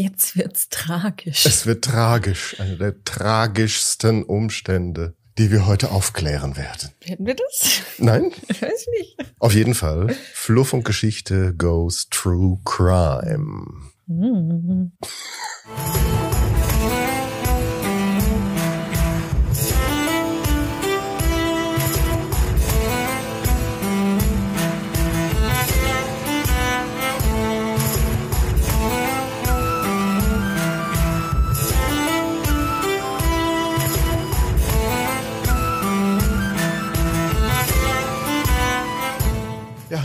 Jetzt wird's tragisch. Es wird tragisch. Eine der tragischsten Umstände, die wir heute aufklären werden. Werden wir das? Nein? Weiß nicht. Auf jeden Fall. Fluff und Geschichte goes true crime. Mhm.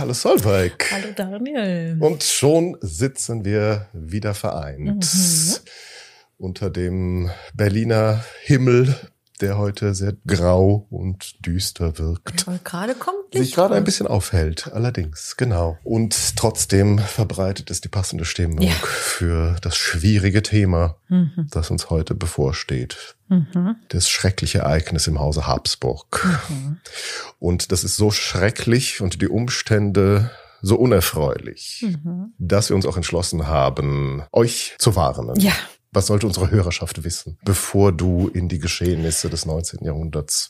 Hallo Solveig. Hallo Daniel. Und schon sitzen wir wieder vereint mhm. unter dem Berliner Himmel, der heute sehr grau und düster wirkt. gerade kommt Licht. Sich gerade ein bisschen aufhält, allerdings, genau. Und trotzdem verbreitet es die passende Stimmung ja. für das schwierige Thema, mhm. das uns heute bevorsteht. Mhm. Das schreckliche Ereignis im Hause Habsburg. Mhm. Und das ist so schrecklich und die Umstände so unerfreulich, mhm. dass wir uns auch entschlossen haben, euch zu warnen. Ja. Was sollte unsere Hörerschaft wissen, bevor du in die Geschehnisse des 19. Jahrhunderts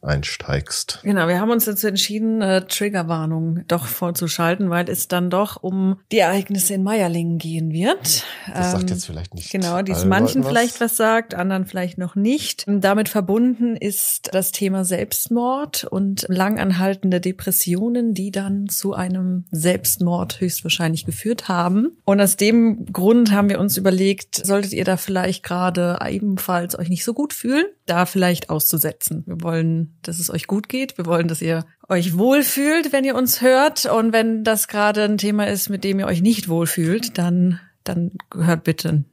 einsteigst. Genau, wir haben uns dazu entschieden, äh, Triggerwarnung doch vorzuschalten, weil es dann doch um die Ereignisse in Meierlingen gehen wird. Das ähm, sagt jetzt vielleicht nicht. Genau, die manchen was. vielleicht was sagt, anderen vielleicht noch nicht. Damit verbunden ist das Thema Selbstmord und langanhaltende Depressionen, die dann zu einem Selbstmord höchstwahrscheinlich geführt haben. Und aus dem Grund haben wir uns überlegt, solltet ihr da vielleicht gerade ebenfalls euch nicht so gut fühlen, da vielleicht auszusetzen. Wir wollen dass es euch gut geht. Wir wollen, dass ihr euch wohlfühlt, wenn ihr uns hört. Und wenn das gerade ein Thema ist, mit dem ihr euch nicht wohlfühlt, dann, dann hört bitte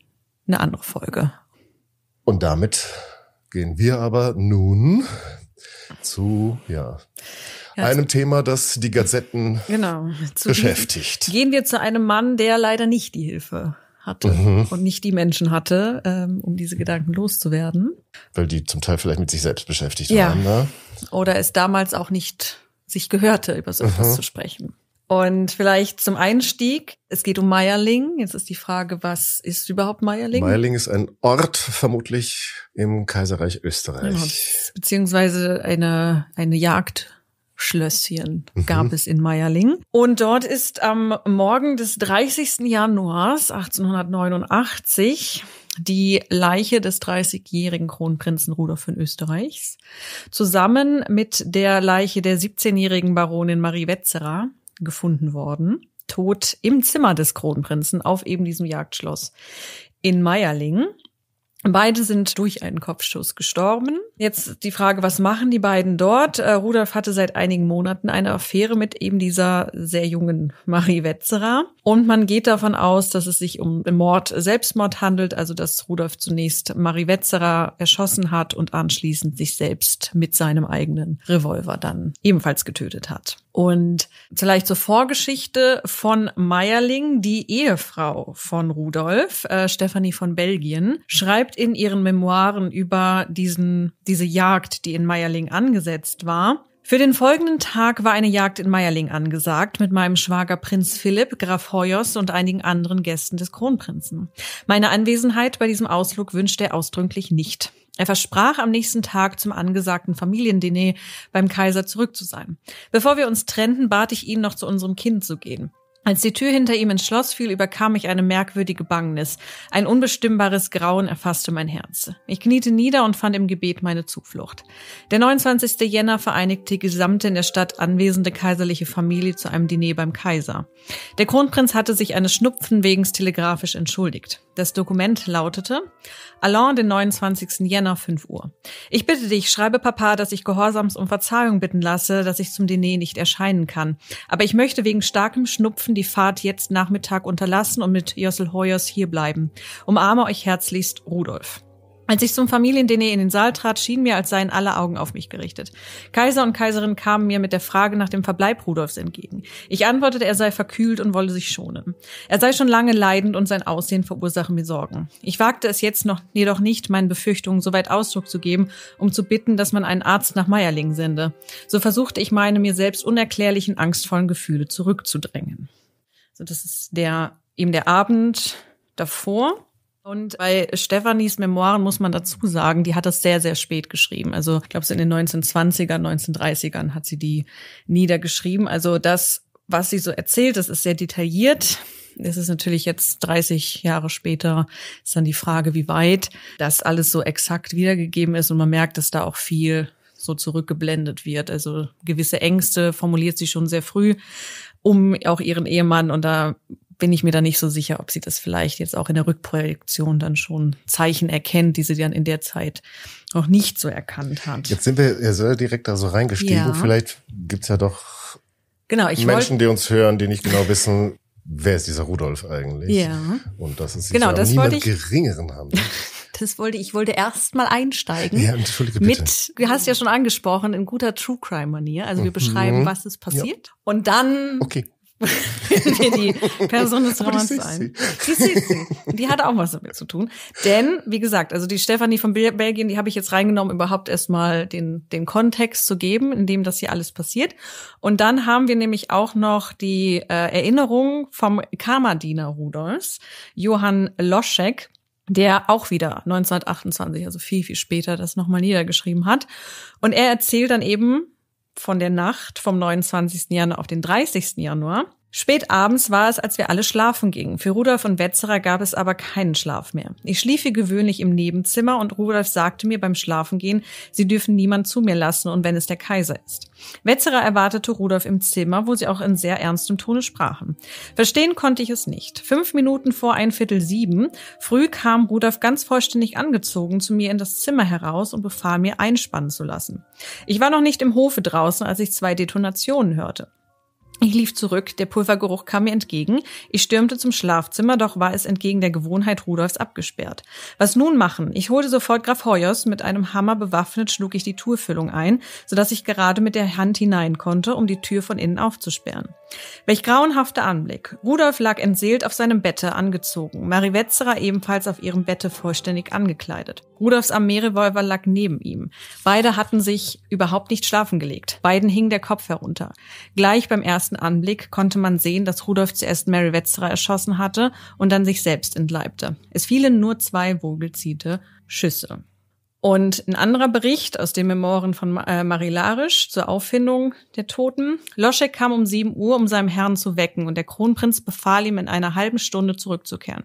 eine andere Folge. Und damit gehen wir aber nun zu, ja, einem Thema, das die Gazetten genau, beschäftigt. Gehen wir zu einem Mann, der leider nicht die Hilfe hatte mhm. und nicht die Menschen hatte, ähm, um diese Gedanken loszuwerden. Weil die zum Teil vielleicht mit sich selbst beschäftigt ja. waren. Ne? Oder es damals auch nicht sich gehörte, über so etwas mhm. zu sprechen. Und vielleicht zum Einstieg, es geht um Meierling. Jetzt ist die Frage, was ist überhaupt Meierling? Meierling ist ein Ort, vermutlich im Kaiserreich genau. Österreich. Genau, beziehungsweise eine, eine Jagd Schlösschen mhm. gab mhm. es in Meierling. Und dort ist am Morgen des 30. Januars 1889 die Leiche des 30-jährigen Kronprinzen Rudolf von Österreichs zusammen mit der Leiche der 17-jährigen Baronin Marie Wetzerer gefunden worden. Tot im Zimmer des Kronprinzen auf eben diesem Jagdschloss in Meierling. Beide sind durch einen Kopfschuss gestorben. Jetzt die Frage, was machen die beiden dort? Äh, Rudolf hatte seit einigen Monaten eine Affäre mit eben dieser sehr jungen Marie Wetzerer. Und man geht davon aus, dass es sich um Mord, Selbstmord handelt, also dass Rudolf zunächst Marie Wetzerer erschossen hat und anschließend sich selbst mit seinem eigenen Revolver dann ebenfalls getötet hat. Und vielleicht zur Vorgeschichte von Meierling, die Ehefrau von Rudolf, äh, Stephanie von Belgien, schreibt in ihren Memoiren über diesen, diese Jagd, die in Meierling angesetzt war. Für den folgenden Tag war eine Jagd in Meierling angesagt mit meinem Schwager Prinz Philipp, Graf Hoyos und einigen anderen Gästen des Kronprinzen. Meine Anwesenheit bei diesem Ausflug wünschte er ausdrücklich nicht. Er versprach am nächsten Tag zum angesagten Familiendiner beim Kaiser zurück zu sein. Bevor wir uns trennten, bat ich ihn, noch zu unserem Kind zu gehen. Als die Tür hinter ihm ins Schloss fiel, überkam mich eine merkwürdige Bangnis. Ein unbestimmbares Grauen erfasste mein Herz. Ich kniete nieder und fand im Gebet meine Zuflucht. Der 29. Jänner vereinigte die gesamte in der Stadt anwesende kaiserliche Familie zu einem Diner beim Kaiser. Der Kronprinz hatte sich eines Schnupfen wegens telegrafisch entschuldigt. Das Dokument lautete, Alain, den 29. Jänner, 5 Uhr. Ich bitte dich, schreibe Papa, dass ich gehorsams um Verzeihung bitten lasse, dass ich zum Diner nicht erscheinen kann. Aber ich möchte wegen starkem Schnupfen die Fahrt jetzt Nachmittag unterlassen und mit Jossel Hoyers hierbleiben. Umarme euch herzlichst, Rudolf. Als ich zum Familiendinner in den Saal trat, schien mir, als seien alle Augen auf mich gerichtet. Kaiser und Kaiserin kamen mir mit der Frage nach dem Verbleib Rudolfs entgegen. Ich antwortete, er sei verkühlt und wolle sich schonen. Er sei schon lange leidend und sein Aussehen verursache mir Sorgen. Ich wagte es jetzt noch, jedoch nicht, meinen Befürchtungen soweit Ausdruck zu geben, um zu bitten, dass man einen Arzt nach Meierling sende. So versuchte ich meine mir selbst unerklärlichen, angstvollen Gefühle zurückzudrängen. So, das ist der, eben der Abend davor. Und bei Stephanies Memoiren muss man dazu sagen, die hat das sehr, sehr spät geschrieben. Also ich glaube, so in den 1920ern, 1930ern hat sie die niedergeschrieben. Also das, was sie so erzählt, das ist sehr detailliert. Es ist natürlich jetzt 30 Jahre später, ist dann die Frage, wie weit das alles so exakt wiedergegeben ist. Und man merkt, dass da auch viel so zurückgeblendet wird. Also gewisse Ängste formuliert sie schon sehr früh um auch ihren Ehemann. Und da bin ich mir da nicht so sicher, ob sie das vielleicht jetzt auch in der Rückprojektion dann schon Zeichen erkennt, die sie dann in der Zeit noch nicht so erkannt hat. Jetzt sind wir ja sehr direkt da so reingestiegen. Ja. Vielleicht gibt's ja doch genau, Menschen, die uns hören, die nicht genau wissen, wer ist dieser Rudolf eigentlich? Ja. Und das ist genau, das niemand ich geringeren haben. Das wollte ich wollte erst mal einsteigen. Ja, entschuldige bitte. Mit, du hast ja schon angesprochen, in guter True Crime Manier. Also wir mhm. beschreiben, mhm. was ist passiert. Ja. Und dann okay. wir die Person des Romans ein. Die sieht sie. sie. Die hat auch was damit zu tun. Denn, wie gesagt, also die Stefanie von Belgien, die habe ich jetzt reingenommen, überhaupt erstmal den, den Kontext zu geben, in dem das hier alles passiert. Und dann haben wir nämlich auch noch die äh, Erinnerung vom Kammerdiener Rudolfs, Johann Loschek, der auch wieder 1928, also viel, viel später, das nochmal niedergeschrieben hat. Und er erzählt dann eben von der Nacht vom 29. Januar auf den 30. Januar. Spät abends war es, als wir alle schlafen gingen. Für Rudolf und Wetzerer gab es aber keinen Schlaf mehr. Ich schlief wie gewöhnlich im Nebenzimmer und Rudolf sagte mir beim Schlafengehen, sie dürfen niemand zu mir lassen und wenn es der Kaiser ist. Wetzerer erwartete Rudolf im Zimmer, wo sie auch in sehr ernstem Tone sprachen. Verstehen konnte ich es nicht. Fünf Minuten vor ein Viertel sieben früh kam Rudolf ganz vollständig angezogen zu mir in das Zimmer heraus und befahl mir, einspannen zu lassen. Ich war noch nicht im Hofe draußen, als ich zwei Detonationen hörte. Ich lief zurück, der Pulvergeruch kam mir entgegen. Ich stürmte zum Schlafzimmer, doch war es entgegen der Gewohnheit Rudolfs abgesperrt. Was nun machen? Ich holte sofort Graf Hoyos, mit einem Hammer bewaffnet schlug ich die Türfüllung ein, sodass ich gerade mit der Hand hinein konnte, um die Tür von innen aufzusperren. Welch grauenhafter Anblick. Rudolf lag entseelt auf seinem Bette angezogen, Marie Wetzerer ebenfalls auf ihrem Bette vollständig angekleidet. Rudolfs Armeerevolver lag neben ihm. Beide hatten sich überhaupt nicht schlafen gelegt. Beiden hing der Kopf herunter. Gleich beim ersten ersten Anblick konnte man sehen, dass Rudolf zuerst Mary Wetzerer erschossen hatte und dann sich selbst entleibte. Es fielen nur zwei wohlgezielte Schüsse. Und ein anderer Bericht aus den Memoiren von äh, Marie Larisch zur Auffindung der Toten. Loschek kam um 7 Uhr, um seinem Herrn zu wecken, und der Kronprinz befahl ihm, in einer halben Stunde zurückzukehren.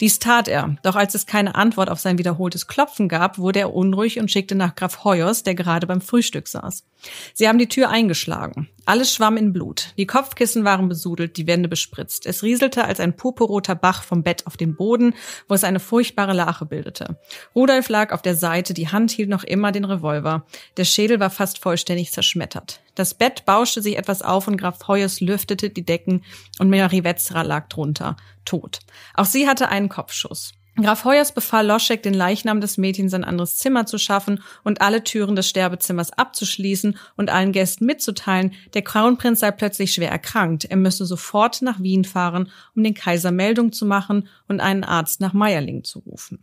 Dies tat er, doch als es keine Antwort auf sein wiederholtes Klopfen gab, wurde er unruhig und schickte nach Graf Hoyos, der gerade beim Frühstück saß. Sie haben die Tür eingeschlagen. Alles schwamm in Blut. Die Kopfkissen waren besudelt, die Wände bespritzt. Es rieselte als ein purpurroter Bach vom Bett auf den Boden, wo es eine furchtbare Lache bildete. Rudolf lag auf der Seite, die Hand hielt noch immer den Revolver. Der Schädel war fast vollständig zerschmettert. Das Bett bauschte sich etwas auf und Graf Hoyes lüftete die Decken und Marie Wetzra lag drunter, tot. Auch sie hatte einen Kopfschuss. Graf Hoyers befahl Loschek, den Leichnam des Mädchens ein anderes Zimmer zu schaffen und alle Türen des Sterbezimmers abzuschließen und allen Gästen mitzuteilen, der Kronprinz sei plötzlich schwer erkrankt, er müsse sofort nach Wien fahren, um den Kaiser Meldung zu machen und einen Arzt nach Meierling zu rufen.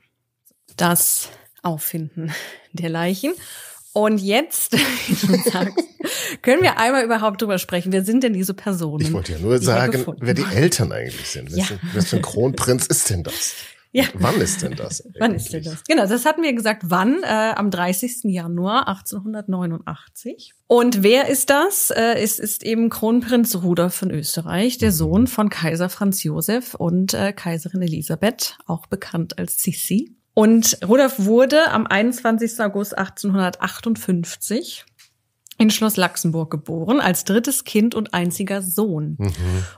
Das Auffinden der Leichen. Und jetzt, sagst, können wir einmal überhaupt drüber sprechen. Wer sind denn diese Personen? Ich wollte ja nur sagen, wer die Eltern eigentlich sind. Ja. Was für ein Kronprinz ist denn das? Ja. Wann ist denn das? Eigentlich? Wann ist denn das? Genau, das hatten wir gesagt, wann? Äh, am 30. Januar 1889. Und wer ist das? Äh, es ist eben Kronprinz Rudolf von Österreich, der mhm. Sohn von Kaiser Franz Josef und äh, Kaiserin Elisabeth, auch bekannt als Sissi. Und Rudolf wurde am 21. August 1858 in Schloss Laxenburg geboren, als drittes Kind und einziger Sohn. Mhm.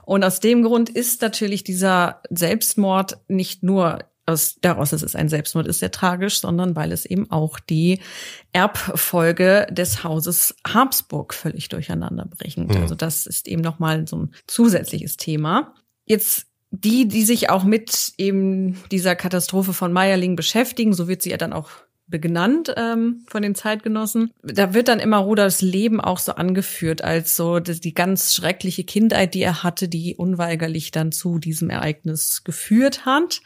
Und aus dem Grund ist natürlich dieser Selbstmord nicht nur aus, daraus, dass es ein Selbstmord ist, sehr tragisch, sondern weil es eben auch die Erbfolge des Hauses Habsburg völlig durcheinander bringt. Mhm. Also das ist eben nochmal so ein zusätzliches Thema. Jetzt die, die sich auch mit eben dieser Katastrophe von Meierling beschäftigen, so wird sie ja dann auch benannt ähm, von den Zeitgenossen. Da wird dann immer Rudolfs Leben auch so angeführt als so die ganz schreckliche Kindheit, die er hatte, die unweigerlich dann zu diesem Ereignis geführt hat.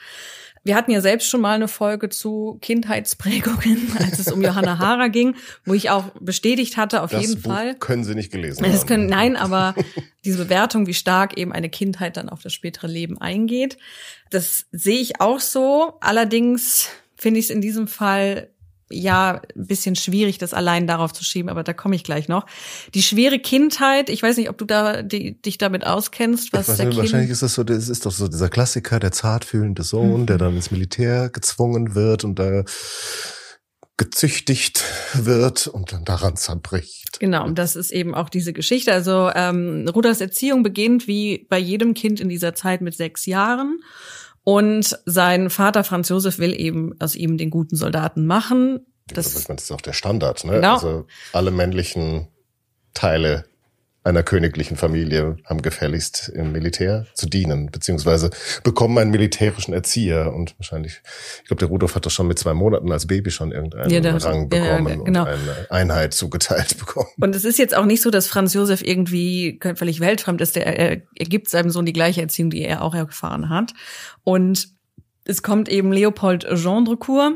Wir hatten ja selbst schon mal eine Folge zu Kindheitsprägungen, als es um Johanna Hara ging, wo ich auch bestätigt hatte, auf das jeden Buch Fall. Können Sie nicht gelesen das können, Nein, aber diese Bewertung, wie stark eben eine Kindheit dann auf das spätere Leben eingeht, das sehe ich auch so. Allerdings finde ich es in diesem Fall ja ein bisschen schwierig, das allein darauf zu schieben, aber da komme ich gleich noch. Die schwere Kindheit, ich weiß nicht, ob du da die, dich damit auskennst, was der nicht, kind Wahrscheinlich ist das so, das ist doch so dieser Klassiker, der zartfühlende Sohn, mhm. der dann ins Militär gezwungen wird und da gezüchtigt wird und dann daran zerbricht. Genau, und das ist eben auch diese Geschichte. Also ähm, Ruders Erziehung beginnt wie bei jedem Kind in dieser Zeit mit sechs Jahren. Und sein Vater Franz Josef will eben aus ihm den guten Soldaten machen. Das, das ist auch der Standard, ne? Genau. Also alle männlichen Teile einer königlichen Familie am gefälligst im Militär zu dienen, beziehungsweise bekommen einen militärischen Erzieher und wahrscheinlich, ich glaube, der Rudolf hat doch schon mit zwei Monaten als Baby schon irgendeinen ja, Rang bekommen ja, genau. und eine Einheit zugeteilt bekommen. Und es ist jetzt auch nicht so, dass Franz Josef irgendwie völlig weltfremd ist, der, er, er gibt seinem Sohn die gleiche Erziehung, die er auch erfahren hat. Und es kommt eben Leopold Gendrecourt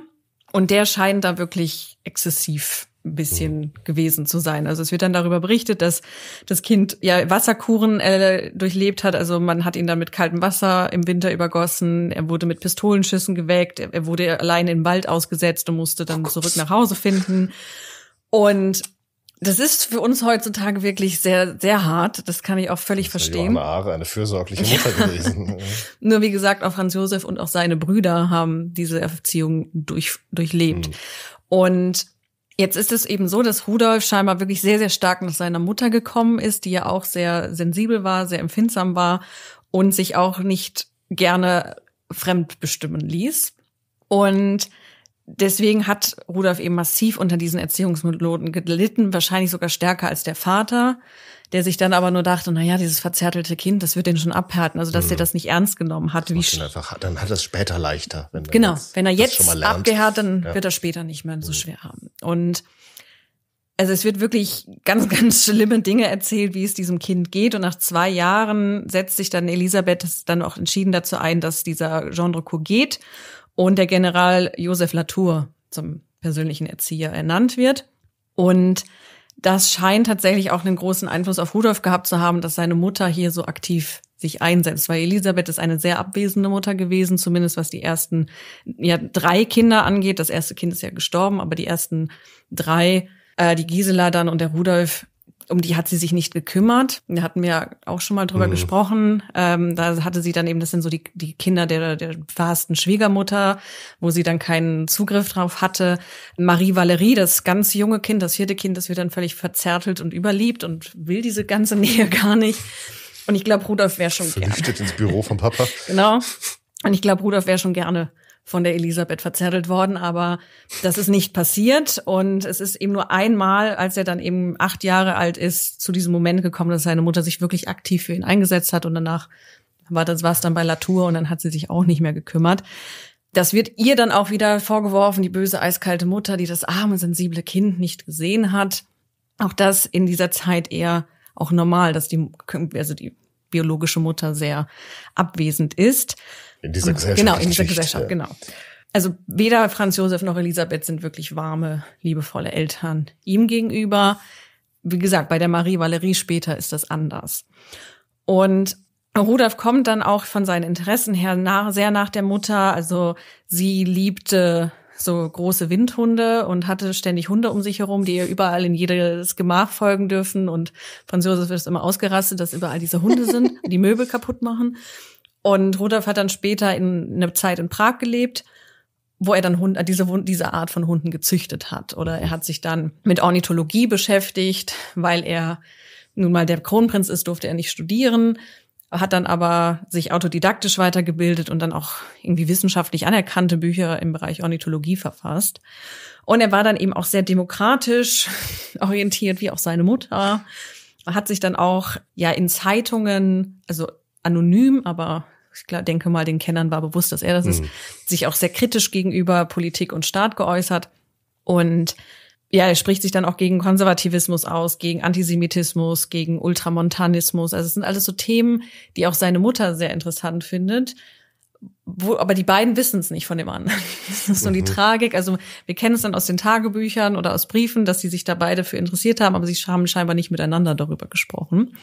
und der scheint da wirklich exzessiv ein bisschen mhm. gewesen zu sein. Also es wird dann darüber berichtet, dass das Kind ja Wasserkuren äh, durchlebt hat. Also man hat ihn dann mit kaltem Wasser im Winter übergossen. Er wurde mit Pistolenschüssen geweckt. Er wurde allein im Wald ausgesetzt und musste dann oh zurück nach Hause finden. Und das ist für uns heutzutage wirklich sehr, sehr hart. Das kann ich auch völlig das verstehen. Johanna Aare, eine fürsorgliche Mutter gewesen. Ne? Nur wie gesagt, auch Franz Josef und auch seine Brüder haben diese Erziehung durch, durchlebt. Mhm. Und Jetzt ist es eben so, dass Rudolf scheinbar wirklich sehr, sehr stark nach seiner Mutter gekommen ist, die ja auch sehr sensibel war, sehr empfindsam war und sich auch nicht gerne fremd bestimmen ließ. Und deswegen hat Rudolf eben massiv unter diesen Erziehungsmethoden gelitten, wahrscheinlich sogar stärker als der Vater der sich dann aber nur dachte, naja, dieses verzärtelte Kind, das wird den schon abhärten. Also dass mhm. er das nicht ernst genommen hat. Wie einfach, dann hat er es später leichter. Wenn genau, jetzt, wenn er jetzt abgehärt, dann ja. wird er später nicht mehr so mhm. schwer haben. Und also es wird wirklich ganz, ganz schlimme Dinge erzählt, wie es diesem Kind geht. Und nach zwei Jahren setzt sich dann Elisabeth dann auch entschieden dazu ein, dass dieser genre Gendre geht und der General Joseph Latour zum persönlichen Erzieher ernannt wird. Und das scheint tatsächlich auch einen großen Einfluss auf Rudolf gehabt zu haben, dass seine Mutter hier so aktiv sich einsetzt, weil Elisabeth ist eine sehr abwesende Mutter gewesen, zumindest was die ersten ja drei Kinder angeht. Das erste Kind ist ja gestorben, aber die ersten drei, äh, die Gisela dann und der Rudolf, um die hat sie sich nicht gekümmert. Da hatten wir auch schon mal drüber mhm. gesprochen. Ähm, da hatte sie dann eben, das sind so die, die Kinder der, der verhassten Schwiegermutter, wo sie dann keinen Zugriff drauf hatte. Marie Valerie, das ganz junge Kind, das vierte Kind, das wird dann völlig verzärtelt und überliebt und will diese ganze Nähe gar nicht. Und ich glaube, Rudolf wäre schon Verlüftet gern. ins Büro vom Papa. genau. Und ich glaube, Rudolf wäre schon gerne von der Elisabeth verzerrelt worden, aber das ist nicht passiert. Und es ist eben nur einmal, als er dann eben acht Jahre alt ist, zu diesem Moment gekommen, dass seine Mutter sich wirklich aktiv für ihn eingesetzt hat und danach war das war es dann bei Latour und dann hat sie sich auch nicht mehr gekümmert. Das wird ihr dann auch wieder vorgeworfen, die böse eiskalte Mutter, die das arme sensible Kind nicht gesehen hat. Auch das in dieser Zeit eher auch normal, dass die also die biologische Mutter sehr abwesend ist. In dieser Gesellschaft. Genau, in dieser Gesellschaft, genau. Also weder Franz Josef noch Elisabeth sind wirklich warme, liebevolle Eltern ihm gegenüber. Wie gesagt, bei der Marie Valerie später ist das anders. Und Rudolf kommt dann auch von seinen Interessen her nach, sehr nach der Mutter. Also sie liebte so große Windhunde und hatte ständig Hunde um sich herum, die ihr überall in jedes Gemach folgen dürfen. Und Franz Josef ist immer ausgerastet, dass überall diese Hunde sind, die Möbel kaputt machen. Und Rudolf hat dann später in einer Zeit in Prag gelebt, wo er dann Hund, diese, diese Art von Hunden gezüchtet hat. Oder er hat sich dann mit Ornithologie beschäftigt, weil er nun mal der Kronprinz ist, durfte er nicht studieren, hat dann aber sich autodidaktisch weitergebildet und dann auch irgendwie wissenschaftlich anerkannte Bücher im Bereich Ornithologie verfasst. Und er war dann eben auch sehr demokratisch orientiert, wie auch seine Mutter. Hat sich dann auch ja in Zeitungen, also anonym, aber ich denke mal, den Kennern war bewusst, dass er das mhm. ist, sich auch sehr kritisch gegenüber Politik und Staat geäußert. Und ja, er spricht sich dann auch gegen Konservativismus aus, gegen Antisemitismus, gegen Ultramontanismus. Also es sind alles so Themen, die auch seine Mutter sehr interessant findet. Wo, aber die beiden wissen es nicht von dem anderen. Das ist so mhm. die Tragik. Also wir kennen es dann aus den Tagebüchern oder aus Briefen, dass sie sich da beide für interessiert haben, aber sie haben scheinbar nicht miteinander darüber gesprochen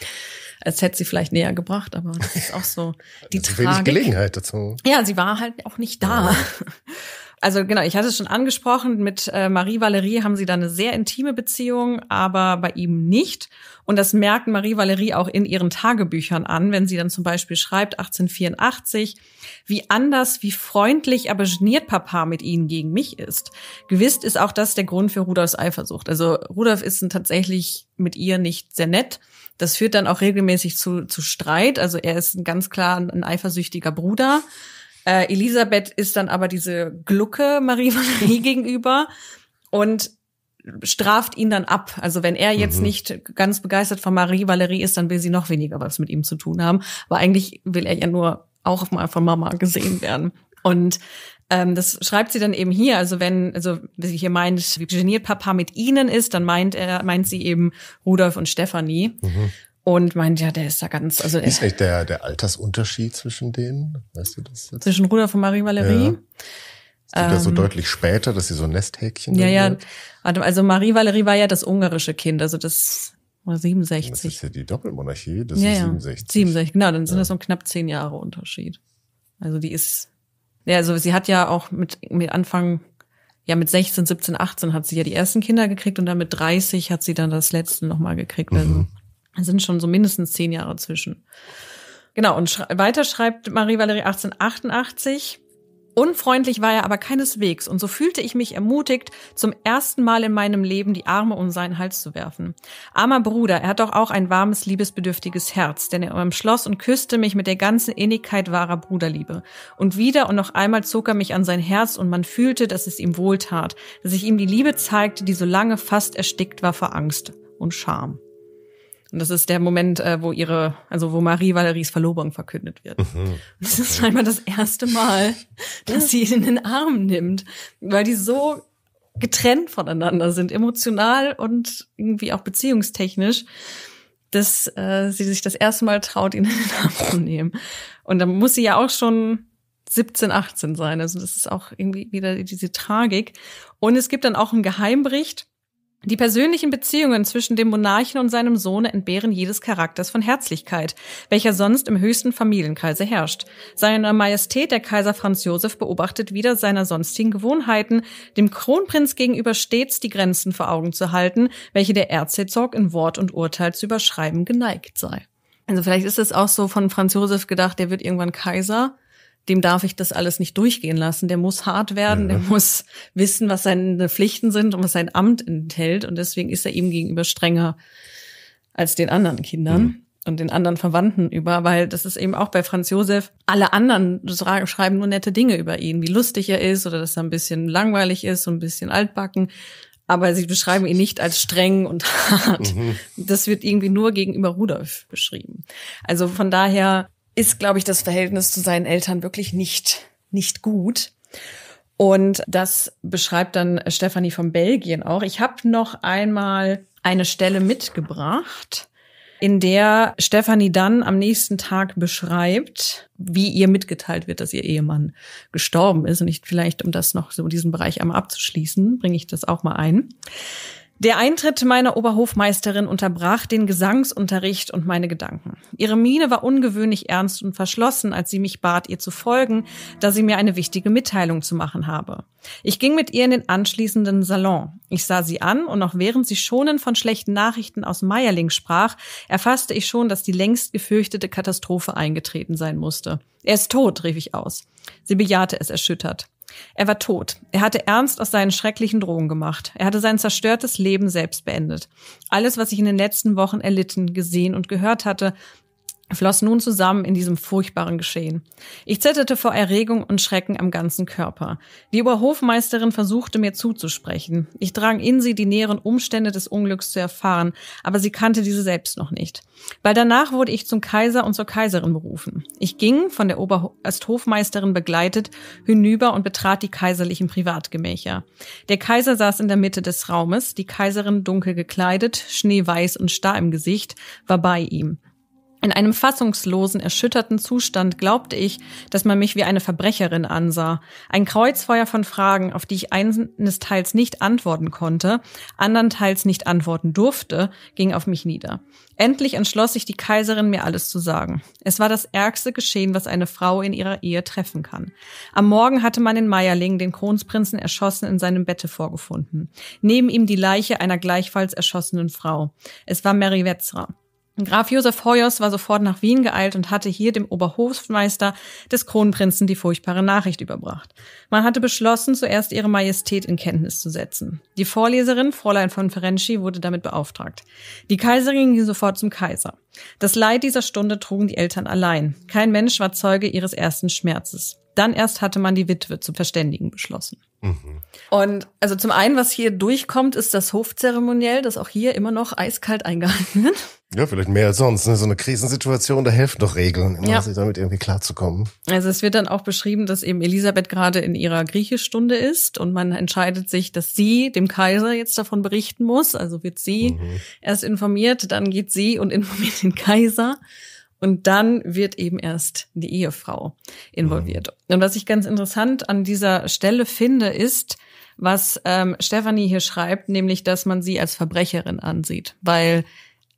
als hätte sie vielleicht näher gebracht, aber das ist auch so die also Tragik. Wenig Gelegenheit dazu. Ja, sie war halt auch nicht da. Ja. Also genau, ich hatte es schon angesprochen, mit äh, Marie Valerie haben sie da eine sehr intime Beziehung, aber bei ihm nicht. Und das merkt Marie Valerie auch in ihren Tagebüchern an, wenn sie dann zum Beispiel schreibt, 1884, wie anders, wie freundlich, aber geniert Papa mit ihnen gegen mich ist. Gewiss ist auch das der Grund für Rudolfs Eifersucht. Also Rudolf ist tatsächlich mit ihr nicht sehr nett das führt dann auch regelmäßig zu, zu Streit. Also er ist ganz klar ein eifersüchtiger Bruder. Äh, Elisabeth ist dann aber diese Glucke Marie Valerie gegenüber und straft ihn dann ab. Also wenn er jetzt mhm. nicht ganz begeistert von Marie Valerie ist, dann will sie noch weniger was mit ihm zu tun haben. Aber eigentlich will er ja nur auch mal von Mama gesehen werden. Und ähm, das schreibt sie dann eben hier. Also wenn, also wie sie hier meint, wie geniert Papa mit ihnen ist, dann meint er, meint sie eben Rudolf und Stefanie. Mhm. Und meint, ja, der ist da ganz, also. Ist nicht der, der Altersunterschied zwischen denen? Weißt du das jetzt? Zwischen Rudolf und Marie-Valerie? Ja. Ähm, ja so deutlich später, dass sie so Nesthäkchen Ja, ja. Wird. Also Marie-Valerie war ja das ungarische Kind, also das, war 67. Das ist ja die Doppelmonarchie, das ja, ist 67. 67, genau, dann sind ja. das so knapp zehn Jahre Unterschied. Also die ist ja, also sie hat ja auch mit, mit Anfang, ja mit 16, 17, 18 hat sie ja die ersten Kinder gekriegt und dann mit 30 hat sie dann das letzte nochmal gekriegt. Also mhm. sind schon so mindestens zehn Jahre zwischen. Genau, und weiter schreibt Marie-Valerie 1888, Unfreundlich war er aber keineswegs und so fühlte ich mich ermutigt, zum ersten Mal in meinem Leben die Arme um seinen Hals zu werfen. Armer Bruder, er hat doch auch ein warmes, liebesbedürftiges Herz, denn er umschloss und küsste mich mit der ganzen Innigkeit wahrer Bruderliebe. Und wieder und noch einmal zog er mich an sein Herz und man fühlte, dass es ihm wohltat, dass ich ihm die Liebe zeigte, die so lange fast erstickt war vor Angst und Scham. Und das ist der Moment, äh, wo ihre, also wo Marie Valeries Verlobung verkündet wird. Mhm. Das ist einmal das erste Mal, dass sie ihn in den Arm nimmt, weil die so getrennt voneinander sind, emotional und irgendwie auch beziehungstechnisch, dass äh, sie sich das erste Mal traut, ihn in den Arm zu nehmen. Und dann muss sie ja auch schon 17, 18 sein. Also das ist auch irgendwie wieder diese Tragik. Und es gibt dann auch einen Geheimbericht die persönlichen Beziehungen zwischen dem Monarchen und seinem Sohne entbehren jedes Charakters von Herzlichkeit, welcher sonst im höchsten Familienkreise herrscht. Seine Majestät der Kaiser Franz Josef beobachtet wieder seiner sonstigen Gewohnheiten, dem Kronprinz gegenüber stets die Grenzen vor Augen zu halten, welche der Erzherzog in Wort und Urteil zu überschreiben geneigt sei. Also vielleicht ist es auch so von Franz Josef gedacht, der wird irgendwann Kaiser dem darf ich das alles nicht durchgehen lassen. Der muss hart werden, mhm. der muss wissen, was seine Pflichten sind und was sein Amt enthält. Und deswegen ist er ihm gegenüber strenger als den anderen Kindern. Mhm und den anderen Verwandten über, weil das ist eben auch bei Franz Josef, alle anderen schreiben nur nette Dinge über ihn, wie lustig er ist oder dass er ein bisschen langweilig ist, und ein bisschen altbacken. Aber sie beschreiben ihn nicht als streng und hart. Mhm. Das wird irgendwie nur gegenüber Rudolf beschrieben. Also von daher ist, glaube ich, das Verhältnis zu seinen Eltern wirklich nicht, nicht gut. Und das beschreibt dann Stefanie von Belgien auch. Ich habe noch einmal eine Stelle mitgebracht, in der Stefanie dann am nächsten Tag beschreibt, wie ihr mitgeteilt wird, dass ihr Ehemann gestorben ist. Und ich vielleicht, um das noch so diesen Bereich einmal abzuschließen, bringe ich das auch mal ein. Der Eintritt meiner Oberhofmeisterin unterbrach den Gesangsunterricht und meine Gedanken. Ihre Miene war ungewöhnlich ernst und verschlossen, als sie mich bat, ihr zu folgen, da sie mir eine wichtige Mitteilung zu machen habe. Ich ging mit ihr in den anschließenden Salon. Ich sah sie an und noch während sie schonend von schlechten Nachrichten aus Meierling sprach, erfasste ich schon, dass die längst gefürchtete Katastrophe eingetreten sein musste. Er ist tot, rief ich aus. Sie bejahte es erschüttert. Er war tot. Er hatte Ernst aus seinen schrecklichen Drohungen gemacht. Er hatte sein zerstörtes Leben selbst beendet. Alles, was ich in den letzten Wochen erlitten, gesehen und gehört hatte, floss nun zusammen in diesem furchtbaren Geschehen. Ich zitterte vor Erregung und Schrecken am ganzen Körper. Die Oberhofmeisterin versuchte mir zuzusprechen. Ich drang in sie, die näheren Umstände des Unglücks zu erfahren, aber sie kannte diese selbst noch nicht. Bald danach wurde ich zum Kaiser und zur Kaiserin berufen. Ich ging, von der Oberhofmeisterin begleitet, hinüber und betrat die kaiserlichen Privatgemächer. Der Kaiser saß in der Mitte des Raumes, die Kaiserin dunkel gekleidet, schneeweiß und starr im Gesicht, war bei ihm. In einem fassungslosen, erschütterten Zustand glaubte ich, dass man mich wie eine Verbrecherin ansah. Ein Kreuzfeuer von Fragen, auf die ich eines Teils nicht antworten konnte, Teils nicht antworten durfte, ging auf mich nieder. Endlich entschloss sich die Kaiserin, mir alles zu sagen. Es war das ärgste Geschehen, was eine Frau in ihrer Ehe treffen kann. Am Morgen hatte man in Meierling den Kronprinzen erschossen in seinem Bette vorgefunden. Neben ihm die Leiche einer gleichfalls erschossenen Frau. Es war Mary Wetzra. Graf Josef Hoyos war sofort nach Wien geeilt und hatte hier dem Oberhofmeister des Kronprinzen die furchtbare Nachricht überbracht. Man hatte beschlossen, zuerst ihre Majestät in Kenntnis zu setzen. Die Vorleserin, Fräulein von Ferenczi, wurde damit beauftragt. Die Kaiserin ging sofort zum Kaiser. Das Leid dieser Stunde trugen die Eltern allein. Kein Mensch war Zeuge ihres ersten Schmerzes. Dann erst hatte man die Witwe zu verständigen beschlossen. Mhm. Und also zum einen, was hier durchkommt, ist das Hofzeremoniell, das auch hier immer noch eiskalt eingehalten wird. Ja, vielleicht mehr als sonst. Ne? So eine Krisensituation, da helfen doch Regeln, immer ja. sich damit irgendwie klarzukommen. Also es wird dann auch beschrieben, dass eben Elisabeth gerade in ihrer Griechischstunde ist und man entscheidet sich, dass sie dem Kaiser jetzt davon berichten muss. Also wird sie mhm. erst informiert, dann geht sie und informiert den Kaiser. Und dann wird eben erst die Ehefrau involviert. Mhm. Und was ich ganz interessant an dieser Stelle finde, ist, was ähm, Stefanie hier schreibt, nämlich, dass man sie als Verbrecherin ansieht, weil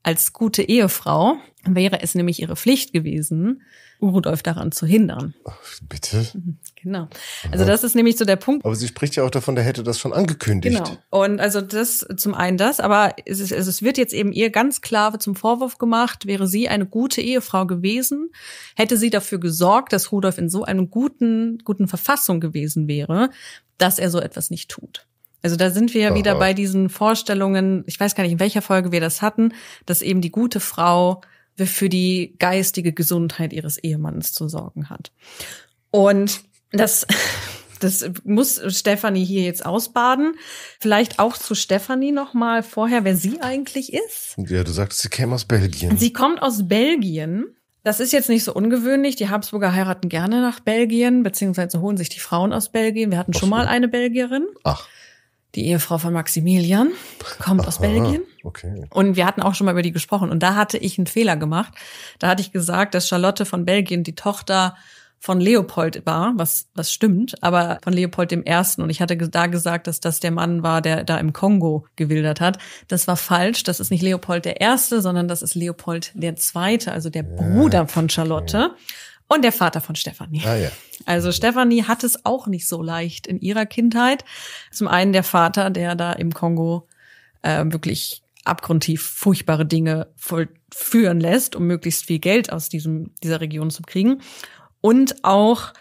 als gute Ehefrau wäre es nämlich ihre Pflicht gewesen, Rudolf daran zu hindern. Ach, bitte? Mhm, genau. Also das ist nämlich so der Punkt. Aber sie spricht ja auch davon, der hätte das schon angekündigt. Genau. Und also das zum einen das, aber es, ist, also es wird jetzt eben ihr ganz klar zum Vorwurf gemacht, wäre sie eine gute Ehefrau gewesen, hätte sie dafür gesorgt, dass Rudolf in so einem guten, guten Verfassung gewesen wäre, dass er so etwas nicht tut. Also da sind wir ja wieder bei diesen Vorstellungen, ich weiß gar nicht, in welcher Folge wir das hatten, dass eben die gute Frau für die geistige Gesundheit ihres Ehemannes zu sorgen hat. Und das, das muss Stefanie hier jetzt ausbaden. Vielleicht auch zu Stefanie nochmal vorher, wer sie eigentlich ist. Ja, du sagst, sie käme aus Belgien. Sie kommt aus Belgien. Das ist jetzt nicht so ungewöhnlich. Die Habsburger heiraten gerne nach Belgien, beziehungsweise holen sich die Frauen aus Belgien. Wir hatten schon mal eine Belgierin. Ach die Ehefrau von Maximilian, kommt Aha, aus Belgien. Okay. Und wir hatten auch schon mal über die gesprochen. Und da hatte ich einen Fehler gemacht. Da hatte ich gesagt, dass Charlotte von Belgien die Tochter von Leopold war, was, was stimmt, aber von Leopold dem Ersten. Und ich hatte da gesagt, dass das der Mann war, der da im Kongo gewildert hat. Das war falsch. Das ist nicht Leopold der Erste, sondern das ist Leopold der Zweite, also der ja. Bruder von Charlotte. Okay. Und der Vater von Stefanie. Ah, ja. Also Stefanie hat es auch nicht so leicht in ihrer Kindheit. Zum einen der Vater, der da im Kongo äh, wirklich abgrundtief furchtbare Dinge vollführen lässt, um möglichst viel Geld aus diesem, dieser Region zu kriegen. Und auch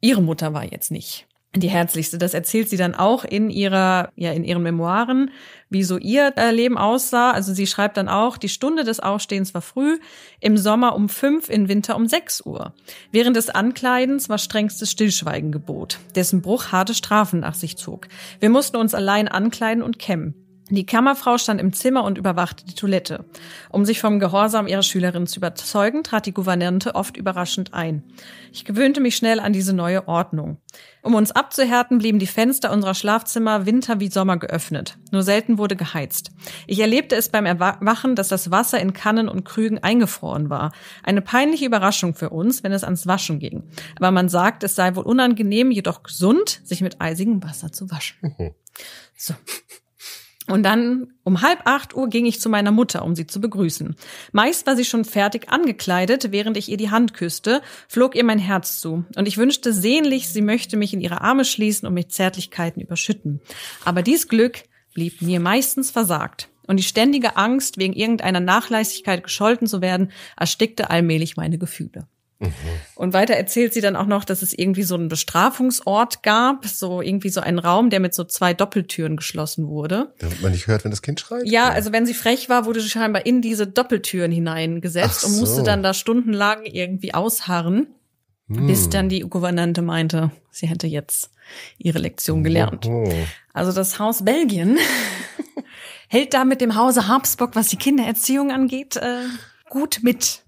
ihre Mutter war jetzt nicht die herzlichste. Das erzählt sie dann auch in ihrer, ja, in ihren Memoiren, wie so ihr äh, Leben aussah. Also sie schreibt dann auch, die Stunde des Aufstehens war früh, im Sommer um fünf, im Winter um sechs Uhr. Während des Ankleidens war strengstes Stillschweigen gebot, dessen Bruch harte Strafen nach sich zog. Wir mussten uns allein ankleiden und kämmen. Die Kammerfrau stand im Zimmer und überwachte die Toilette. Um sich vom Gehorsam ihrer Schülerin zu überzeugen, trat die Gouvernante oft überraschend ein. Ich gewöhnte mich schnell an diese neue Ordnung. Um uns abzuhärten, blieben die Fenster unserer Schlafzimmer Winter wie Sommer geöffnet. Nur selten wurde geheizt. Ich erlebte es beim Erwachen, dass das Wasser in Kannen und Krügen eingefroren war. Eine peinliche Überraschung für uns, wenn es ans Waschen ging. Aber man sagt, es sei wohl unangenehm, jedoch gesund, sich mit eisigem Wasser zu waschen. Mhm. So. Und dann um halb acht Uhr ging ich zu meiner Mutter, um sie zu begrüßen. Meist war sie schon fertig angekleidet, während ich ihr die Hand küsste, flog ihr mein Herz zu. Und ich wünschte sehnlich, sie möchte mich in ihre Arme schließen und mich Zärtlichkeiten überschütten. Aber dies Glück blieb mir meistens versagt. Und die ständige Angst, wegen irgendeiner Nachlässigkeit gescholten zu werden, erstickte allmählich meine Gefühle. Und weiter erzählt sie dann auch noch, dass es irgendwie so einen Bestrafungsort gab, so irgendwie so einen Raum, der mit so zwei Doppeltüren geschlossen wurde. Damit man nicht hört, wenn das Kind schreit. Ja, also wenn sie frech war, wurde sie scheinbar in diese Doppeltüren hineingesetzt Ach und musste dann da stundenlang irgendwie ausharren, hm. bis dann die Gouvernante meinte, sie hätte jetzt ihre Lektion gelernt. Oho. Also das Haus Belgien hält da mit dem Hause Habsburg, was die Kindererziehung angeht, äh, gut mit.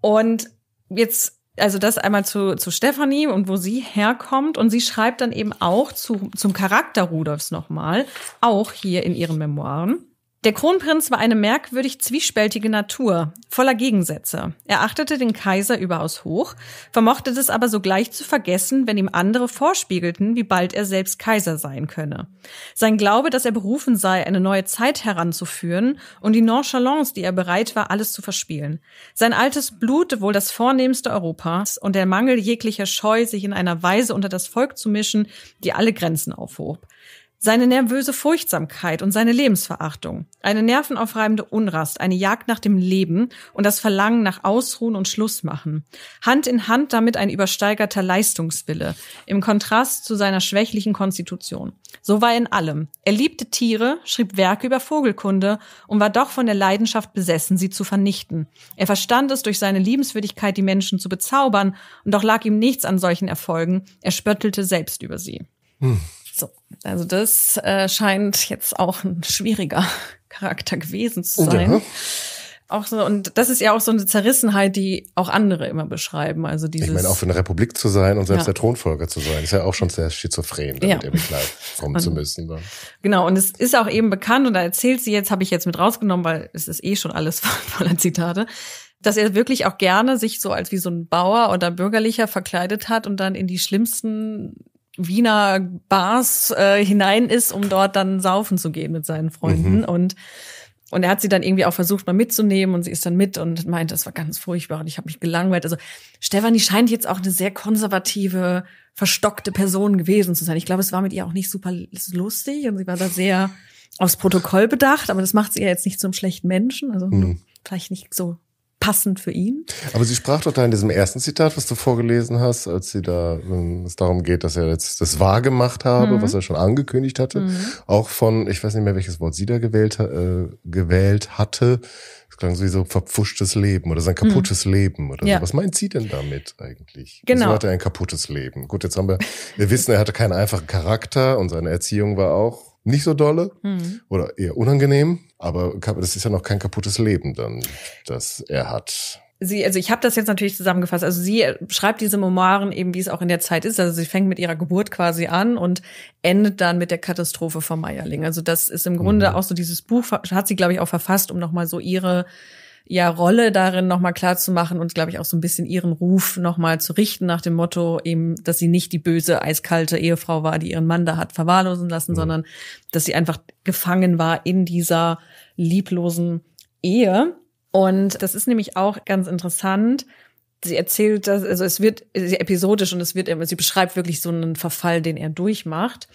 Und jetzt, also das einmal zu, zu Stefanie und wo sie herkommt. Und sie schreibt dann eben auch zu, zum Charakter Rudolfs nochmal, auch hier in ihren Memoiren. Der Kronprinz war eine merkwürdig zwiespältige Natur, voller Gegensätze. Er achtete den Kaiser überaus hoch, vermochte es aber sogleich zu vergessen, wenn ihm andere vorspiegelten, wie bald er selbst Kaiser sein könne. Sein Glaube, dass er berufen sei, eine neue Zeit heranzuführen und die Nonchalance, die er bereit war, alles zu verspielen. Sein altes Blut, wohl das vornehmste Europas, und der Mangel jeglicher Scheu, sich in einer Weise unter das Volk zu mischen, die alle Grenzen aufhob. Seine nervöse Furchtsamkeit und seine Lebensverachtung, eine nervenaufreibende Unrast, eine Jagd nach dem Leben und das Verlangen nach Ausruhen und Schlussmachen. Hand in Hand damit ein übersteigerter Leistungswille, im Kontrast zu seiner schwächlichen Konstitution. So war er in allem. Er liebte Tiere, schrieb Werke über Vogelkunde und war doch von der Leidenschaft besessen, sie zu vernichten. Er verstand es, durch seine Liebenswürdigkeit die Menschen zu bezaubern, und doch lag ihm nichts an solchen Erfolgen. Er spöttelte selbst über sie. Hm. So, also das äh, scheint jetzt auch ein schwieriger Charakter gewesen zu oh sein. Ja. Auch so, und das ist ja auch so eine Zerrissenheit, die auch andere immer beschreiben. Also dieses, ich meine, auch für eine Republik zu sein und selbst ja. der Thronfolger zu sein, ist ja auch schon sehr schizophren, damit ja. ewig live kommen zu müssen. Genau, und es ist auch eben bekannt, und da erzählt sie jetzt, habe ich jetzt mit rausgenommen, weil es ist eh schon alles voller Zitate, dass er wirklich auch gerne sich so als wie so ein Bauer oder Bürgerlicher verkleidet hat und dann in die schlimmsten Wiener Bars äh, hinein ist, um dort dann saufen zu gehen mit seinen Freunden. Mhm. Und und er hat sie dann irgendwie auch versucht, mal mitzunehmen und sie ist dann mit und meint, das war ganz furchtbar und ich habe mich gelangweilt. Also Stefanie scheint jetzt auch eine sehr konservative, verstockte Person gewesen zu sein. Ich glaube, es war mit ihr auch nicht super lustig und sie war da sehr aufs Protokoll bedacht, aber das macht sie ja jetzt nicht zum schlechten Menschen. Also hm. vielleicht nicht so passend für ihn. Aber sie sprach doch da in diesem ersten Zitat, was du vorgelesen hast, als sie da, wenn ähm, es darum geht, dass er jetzt das wahr gemacht habe, mhm. was er schon angekündigt hatte, mhm. auch von, ich weiß nicht mehr, welches Wort sie da gewählt, äh, gewählt hatte, es klang so wie so verpfuschtes Leben oder sein mhm. kaputtes mhm. Leben oder ja. so. Was meint sie denn damit eigentlich? Genau. Wieso hat er ein kaputtes Leben? Gut, jetzt haben wir, wir wissen, er hatte keinen einfachen Charakter und seine Erziehung war auch nicht so dolle mhm. oder eher unangenehm. Aber das ist ja noch kein kaputtes Leben dann, das er hat. Sie, also ich habe das jetzt natürlich zusammengefasst. Also sie äh, schreibt diese Memoiren eben, wie es auch in der Zeit ist. Also sie fängt mit ihrer Geburt quasi an und endet dann mit der Katastrophe von Meierling. Also das ist im Grunde mhm. auch so dieses Buch hat sie glaube ich auch verfasst, um noch mal so ihre ja Rolle darin nochmal klarzumachen und glaube ich auch so ein bisschen ihren Ruf nochmal zu richten nach dem Motto eben, dass sie nicht die böse eiskalte Ehefrau war, die ihren Mann da hat verwahrlosen lassen, mhm. sondern dass sie einfach gefangen war in dieser lieblosen Ehe. Und das ist nämlich auch ganz interessant. Sie erzählt das, also es wird sie episodisch und es wird, sie beschreibt wirklich so einen Verfall, den er durchmacht.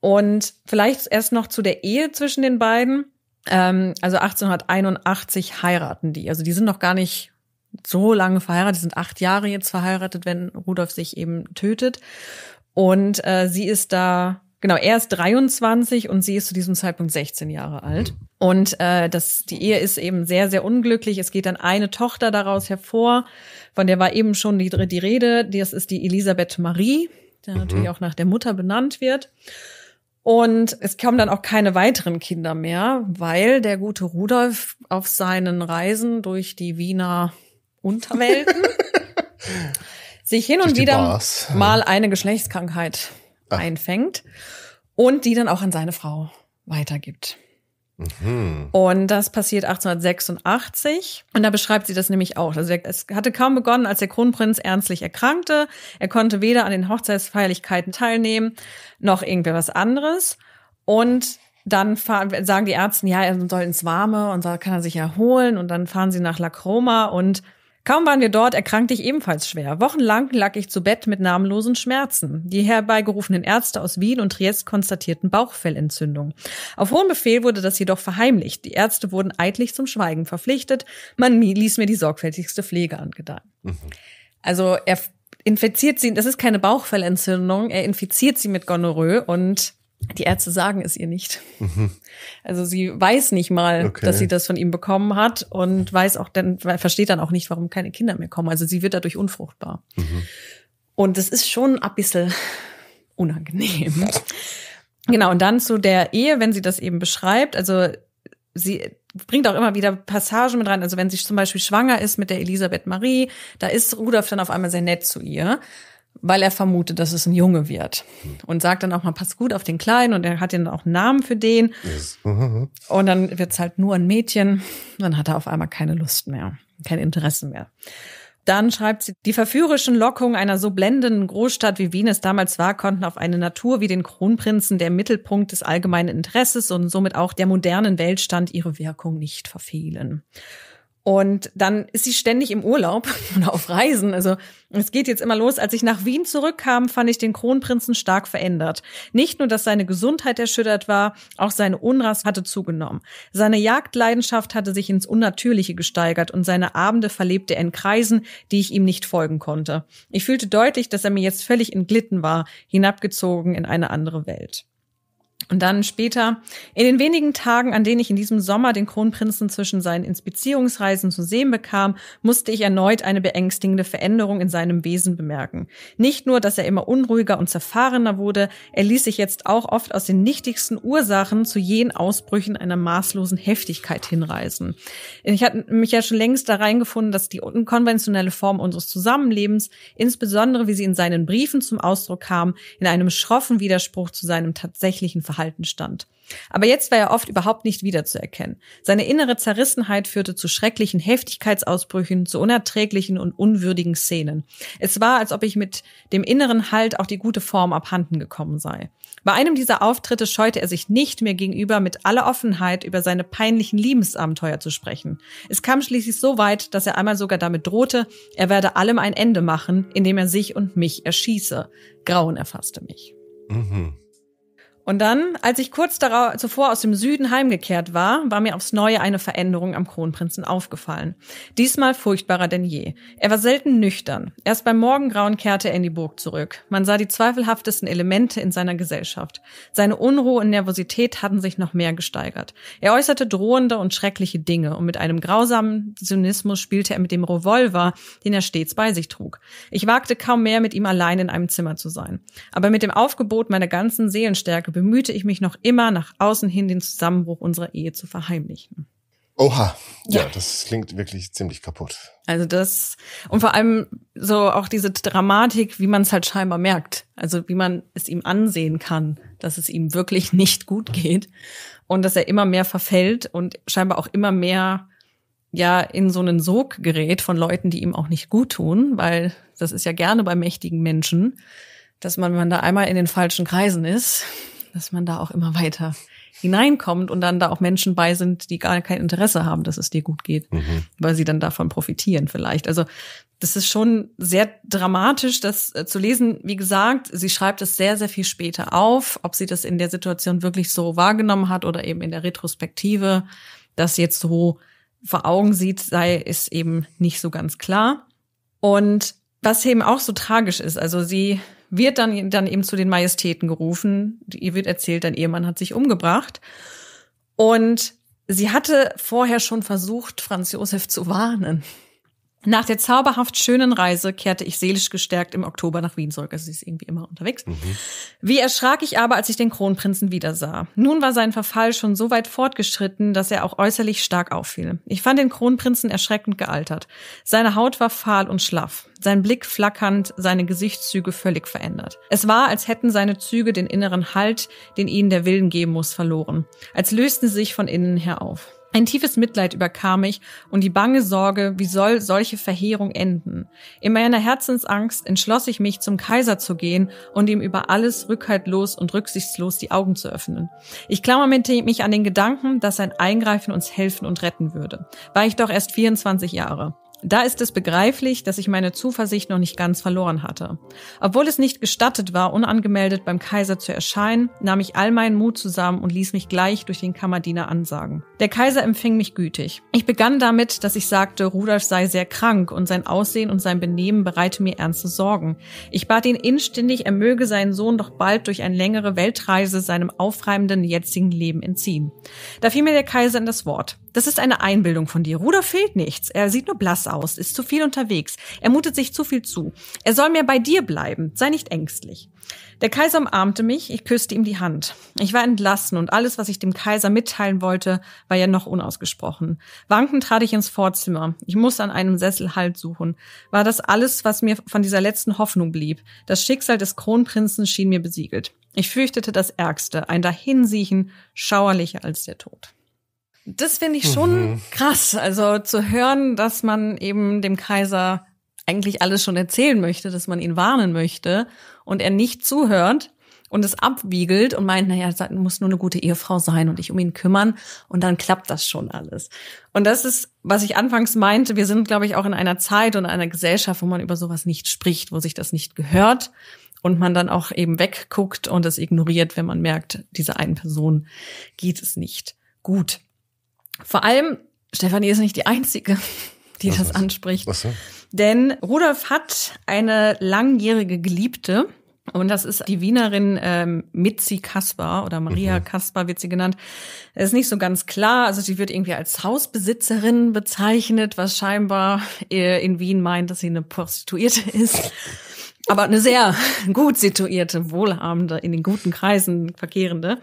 Und vielleicht erst noch zu der Ehe zwischen den beiden. Ähm, also 1881 heiraten die. Also die sind noch gar nicht so lange verheiratet, die sind acht Jahre jetzt verheiratet, wenn Rudolf sich eben tötet. Und äh, sie ist da, genau, er ist 23 und sie ist zu diesem Zeitpunkt 16 Jahre alt. Und äh, das, die Ehe ist eben sehr, sehr unglücklich. Es geht dann eine Tochter daraus hervor, von der war eben schon die, die Rede. Das ist die Elisabeth Marie, die mhm. natürlich auch nach der Mutter benannt wird. Und es kommen dann auch keine weiteren Kinder mehr, weil der gute Rudolf auf seinen Reisen durch die Wiener Unterwelten sich hin und wieder Bars. mal eine Geschlechtskrankheit Ach. einfängt und die dann auch an seine Frau weitergibt. Mhm. Und das passiert 1886. Und da beschreibt sie das nämlich auch. Also es hatte kaum begonnen, als der Kronprinz ernstlich erkrankte. Er konnte weder an den Hochzeitsfeierlichkeiten teilnehmen, noch irgendwie was anderes. Und dann sagen die Ärzte, ja, er soll ins Warme und da kann er sich erholen. Und dann fahren sie nach La Croma und Kaum waren wir dort, erkrankte ich ebenfalls schwer. Wochenlang lag ich zu Bett mit namenlosen Schmerzen. Die herbeigerufenen Ärzte aus Wien und Triest konstatierten Bauchfellentzündung. Auf hohen Befehl wurde das jedoch verheimlicht. Die Ärzte wurden eidlich zum Schweigen verpflichtet. Man ließ mir die sorgfältigste Pflege angedeihen. Mhm. Also er infiziert sie, das ist keine Bauchfellentzündung, er infiziert sie mit Gonorrhoe und die Ärzte sagen es ihr nicht. Mhm. Also sie weiß nicht mal, okay. dass sie das von ihm bekommen hat und weiß auch dann, versteht dann auch nicht, warum keine Kinder mehr kommen. Also sie wird dadurch unfruchtbar. Mhm. Und das ist schon ein bisschen unangenehm. Genau, und dann zu der Ehe, wenn sie das eben beschreibt, also sie bringt auch immer wieder Passagen mit rein. Also wenn sie zum Beispiel schwanger ist mit der Elisabeth Marie, da ist Rudolf dann auf einmal sehr nett zu ihr weil er vermutet, dass es ein Junge wird. Hm. Und sagt dann auch mal, pass gut auf den Kleinen und er hat dann auch einen Namen für den. Mhm, mhm. Und dann wird's halt nur ein Mädchen. Dann hat er auf einmal keine Lust mehr, kein Interesse mehr. Dann schreibt sie, die verführerischen Lockungen einer so blendenden Großstadt wie Wien es damals war, konnten auf eine Natur wie den Kronprinzen, der Mittelpunkt des allgemeinen Interesses und somit auch der modernen Welt stand, ihre Wirkung nicht verfehlen. Und dann ist sie ständig im Urlaub oder auf Reisen. Also es geht jetzt immer los. Als ich nach Wien zurückkam, fand ich den Kronprinzen stark verändert. Nicht nur, dass seine Gesundheit erschüttert war, auch seine Unrast hatte zugenommen. Seine Jagdleidenschaft hatte sich ins Unnatürliche gesteigert und seine Abende verlebte er in Kreisen, die ich ihm nicht folgen konnte. Ich fühlte deutlich, dass er mir jetzt völlig entglitten war, hinabgezogen in eine andere Welt. Und dann später, in den wenigen Tagen, an denen ich in diesem Sommer den Kronprinzen zwischen seinen Inspizierungsreisen zu sehen bekam, musste ich erneut eine beängstigende Veränderung in seinem Wesen bemerken. Nicht nur, dass er immer unruhiger und zerfahrener wurde, er ließ sich jetzt auch oft aus den nichtigsten Ursachen zu jenen Ausbrüchen einer maßlosen Heftigkeit hinreißen. Ich hatte mich ja schon längst da reingefunden, dass die unkonventionelle Form unseres Zusammenlebens, insbesondere wie sie in seinen Briefen zum Ausdruck kam, in einem schroffen Widerspruch zu seinem tatsächlichen Verhalten Verhalten stand. Aber jetzt war er oft überhaupt nicht wiederzuerkennen. Seine innere Zerrissenheit führte zu schrecklichen Heftigkeitsausbrüchen, zu unerträglichen und unwürdigen Szenen. Es war, als ob ich mit dem inneren Halt auch die gute Form abhanden gekommen sei. Bei einem dieser Auftritte scheute er sich nicht mehr gegenüber, mit aller Offenheit über seine peinlichen Liebesabenteuer zu sprechen. Es kam schließlich so weit, dass er einmal sogar damit drohte, er werde allem ein Ende machen, indem er sich und mich erschieße. Grauen erfasste mich. Mhm. Und dann, als ich kurz darauf, zuvor aus dem Süden heimgekehrt war, war mir aufs Neue eine Veränderung am Kronprinzen aufgefallen. Diesmal furchtbarer denn je. Er war selten nüchtern. Erst beim Morgengrauen kehrte er in die Burg zurück. Man sah die zweifelhaftesten Elemente in seiner Gesellschaft. Seine Unruhe und Nervosität hatten sich noch mehr gesteigert. Er äußerte drohende und schreckliche Dinge und mit einem grausamen Zynismus spielte er mit dem Revolver, den er stets bei sich trug. Ich wagte kaum mehr, mit ihm allein in einem Zimmer zu sein. Aber mit dem Aufgebot meiner ganzen Seelenstärke bemühte ich mich noch immer, nach außen hin den Zusammenbruch unserer Ehe zu verheimlichen. Oha, ja, ja, das klingt wirklich ziemlich kaputt. Also das und vor allem so auch diese Dramatik, wie man es halt scheinbar merkt, also wie man es ihm ansehen kann, dass es ihm wirklich nicht gut geht und dass er immer mehr verfällt und scheinbar auch immer mehr ja in so einen Sog gerät von Leuten, die ihm auch nicht gut tun, weil das ist ja gerne bei mächtigen Menschen, dass man, wenn man da einmal in den falschen Kreisen ist, dass man da auch immer weiter hineinkommt und dann da auch Menschen bei sind, die gar kein Interesse haben, dass es dir gut geht, mhm. weil sie dann davon profitieren vielleicht. Also das ist schon sehr dramatisch, das äh, zu lesen. Wie gesagt, sie schreibt es sehr, sehr viel später auf, ob sie das in der Situation wirklich so wahrgenommen hat oder eben in der Retrospektive, das jetzt so vor Augen sieht, sei, ist eben nicht so ganz klar. Und was eben auch so tragisch ist, also sie wird dann, dann eben zu den Majestäten gerufen. Ihr wird erzählt, dein Ehemann hat sich umgebracht. Und sie hatte vorher schon versucht, Franz Josef zu warnen. Nach der zauberhaft schönen Reise kehrte ich seelisch gestärkt im Oktober nach Wien zurück. Also sie ist irgendwie immer unterwegs. Mhm. Wie erschrak ich aber, als ich den Kronprinzen wiedersah. Nun war sein Verfall schon so weit fortgeschritten, dass er auch äußerlich stark auffiel. Ich fand den Kronprinzen erschreckend gealtert. Seine Haut war fahl und schlaff, sein Blick flackernd, seine Gesichtszüge völlig verändert. Es war, als hätten seine Züge den inneren Halt, den ihnen der Willen geben muss, verloren. Als lösten sie sich von innen her auf. Ein tiefes Mitleid überkam mich und die bange Sorge, wie soll solche Verheerung enden. In meiner Herzensangst entschloss ich mich, zum Kaiser zu gehen und ihm über alles rückhaltlos und rücksichtslos die Augen zu öffnen. Ich klammerte mich an den Gedanken, dass sein Eingreifen uns helfen und retten würde. War ich doch erst 24 Jahre. Da ist es begreiflich, dass ich meine Zuversicht noch nicht ganz verloren hatte. Obwohl es nicht gestattet war, unangemeldet beim Kaiser zu erscheinen, nahm ich all meinen Mut zusammen und ließ mich gleich durch den Kammerdiener ansagen. Der Kaiser empfing mich gütig. Ich begann damit, dass ich sagte, Rudolf sei sehr krank und sein Aussehen und sein Benehmen bereite mir ernste Sorgen. Ich bat ihn inständig, er möge seinen Sohn doch bald durch eine längere Weltreise seinem aufreibenden jetzigen Leben entziehen. Da fiel mir der Kaiser in das Wort. Das ist eine Einbildung von dir. Ruder fehlt nichts. Er sieht nur blass aus, ist zu viel unterwegs. Er mutet sich zu viel zu. Er soll mehr bei dir bleiben. Sei nicht ängstlich. Der Kaiser umarmte mich, ich küsste ihm die Hand. Ich war entlassen und alles, was ich dem Kaiser mitteilen wollte, war ja noch unausgesprochen. Wankend trat ich ins Vorzimmer. Ich musste an einem Sessel Halt suchen. War das alles, was mir von dieser letzten Hoffnung blieb? Das Schicksal des Kronprinzen schien mir besiegelt. Ich fürchtete das Ärgste, ein Dahinsiechen, schauerlicher als der Tod. Das finde ich schon mhm. krass. Also zu hören, dass man eben dem Kaiser eigentlich alles schon erzählen möchte, dass man ihn warnen möchte und er nicht zuhört und es abwiegelt und meint, naja, es muss nur eine gute Ehefrau sein und ich um ihn kümmern und dann klappt das schon alles. Und das ist, was ich anfangs meinte, wir sind, glaube ich, auch in einer Zeit und einer Gesellschaft, wo man über sowas nicht spricht, wo sich das nicht gehört und man dann auch eben wegguckt und es ignoriert, wenn man merkt, dieser einen Person geht es nicht gut. Vor allem, Stefanie ist nicht die Einzige, die was das was? anspricht. Was so? Denn Rudolf hat eine langjährige Geliebte. Und das ist die Wienerin ähm, Mitzi Kaspar oder Maria mhm. Kaspar wird sie genannt. Das ist nicht so ganz klar. Also sie wird irgendwie als Hausbesitzerin bezeichnet, was scheinbar äh, in Wien meint, dass sie eine Prostituierte ist. Aber eine sehr gut situierte, wohlhabende, in den guten Kreisen verkehrende.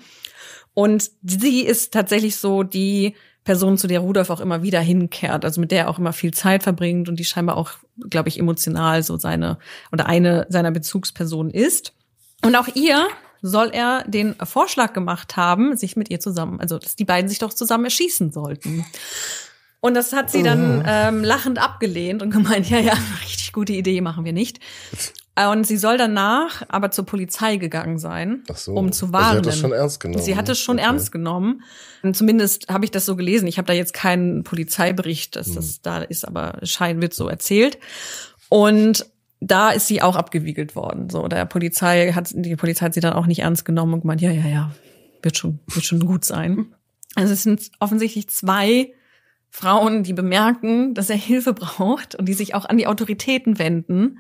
Und sie ist tatsächlich so die Person, zu der Rudolf auch immer wieder hinkehrt, also mit der er auch immer viel Zeit verbringt und die scheinbar auch, glaube ich, emotional so seine oder eine seiner Bezugspersonen ist. Und auch ihr soll er den Vorschlag gemacht haben, sich mit ihr zusammen, also dass die beiden sich doch zusammen erschießen sollten. Und das hat sie dann oh. ähm, lachend abgelehnt und gemeint, ja, ja, richtig gute Idee, machen wir nicht. Äh, und sie soll danach aber zur Polizei gegangen sein, Ach so. um zu warnen. Also sie hat es schon ernst genommen. Sie hat es schon okay. ernst genommen. Und zumindest habe ich das so gelesen. Ich habe da jetzt keinen Polizeibericht, dass hm. das da ist, aber Schein wird so erzählt. Und da ist sie auch abgewiegelt worden. So, der Polizei hat, die Polizei hat sie dann auch nicht ernst genommen und gemeint, ja, ja, ja, wird schon, wird schon gut sein. Also es sind offensichtlich zwei Frauen, die bemerken, dass er Hilfe braucht und die sich auch an die Autoritäten wenden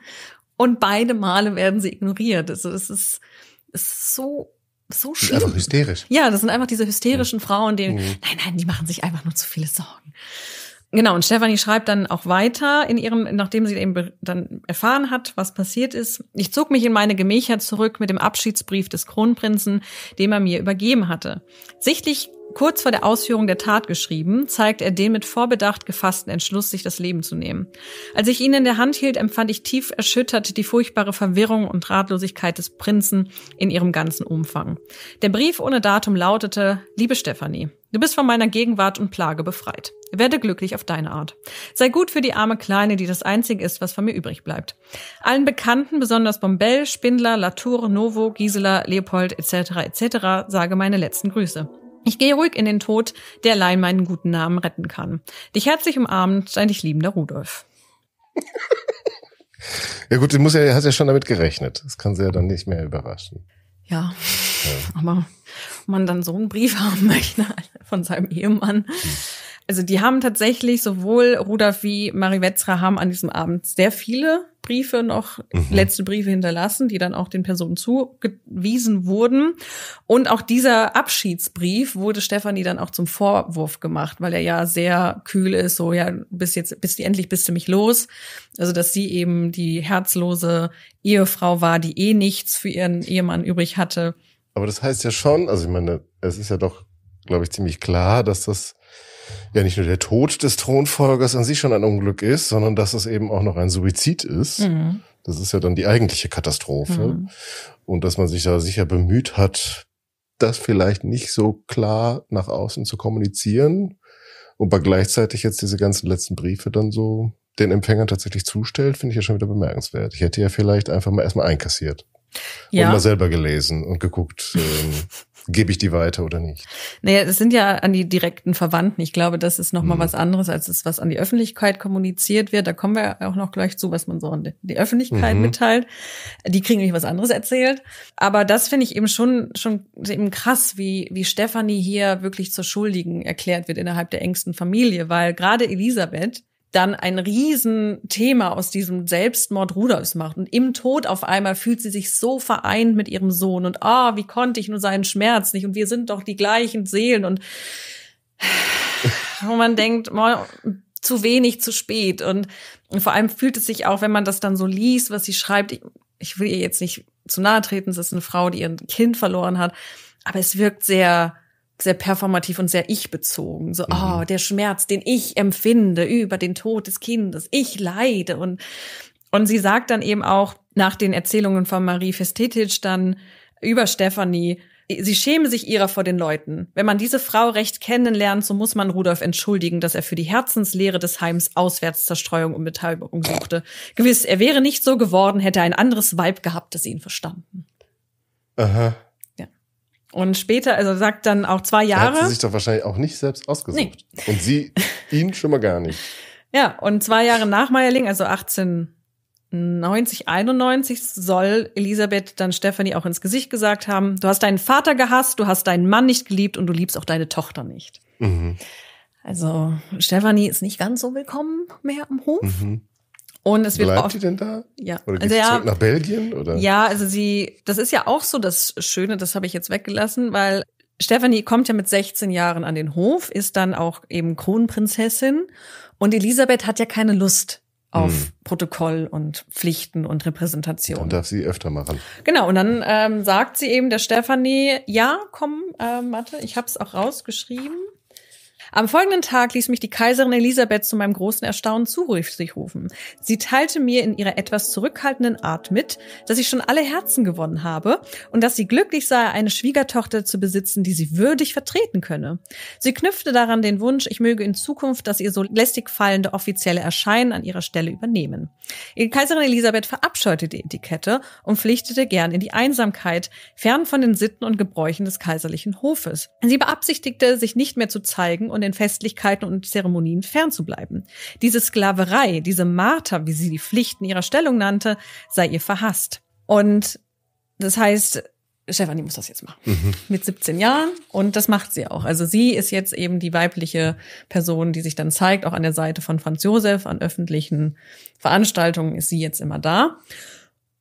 und beide Male werden sie ignoriert. Also es ist, es ist so so schlimm. Das ist einfach hysterisch. Ja, das sind einfach diese hysterischen mhm. Frauen, die, mhm. nein, nein, die machen sich einfach nur zu viele Sorgen. Genau, und Stefanie schreibt dann auch weiter in ihrem, nachdem sie eben dann erfahren hat, was passiert ist. Ich zog mich in meine Gemächer zurück mit dem Abschiedsbrief des Kronprinzen, den er mir übergeben hatte. Sichtlich Kurz vor der Ausführung der Tat geschrieben, zeigt er den mit Vorbedacht gefassten Entschluss, sich das Leben zu nehmen. Als ich ihn in der Hand hielt, empfand ich tief erschüttert die furchtbare Verwirrung und Ratlosigkeit des Prinzen in ihrem ganzen Umfang. Der Brief ohne Datum lautete, liebe Stephanie, du bist von meiner Gegenwart und Plage befreit. Werde glücklich auf deine Art. Sei gut für die arme Kleine, die das Einzige ist, was von mir übrig bleibt. Allen Bekannten, besonders Bombell, Spindler, Latour, Novo, Gisela, Leopold etc. etc. sage meine letzten Grüße. Ich gehe ruhig in den Tod, der allein meinen guten Namen retten kann. Dich herzlich umarmend, dein dich liebender Rudolf. ja gut, du musst ja, hast ja schon damit gerechnet. Das kann sie ja dann nicht mehr überraschen. Ja, ja. aber man dann so einen Brief haben möchte von seinem Ehemann. Also die haben tatsächlich sowohl Rudolf wie Marie Wetzra haben an diesem Abend sehr viele Briefe noch, mhm. letzte Briefe hinterlassen, die dann auch den Personen zugewiesen wurden. Und auch dieser Abschiedsbrief wurde Stefanie dann auch zum Vorwurf gemacht, weil er ja sehr kühl ist, so ja, bis jetzt, bis die endlich bist du mich los. Also, dass sie eben die herzlose Ehefrau war, die eh nichts für ihren Ehemann übrig hatte. Aber das heißt ja schon, also ich meine, es ist ja doch, glaube ich, ziemlich klar, dass das ja nicht nur der Tod des Thronfolgers an sich schon ein Unglück ist, sondern dass es eben auch noch ein Suizid ist. Mhm. Das ist ja dann die eigentliche Katastrophe. Mhm. Und dass man sich da sicher bemüht hat, das vielleicht nicht so klar nach außen zu kommunizieren. Und bei gleichzeitig jetzt diese ganzen letzten Briefe dann so den Empfängern tatsächlich zustellt, finde ich ja schon wieder bemerkenswert. Ich hätte ja vielleicht einfach mal erstmal einkassiert. Ja. Und mal selber gelesen und geguckt, ähm, gebe ich die weiter oder nicht. Naja, es sind ja an die direkten Verwandten. Ich glaube, das ist nochmal mhm. was anderes, als das, was an die Öffentlichkeit kommuniziert wird. Da kommen wir auch noch gleich zu, was man so an die Öffentlichkeit mhm. mitteilt. Die kriegen nämlich was anderes erzählt. Aber das finde ich eben schon, schon eben krass, wie, wie Stefanie hier wirklich zur Schuldigen erklärt wird innerhalb der engsten Familie, weil gerade Elisabeth, dann ein Riesenthema aus diesem Selbstmord Rudolfs macht. Und im Tod auf einmal fühlt sie sich so vereint mit ihrem Sohn und ah, oh, wie konnte ich nur seinen Schmerz nicht? Und wir sind doch die gleichen Seelen und wo man denkt, zu wenig, zu spät. Und vor allem fühlt es sich auch, wenn man das dann so liest, was sie schreibt, ich, ich will ihr jetzt nicht zu nahe treten, es ist eine Frau, die ihr Kind verloren hat, aber es wirkt sehr sehr performativ und sehr ich-bezogen. So, mhm. oh, der Schmerz, den ich empfinde über den Tod des Kindes, ich leide. Und, und sie sagt dann eben auch nach den Erzählungen von Marie Festetic dann über Stephanie, sie schäme sich ihrer vor den Leuten. Wenn man diese Frau recht kennenlernt, so muss man Rudolf entschuldigen, dass er für die Herzenslehre des Heims Auswärtszerstreuung und Betäubung suchte. Gewiss, er wäre nicht so geworden, hätte ein anderes Weib gehabt, das ihn verstanden. Aha. Und später, also sagt dann auch zwei Jahre. hat sie sich doch wahrscheinlich auch nicht selbst ausgesucht. Nee. Und sie, ihn schon mal gar nicht. Ja, und zwei Jahre nach Meierling, also 1890, 91, soll Elisabeth dann Stephanie auch ins Gesicht gesagt haben, du hast deinen Vater gehasst, du hast deinen Mann nicht geliebt und du liebst auch deine Tochter nicht. Mhm. Also Stephanie ist nicht ganz so willkommen mehr am Hof. Mhm. Und es wird Bleibt oft, die denn da? Ja. Oder geht also, ja, zurück nach Belgien? Oder? Ja, also sie, das ist ja auch so das Schöne, das habe ich jetzt weggelassen, weil Stephanie kommt ja mit 16 Jahren an den Hof, ist dann auch eben Kronprinzessin und Elisabeth hat ja keine Lust auf hm. Protokoll und Pflichten und Repräsentation. Und darf sie öfter machen. Genau, und dann ähm, sagt sie eben der Stephanie, ja, komm, äh, Mathe, ich habe es auch rausgeschrieben. Am folgenden Tag ließ mich die Kaiserin Elisabeth zu meinem großen Erstaunen zurief sich rufen. Sie teilte mir in ihrer etwas zurückhaltenden Art mit, dass ich schon alle Herzen gewonnen habe und dass sie glücklich sei, eine Schwiegertochter zu besitzen, die sie würdig vertreten könne. Sie knüpfte daran den Wunsch, ich möge in Zukunft das ihr so lästig fallende offizielle Erscheinen an ihrer Stelle übernehmen. Die Kaiserin Elisabeth verabscheute die Etikette und pflichtete gern in die Einsamkeit, fern von den Sitten und Gebräuchen des kaiserlichen Hofes. Sie beabsichtigte, sich nicht mehr zu zeigen und und den Festlichkeiten und Zeremonien fernzubleiben. Diese Sklaverei, diese Marter, wie sie die Pflichten ihrer Stellung nannte, sei ihr verhasst. Und das heißt, Stefanie muss das jetzt machen. Mhm. Mit 17 Jahren. Und das macht sie auch. Also sie ist jetzt eben die weibliche Person, die sich dann zeigt, auch an der Seite von Franz Josef, an öffentlichen Veranstaltungen ist sie jetzt immer da.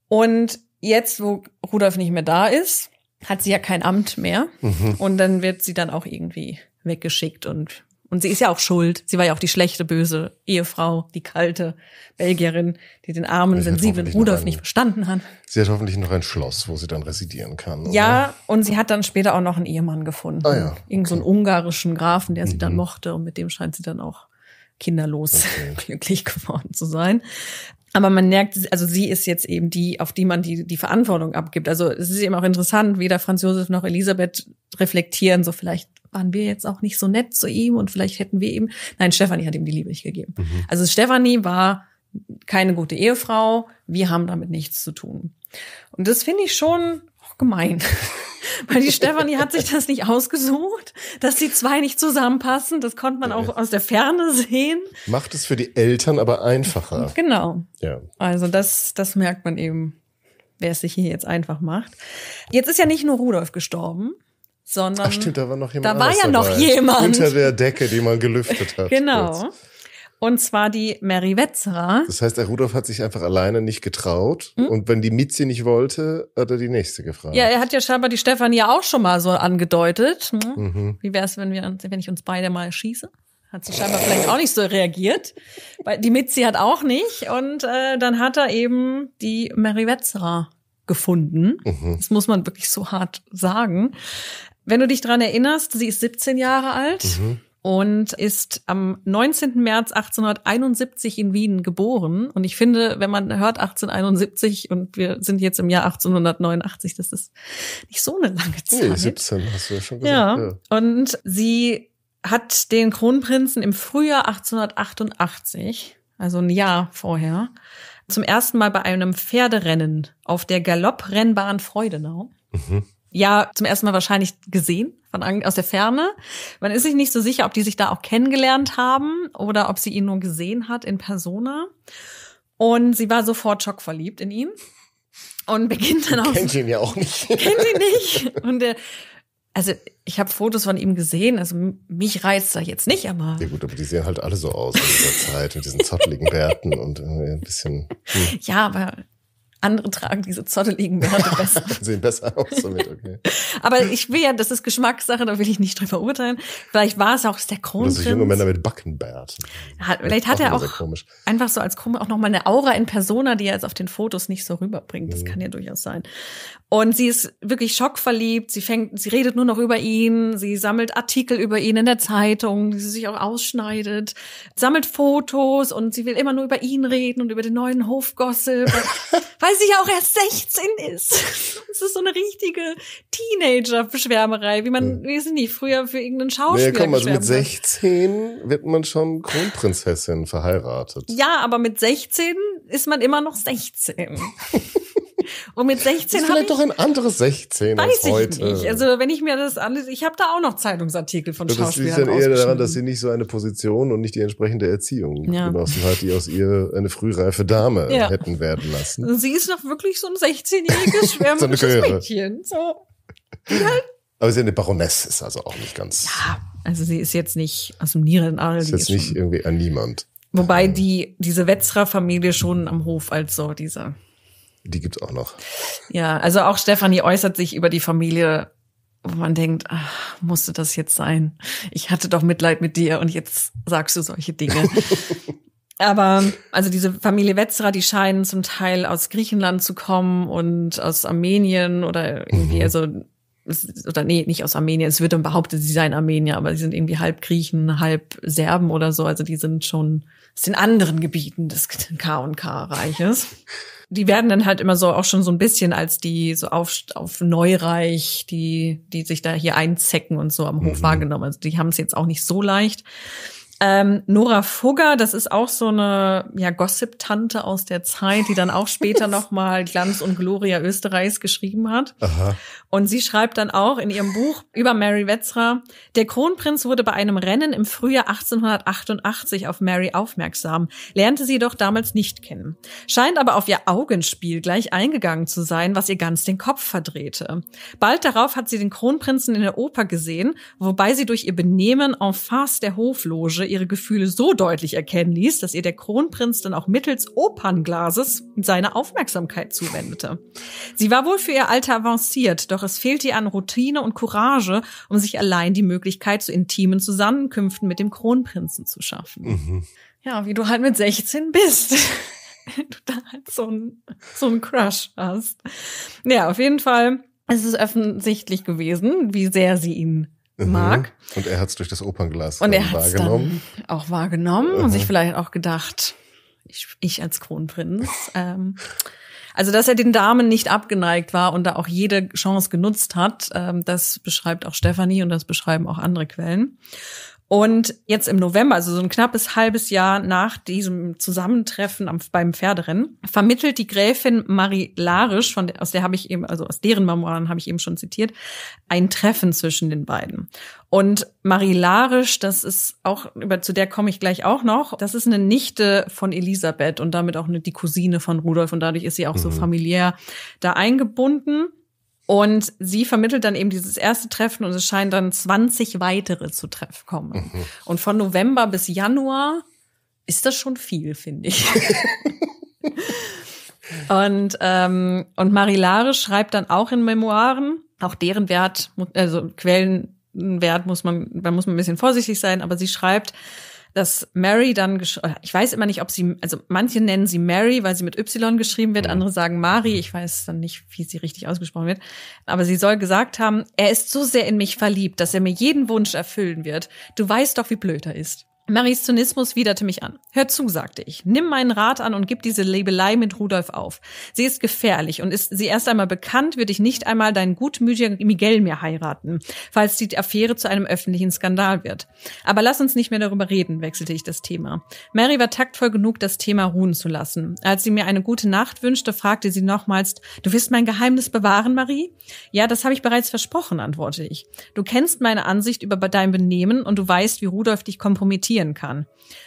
Und jetzt, wo Rudolf nicht mehr da ist, hat sie ja kein Amt mehr. Mhm. Und dann wird sie dann auch irgendwie weggeschickt und und sie ist ja auch schuld. Sie war ja auch die schlechte, böse Ehefrau, die kalte Belgierin, die den armen, sensiblen Rudolf nicht verstanden hat. Sie hat hoffentlich noch ein Schloss, wo sie dann residieren kann. Oder? Ja, und sie hat dann später auch noch einen Ehemann gefunden. Ah, ja. Irgend so einen ungarischen Grafen, der sie dann mhm. mochte. Und mit dem scheint sie dann auch kinderlos okay. glücklich geworden zu sein. Aber man merkt, also sie ist jetzt eben die, auf die man die, die Verantwortung abgibt. Also es ist eben auch interessant, weder Franz Josef noch Elisabeth reflektieren so vielleicht waren wir jetzt auch nicht so nett zu ihm und vielleicht hätten wir eben. Nein, Stefanie hat ihm die Liebe nicht gegeben. Mhm. Also Stefanie war keine gute Ehefrau, wir haben damit nichts zu tun. Und das finde ich schon gemein. Weil die Stefanie hat sich das nicht ausgesucht, dass die zwei nicht zusammenpassen. Das konnte man auch aus der Ferne sehen. Macht es für die Eltern aber einfacher. Genau. Ja. Also das, das merkt man eben, wer es sich hier jetzt einfach macht. Jetzt ist ja nicht nur Rudolf gestorben, sondern Ach stimmt, da war noch jemand. Da war ja dabei. noch jemand unter der Decke, die man gelüftet hat. genau. Kurz. Und zwar die Mary Wetzerer. Das heißt, der Rudolf hat sich einfach alleine nicht getraut. Hm? Und wenn die Mitzi nicht wollte, hat er die nächste gefragt. Ja, er hat ja scheinbar die Stefanie ja auch schon mal so angedeutet. Hm? Mhm. Wie wäre es, wenn, wir, wenn ich uns beide mal schieße? Hat sie scheinbar vielleicht auch nicht so reagiert. Weil Die Mitzi hat auch nicht. Und äh, dann hat er eben die Mary Wetzerer gefunden. Mhm. Das muss man wirklich so hart sagen. Wenn du dich dran erinnerst, sie ist 17 Jahre alt. Mhm und ist am 19. März 1871 in Wien geboren. Und ich finde, wenn man hört 1871 und wir sind jetzt im Jahr 1889, das ist nicht so eine lange Zeit. Nee, 17 hast du ja schon gesagt. Ja. ja. Und sie hat den Kronprinzen im Frühjahr 1888, also ein Jahr vorher, zum ersten Mal bei einem Pferderennen auf der Galopprennbahn Freudenau. Mhm ja zum ersten Mal wahrscheinlich gesehen von aus der Ferne. Man ist sich nicht so sicher, ob die sich da auch kennengelernt haben oder ob sie ihn nur gesehen hat in Persona. Und sie war sofort schockverliebt in ihn und beginnt dann auch. Kennt ihn ja auch nicht. Kennt ihn nicht. Und der, also ich habe Fotos von ihm gesehen, also mich reizt er jetzt nicht, aber. Ja gut, aber die sehen halt alle so aus in dieser Zeit mit diesen zotteligen Bärten und äh, ein bisschen. Hm. Ja, aber andere tragen diese zotteligen Bärte besser. Sehen besser aus damit, okay. Aber ich will ja, das ist Geschmackssache, da will ich nicht drüber urteilen. Vielleicht war es auch der Kronprinz. Das junge Männer mit Backenbart. Hat, vielleicht hat er auch einfach so als Krumm auch nochmal eine Aura in Persona, die er jetzt auf den Fotos nicht so rüberbringt. Das mhm. kann ja durchaus sein. Und sie ist wirklich schockverliebt. Sie fängt, sie redet nur noch über ihn. Sie sammelt Artikel über ihn in der Zeitung, die sie sich auch ausschneidet, sammelt Fotos und sie will immer nur über ihn reden und über den neuen Hofgossip, weil sie ja auch erst 16 ist. Das ist so eine richtige Teenager-Beschwärmerei, wie man, ja. weiß ich die, früher für irgendeinen Schauspieler. Nee, komm, also mit 16 wird man schon Kronprinzessin verheiratet. Ja, aber mit 16 ist man immer noch 16. Und mit 16 habe ich doch ein anderes 16 weiß als heute. Ich nicht. Also wenn ich mir das alles, ich habe da auch noch Zeitungsartikel von das Schauspielern. Das liegt dann eher daran, dass sie nicht so eine Position und nicht die entsprechende Erziehung ja. hat, die aus ihr eine frühreife Dame ja. hätten werden lassen. sie ist noch wirklich so ein 16-jähriges schwärmerisches so Mädchen. So. Halt aber sie ist eine Baroness, ist also auch nicht ganz. Ja, also sie ist jetzt nicht aus dem Nierenadel. Ist jetzt ist nicht irgendwie an niemand. Wobei die, diese wetzra familie schon am Hof als so dieser die gibt's auch noch. Ja, also auch Stefanie äußert sich über die Familie, wo man denkt, ach, musste das jetzt sein? Ich hatte doch Mitleid mit dir und jetzt sagst du solche Dinge. Aber also diese Familie Wetzra, die scheinen zum Teil aus Griechenland zu kommen und aus Armenien oder irgendwie, mhm. also oder nee, nicht aus Armenien. Es wird dann behauptet, sie seien Armenier, aber sie sind irgendwie halb Griechen, halb Serben oder so. Also die sind schon aus den anderen Gebieten des K&K-Reiches die werden dann halt immer so auch schon so ein bisschen als die so auf, auf Neureich, die, die sich da hier einzecken und so am Hof mhm. wahrgenommen. Also die haben es jetzt auch nicht so leicht. Ähm, Nora Fugger, das ist auch so eine ja, Gossip-Tante aus der Zeit, die dann auch später nochmal Glanz und Gloria Österreichs geschrieben hat. Aha. Und sie schreibt dann auch in ihrem Buch über Mary Wetzra, der Kronprinz wurde bei einem Rennen im Frühjahr 1888 auf Mary aufmerksam, lernte sie doch damals nicht kennen, scheint aber auf ihr Augenspiel gleich eingegangen zu sein, was ihr ganz den Kopf verdrehte. Bald darauf hat sie den Kronprinzen in der Oper gesehen, wobei sie durch ihr Benehmen en face der Hofloge ihre Gefühle so deutlich erkennen ließ, dass ihr der Kronprinz dann auch mittels Opernglases seine Aufmerksamkeit zuwendete. Sie war wohl für ihr Alter avanciert, doch es fehlte ihr an Routine und Courage, um sich allein die Möglichkeit zu intimen Zusammenkünften mit dem Kronprinzen zu schaffen. Mhm. Ja, wie du halt mit 16 bist du da halt so einen so einen Crush hast. Ja, auf jeden Fall ist es offensichtlich gewesen, wie sehr sie ihn Mhm. mag. Und er hat es durch das Opernglas und er hat's wahrgenommen. Dann auch wahrgenommen mhm. und sich mhm. vielleicht auch gedacht, ich, ich als Kronprinz. ähm, also, dass er den Damen nicht abgeneigt war und da auch jede Chance genutzt hat, ähm, das beschreibt auch Stefanie und das beschreiben auch andere Quellen. Und jetzt im November, also so ein knappes halbes Jahr nach diesem Zusammentreffen am, beim Pferderennen, vermittelt die Gräfin Marie Larisch, von der, aus der habe ich eben, also aus deren Memoiren habe ich eben schon zitiert, ein Treffen zwischen den beiden. Und Marie Larisch, das ist auch, über, zu der komme ich gleich auch noch, das ist eine Nichte von Elisabeth und damit auch eine, die Cousine von Rudolf und dadurch ist sie auch mhm. so familiär da eingebunden. Und sie vermittelt dann eben dieses erste Treffen und es scheinen dann 20 weitere zu treffen kommen. Mhm. Und von November bis Januar ist das schon viel, finde ich. und, ähm, und Marilare schreibt dann auch in Memoiren, auch deren Wert, also Quellenwert muss man, da muss man ein bisschen vorsichtig sein, aber sie schreibt, dass Mary dann, ich weiß immer nicht, ob sie, also manche nennen sie Mary, weil sie mit Y geschrieben wird, andere sagen Mari, mhm. ich weiß dann nicht, wie sie richtig ausgesprochen wird, aber sie soll gesagt haben, er ist so sehr in mich verliebt, dass er mir jeden Wunsch erfüllen wird. Du weißt doch, wie blöd er ist. Maries Zynismus widerte mich an. Hör zu, sagte ich. Nimm meinen Rat an und gib diese Lebelei mit Rudolf auf. Sie ist gefährlich und ist sie erst einmal bekannt, würde ich nicht einmal deinen gutmütigen Miguel mir heiraten, falls die Affäre zu einem öffentlichen Skandal wird. Aber lass uns nicht mehr darüber reden, wechselte ich das Thema. Mary war taktvoll genug, das Thema ruhen zu lassen. Als sie mir eine gute Nacht wünschte, fragte sie nochmals, du wirst mein Geheimnis bewahren, Marie? Ja, das habe ich bereits versprochen, antwortete ich. Du kennst meine Ansicht über dein Benehmen und du weißt, wie Rudolf dich kompromittiert passieren kann.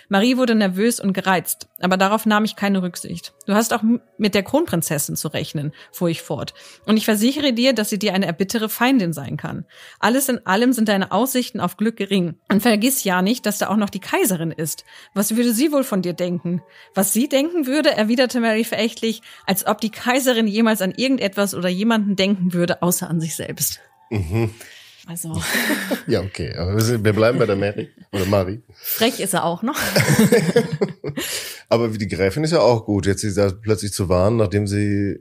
Marie wurde nervös und gereizt, aber darauf nahm ich keine Rücksicht. Du hast auch mit der Kronprinzessin zu rechnen, fuhr ich fort. Und ich versichere dir, dass sie dir eine erbittere Feindin sein kann. Alles in allem sind deine Aussichten auf Glück gering. Und vergiss ja nicht, dass da auch noch die Kaiserin ist. Was würde sie wohl von dir denken? Was sie denken würde, erwiderte Mary verächtlich, als ob die Kaiserin jemals an irgendetwas oder jemanden denken würde, außer an sich selbst. Mhm. Also. ja, okay. Aber wir bleiben bei der Mary. Oder Marie. Frech ist er auch noch. Aber die Gräfin ist ja auch gut, jetzt sie da plötzlich zu warnen, nachdem sie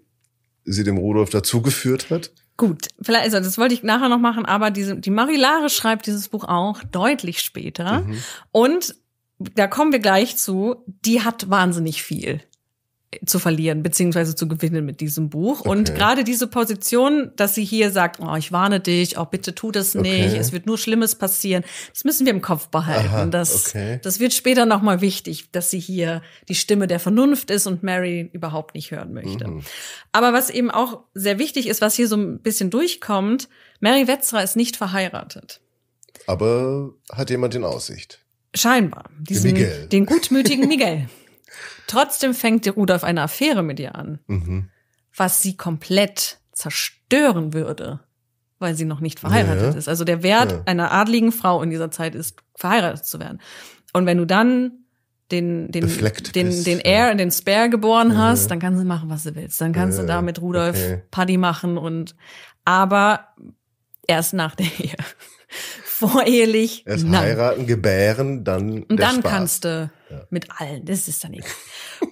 sie dem Rudolf dazugeführt hat. Gut, vielleicht, also das wollte ich nachher noch machen, aber diese, die Marilare schreibt dieses Buch auch deutlich später. Mhm. Und da kommen wir gleich zu, die hat wahnsinnig viel zu verlieren beziehungsweise zu gewinnen mit diesem Buch. Okay. Und gerade diese Position, dass sie hier sagt, oh, ich warne dich, oh, bitte tu das nicht, okay. es wird nur Schlimmes passieren, das müssen wir im Kopf behalten. Aha, das, okay. das wird später nochmal wichtig, dass sie hier die Stimme der Vernunft ist und Mary überhaupt nicht hören möchte. Mhm. Aber was eben auch sehr wichtig ist, was hier so ein bisschen durchkommt, Mary Wetzler ist nicht verheiratet. Aber hat jemand in Aussicht? Scheinbar. Diesen, Miguel. den gutmütigen Miguel. Trotzdem fängt Rudolf eine Affäre mit ihr an, mhm. was sie komplett zerstören würde, weil sie noch nicht verheiratet ja. ist. Also der Wert ja. einer adligen Frau in dieser Zeit ist, verheiratet zu werden. Und wenn du dann den, den, den, den Air, ja. den Spare geboren mhm. hast, dann kannst du machen, was du willst. Dann kannst du da mit Rudolf okay. Paddy machen und, aber erst nach der Ehe vorehelich. Erst Nein. heiraten, gebären, dann. Und dann Spaß. kannst du ja. mit allen. Das ist dann egal.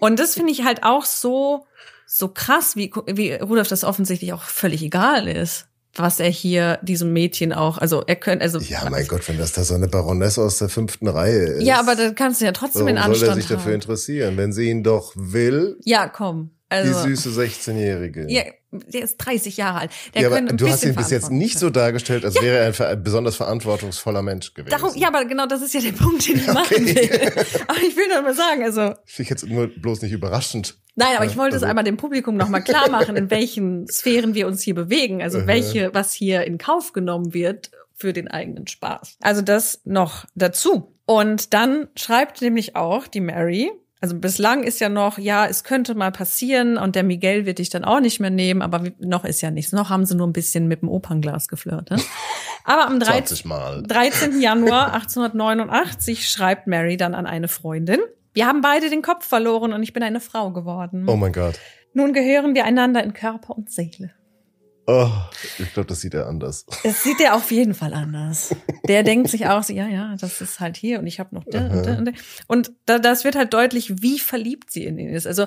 Und das finde ich halt auch so, so krass, wie, wie Rudolf das offensichtlich auch völlig egal ist was er hier diesem Mädchen auch, also er könnte, also. Ja, mein Gott, wenn das da so eine Baroness aus der fünften Reihe ist. Ja, aber dann kannst du ja trotzdem den Anstand haben. soll er sich haben. dafür interessieren, wenn sie ihn doch will? Ja, komm. Also, die süße 16-Jährige. Ja, der ist 30 Jahre alt. Der ja, aber du hast ihn bis jetzt nicht so dargestellt, als ja. wäre er ein besonders verantwortungsvoller Mensch gewesen. Darum, ja, aber genau das ist ja der Punkt, den ich okay. machen will. Aber ich will nur mal sagen, also. Finde ich jetzt nur bloß nicht überraschend. Nein, aber ich wollte also, es einmal dem Publikum nochmal klar machen, in welchen Sphären wir uns hier bewegen. Also welche, was hier in Kauf genommen wird für den eigenen Spaß. Also das noch dazu. Und dann schreibt nämlich auch die Mary, also bislang ist ja noch, ja, es könnte mal passieren und der Miguel wird dich dann auch nicht mehr nehmen, aber noch ist ja nichts. Noch haben sie nur ein bisschen mit dem Opernglas geflirtet. Aber am 13, 13. Januar 1889 schreibt Mary dann an eine Freundin. Wir haben beide den Kopf verloren und ich bin eine Frau geworden. Oh mein Gott. Nun gehören wir einander in Körper und Seele. Oh, ich glaube, das sieht er anders. Das sieht er auf jeden Fall anders. Der denkt sich auch so, ja, ja, das ist halt hier und ich habe noch da und da und da. Und da, das wird halt deutlich, wie verliebt sie in ihn ist. Also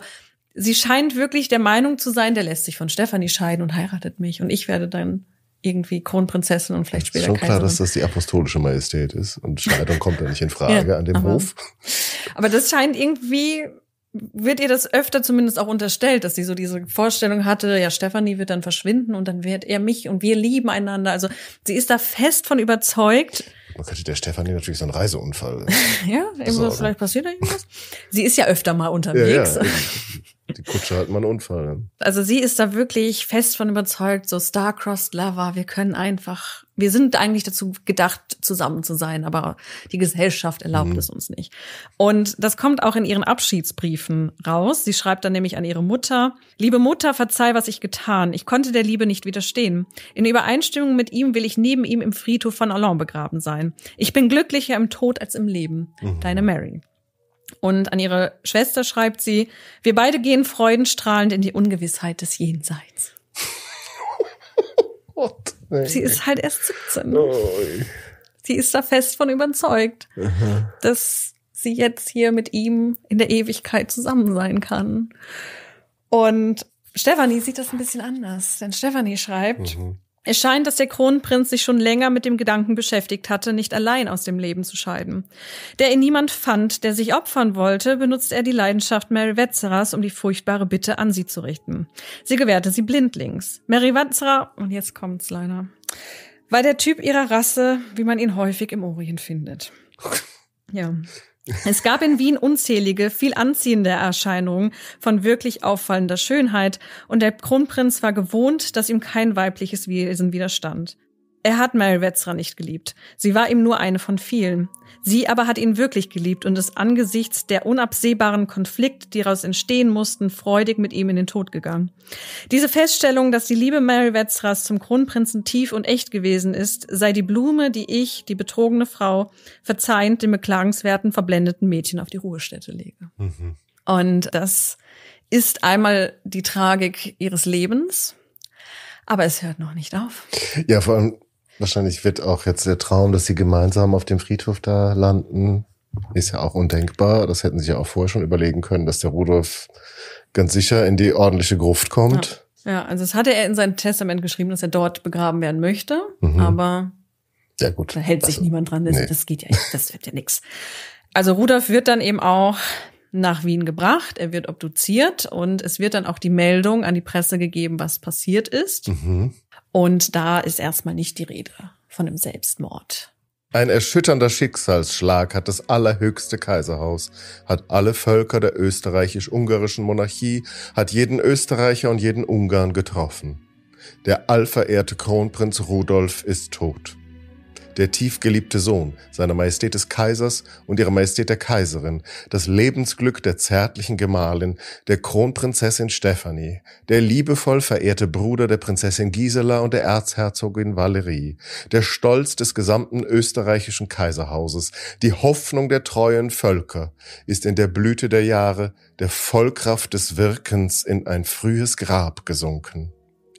sie scheint wirklich der Meinung zu sein, der lässt sich von Stefanie scheiden und heiratet mich und ich werde dann irgendwie Kronprinzessin und vielleicht später Kaiserin. Ist schon klar, Kaiserin. dass das die apostolische Majestät ist und Scheidung kommt da nicht in Frage ja, an dem aber, Hof. Aber das scheint irgendwie wird ihr das öfter zumindest auch unterstellt, dass sie so diese Vorstellung hatte, ja, Stefanie wird dann verschwinden und dann wird er mich und wir lieben einander. Also sie ist da fest von überzeugt. Man könnte der Stefanie natürlich so einen Reiseunfall. Äh, ja, irgendwas vielleicht passiert da irgendwas. Sie ist ja öfter mal unterwegs. Ja, ja. Die Kutsche hat mal einen Unfall. Also sie ist da wirklich fest von überzeugt, so star-crossed Lover, wir können einfach wir sind eigentlich dazu gedacht, zusammen zu sein, aber die Gesellschaft erlaubt mhm. es uns nicht. Und das kommt auch in ihren Abschiedsbriefen raus. Sie schreibt dann nämlich an ihre Mutter, Liebe Mutter, verzeih, was ich getan. Ich konnte der Liebe nicht widerstehen. In Übereinstimmung mit ihm will ich neben ihm im Friedhof von Orlon begraben sein. Ich bin glücklicher im Tod als im Leben. Mhm. Deine Mary. Und an ihre Schwester schreibt sie, wir beide gehen freudenstrahlend in die Ungewissheit des Jenseits. Gott. Sie ist halt erst 17. Sie ist da fest von überzeugt, Aha. dass sie jetzt hier mit ihm in der Ewigkeit zusammen sein kann. Und Stephanie sieht das ein bisschen anders, denn Stephanie schreibt, mhm. Es scheint, dass der Kronprinz sich schon länger mit dem Gedanken beschäftigt hatte, nicht allein aus dem Leben zu scheiden. Der ihn niemand fand, der sich opfern wollte, benutzt er die Leidenschaft Mary Wetzerers, um die furchtbare Bitte an sie zu richten. Sie gewährte sie blindlings. Mary Wetzerer, und jetzt kommt's leider, war der Typ ihrer Rasse, wie man ihn häufig im Orient findet. Ja. Es gab in Wien unzählige, viel anziehende Erscheinungen von wirklich auffallender Schönheit, und der Kronprinz war gewohnt, dass ihm kein weibliches Wesen widerstand. Er hat Mary Wetzra nicht geliebt. Sie war ihm nur eine von vielen. Sie aber hat ihn wirklich geliebt und ist angesichts der unabsehbaren Konflikte, die daraus entstehen mussten, freudig mit ihm in den Tod gegangen. Diese Feststellung, dass die Liebe Mary Wetzras zum Kronprinzen tief und echt gewesen ist, sei die Blume, die ich, die betrogene Frau, verzeihend dem beklagenswerten, verblendeten Mädchen auf die Ruhestätte lege. Mhm. Und das ist einmal die Tragik ihres Lebens. Aber es hört noch nicht auf. Ja, vor allem Wahrscheinlich wird auch jetzt der Traum, dass sie gemeinsam auf dem Friedhof da landen, ist ja auch undenkbar. Das hätten sie ja auch vorher schon überlegen können, dass der Rudolf ganz sicher in die ordentliche Gruft kommt. Ja, ja also das hatte er in sein Testament geschrieben, dass er dort begraben werden möchte, mhm. aber ja, gut. da hält sich also, niemand dran. Das, nee. das geht ja, das wird ja nix. Also Rudolf wird dann eben auch nach Wien gebracht, er wird obduziert und es wird dann auch die Meldung an die Presse gegeben, was passiert ist. Mhm. Und da ist erstmal nicht die Rede von einem Selbstmord. Ein erschütternder Schicksalsschlag hat das allerhöchste Kaiserhaus, hat alle Völker der österreichisch-ungarischen Monarchie, hat jeden Österreicher und jeden Ungarn getroffen. Der allverehrte Kronprinz Rudolf ist tot der tiefgeliebte Sohn, seiner Majestät des Kaisers und ihrer Majestät der Kaiserin, das Lebensglück der zärtlichen Gemahlin, der Kronprinzessin Stephanie, der liebevoll verehrte Bruder der Prinzessin Gisela und der Erzherzogin Valerie, der Stolz des gesamten österreichischen Kaiserhauses, die Hoffnung der treuen Völker, ist in der Blüte der Jahre, der Vollkraft des Wirkens in ein frühes Grab gesunken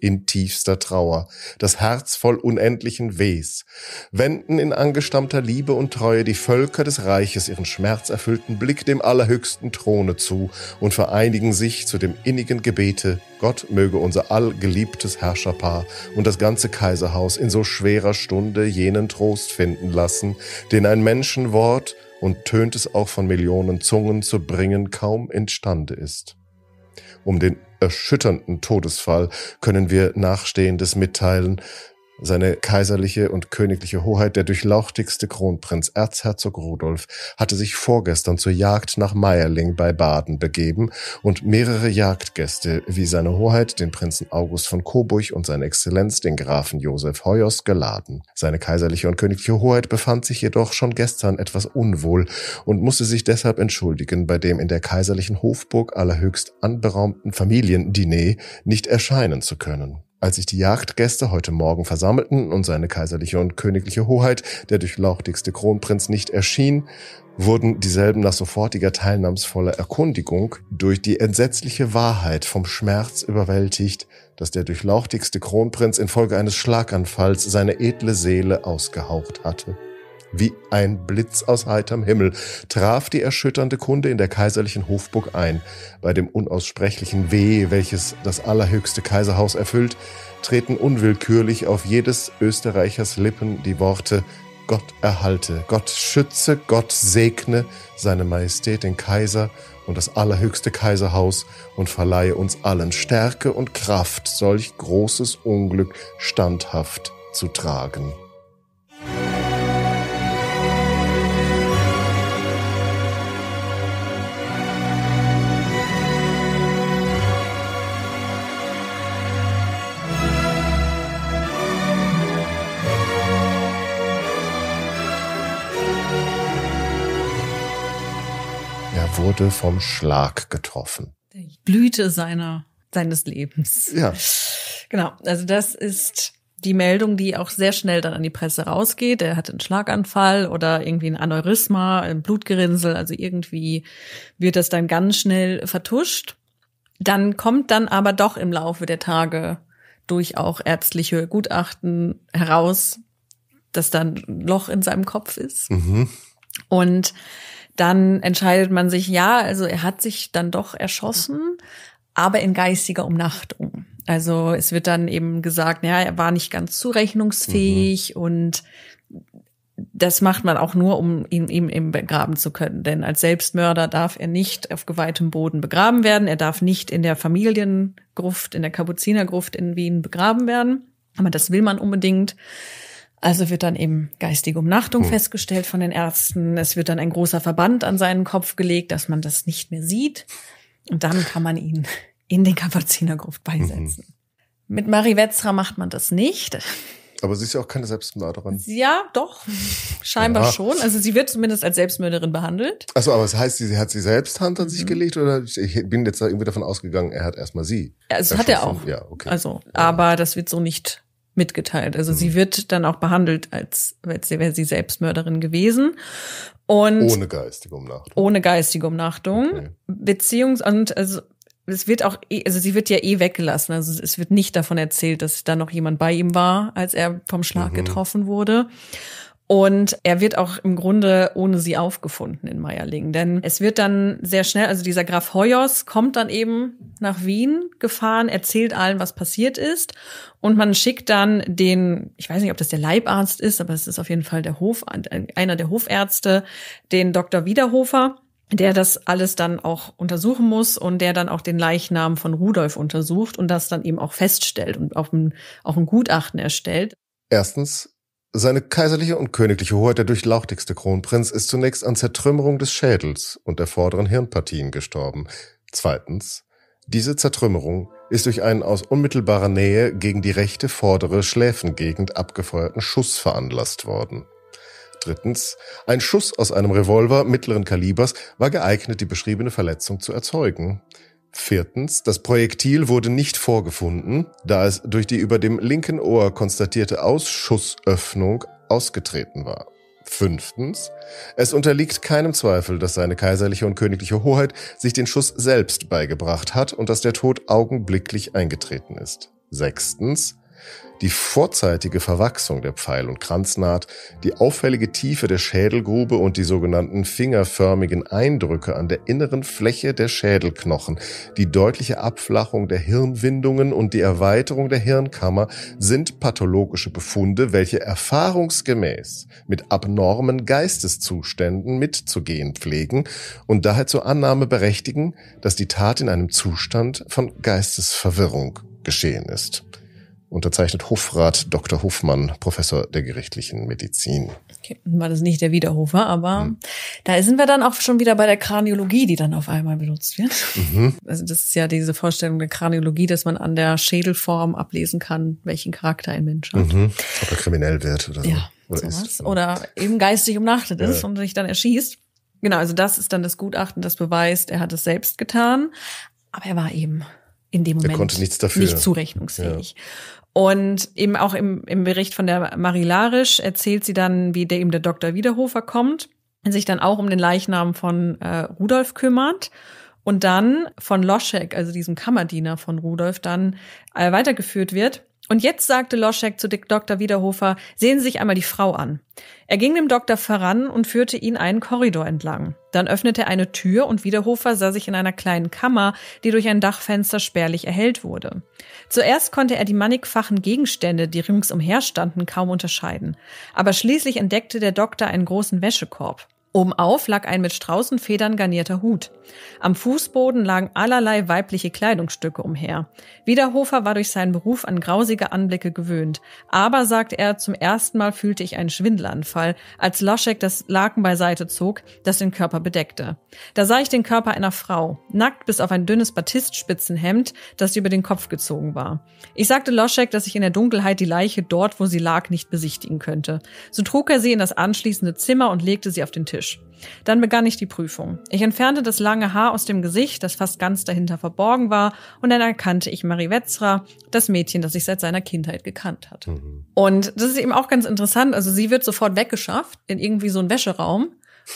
in tiefster Trauer, das Herz voll unendlichen Wehs, wenden in angestammter Liebe und Treue die Völker des Reiches ihren schmerzerfüllten Blick dem allerhöchsten Throne zu und vereinigen sich zu dem innigen Gebete, Gott möge unser allgeliebtes Herrscherpaar und das ganze Kaiserhaus in so schwerer Stunde jenen Trost finden lassen, den ein Menschenwort und tönt es auch von Millionen Zungen zu bringen kaum entstande ist. Um den erschütternden Todesfall können wir Nachstehendes mitteilen, seine kaiserliche und königliche Hoheit, der durchlauchtigste Kronprinz Erzherzog Rudolf, hatte sich vorgestern zur Jagd nach Meierling bei Baden begeben und mehrere Jagdgäste, wie seine Hoheit den Prinzen August von Coburg und seine Exzellenz den Grafen Josef Hoyos, geladen. Seine kaiserliche und königliche Hoheit befand sich jedoch schon gestern etwas unwohl und musste sich deshalb entschuldigen, bei dem in der kaiserlichen Hofburg allerhöchst anberaumten Familiendiner nicht erscheinen zu können. Als sich die Jagdgäste heute Morgen versammelten und seine kaiserliche und königliche Hoheit, der durchlauchtigste Kronprinz, nicht erschien, wurden dieselben nach sofortiger teilnahmsvoller Erkundigung durch die entsetzliche Wahrheit vom Schmerz überwältigt, dass der durchlauchtigste Kronprinz infolge eines Schlaganfalls seine edle Seele ausgehaucht hatte. Wie ein Blitz aus heiterem Himmel traf die erschütternde Kunde in der kaiserlichen Hofburg ein. Bei dem unaussprechlichen Weh, welches das allerhöchste Kaiserhaus erfüllt, treten unwillkürlich auf jedes Österreichers Lippen die Worte Gott erhalte, Gott schütze, Gott segne seine Majestät den Kaiser und das allerhöchste Kaiserhaus und verleihe uns allen Stärke und Kraft, solch großes Unglück standhaft zu tragen. wurde vom Schlag getroffen. Die Blüte seiner, seines Lebens. Ja. Genau. Also das ist die Meldung, die auch sehr schnell dann an die Presse rausgeht. Er hat einen Schlaganfall oder irgendwie ein Aneurysma, ein Blutgerinnsel. Also irgendwie wird das dann ganz schnell vertuscht. Dann kommt dann aber doch im Laufe der Tage durch auch ärztliche Gutachten heraus, dass dann ein Loch in seinem Kopf ist. Mhm. Und dann entscheidet man sich, ja, also er hat sich dann doch erschossen, aber in geistiger Umnachtung. Also es wird dann eben gesagt, ja, er war nicht ganz zurechnungsfähig mhm. und das macht man auch nur, um ihn eben begraben zu können. Denn als Selbstmörder darf er nicht auf geweihtem Boden begraben werden. Er darf nicht in der Familiengruft, in der Kapuzinergruft in Wien begraben werden. Aber das will man unbedingt. Also wird dann eben geistige Umnachtung hm. festgestellt von den Ärzten. Es wird dann ein großer Verband an seinen Kopf gelegt, dass man das nicht mehr sieht. Und dann kann man ihn in den Kapuzinergruft beisetzen. Mhm. Mit Marie Wetzra macht man das nicht. Aber sie ist ja auch keine Selbstmörderin. Ja, doch. Scheinbar ja. schon. Also sie wird zumindest als Selbstmörderin behandelt. Achso, aber es das heißt, sie hat sie selbst Hand an sich mhm. gelegt oder ich bin jetzt irgendwie davon ausgegangen, er hat erstmal sie. Also das hat er auch. ja, okay. Also, aber das wird so nicht mitgeteilt. Also mhm. sie wird dann auch behandelt, als, als wäre sie Selbstmörderin gewesen. Und ohne geistige Umnachtung. Ohne geistige Umnachtung. Okay. Beziehungs- und also es wird auch, eh, also sie wird ja eh weggelassen. Also es wird nicht davon erzählt, dass da noch jemand bei ihm war, als er vom Schlag mhm. getroffen wurde. Und er wird auch im Grunde ohne sie aufgefunden in Meierling. Denn es wird dann sehr schnell, also dieser Graf Hoyos kommt dann eben nach Wien gefahren, erzählt allen, was passiert ist. Und man schickt dann den, ich weiß nicht, ob das der Leibarzt ist, aber es ist auf jeden Fall der Hof, einer der Hofärzte, den Dr. Wiederhofer, der das alles dann auch untersuchen muss und der dann auch den Leichnam von Rudolf untersucht und das dann eben auch feststellt und auch ein, auch ein Gutachten erstellt. Erstens seine kaiserliche und königliche Hoheit, der durchlauchtigste Kronprinz, ist zunächst an Zertrümmerung des Schädels und der vorderen Hirnpartien gestorben. Zweitens, diese Zertrümmerung ist durch einen aus unmittelbarer Nähe gegen die rechte vordere Schläfengegend abgefeuerten Schuss veranlasst worden. Drittens, ein Schuss aus einem Revolver mittleren Kalibers war geeignet, die beschriebene Verletzung zu erzeugen. Viertens, das Projektil wurde nicht vorgefunden, da es durch die über dem linken Ohr konstatierte Ausschussöffnung ausgetreten war. Fünftens, es unterliegt keinem Zweifel, dass seine kaiserliche und königliche Hoheit sich den Schuss selbst beigebracht hat und dass der Tod augenblicklich eingetreten ist. Sechstens, die vorzeitige Verwachsung der Pfeil- und Kranznaht, die auffällige Tiefe der Schädelgrube und die sogenannten fingerförmigen Eindrücke an der inneren Fläche der Schädelknochen, die deutliche Abflachung der Hirnwindungen und die Erweiterung der Hirnkammer sind pathologische Befunde, welche erfahrungsgemäß mit abnormen Geisteszuständen mitzugehen pflegen und daher zur Annahme berechtigen, dass die Tat in einem Zustand von Geistesverwirrung geschehen ist. Unterzeichnet Hofrat Dr. Hofmann, Professor der gerichtlichen Medizin. Okay, war das nicht der Wiederhofer, aber mhm. da sind wir dann auch schon wieder bei der Kraniologie, die dann auf einmal benutzt wird. Mhm. Also das ist ja diese Vorstellung der Kraniologie, dass man an der Schädelform ablesen kann, welchen Charakter ein Mensch hat. Mhm. Ob er kriminell wird oder so. Ja, oder, ist, oder eben geistig umnachtet ja. ist und sich dann erschießt. Genau, also das ist dann das Gutachten, das beweist, er hat es selbst getan, aber er war eben in dem Moment konnte nichts dafür. nicht zurechnungsfähig. Ja. Und eben auch im, im Bericht von der Marie Larisch erzählt sie dann, wie der eben der Dr. Wiederhofer kommt und sich dann auch um den Leichnam von äh, Rudolf kümmert und dann von Loschek, also diesem Kammerdiener von Rudolf, dann äh, weitergeführt wird. Und jetzt sagte Loschek zu Dr. Wiederhofer, sehen Sie sich einmal die Frau an. Er ging dem Doktor voran und führte ihn einen Korridor entlang. Dann öffnete er eine Tür und Wiederhofer sah sich in einer kleinen Kammer, die durch ein Dachfenster spärlich erhellt wurde. Zuerst konnte er die mannigfachen Gegenstände, die ringsumher standen, kaum unterscheiden. Aber schließlich entdeckte der Doktor einen großen Wäschekorb. Obenauf lag ein mit Straußenfedern garnierter Hut. Am Fußboden lagen allerlei weibliche Kleidungsstücke umher. Wiederhofer war durch seinen Beruf an grausige Anblicke gewöhnt. Aber, sagt er, zum ersten Mal fühlte ich einen Schwindelanfall, als Loschek das Laken beiseite zog, das den Körper bedeckte. Da sah ich den Körper einer Frau, nackt bis auf ein dünnes Batistspitzenhemd, das über den Kopf gezogen war. Ich sagte Loschek, dass ich in der Dunkelheit die Leiche dort, wo sie lag, nicht besichtigen könnte. So trug er sie in das anschließende Zimmer und legte sie auf den Tisch. Tisch. Dann begann ich die Prüfung. Ich entfernte das lange Haar aus dem Gesicht, das fast ganz dahinter verborgen war, und dann erkannte ich Marie Wetzra, das Mädchen, das ich seit seiner Kindheit gekannt hatte. Mhm. Und das ist eben auch ganz interessant. Also sie wird sofort weggeschafft in irgendwie so einen Wäscheraum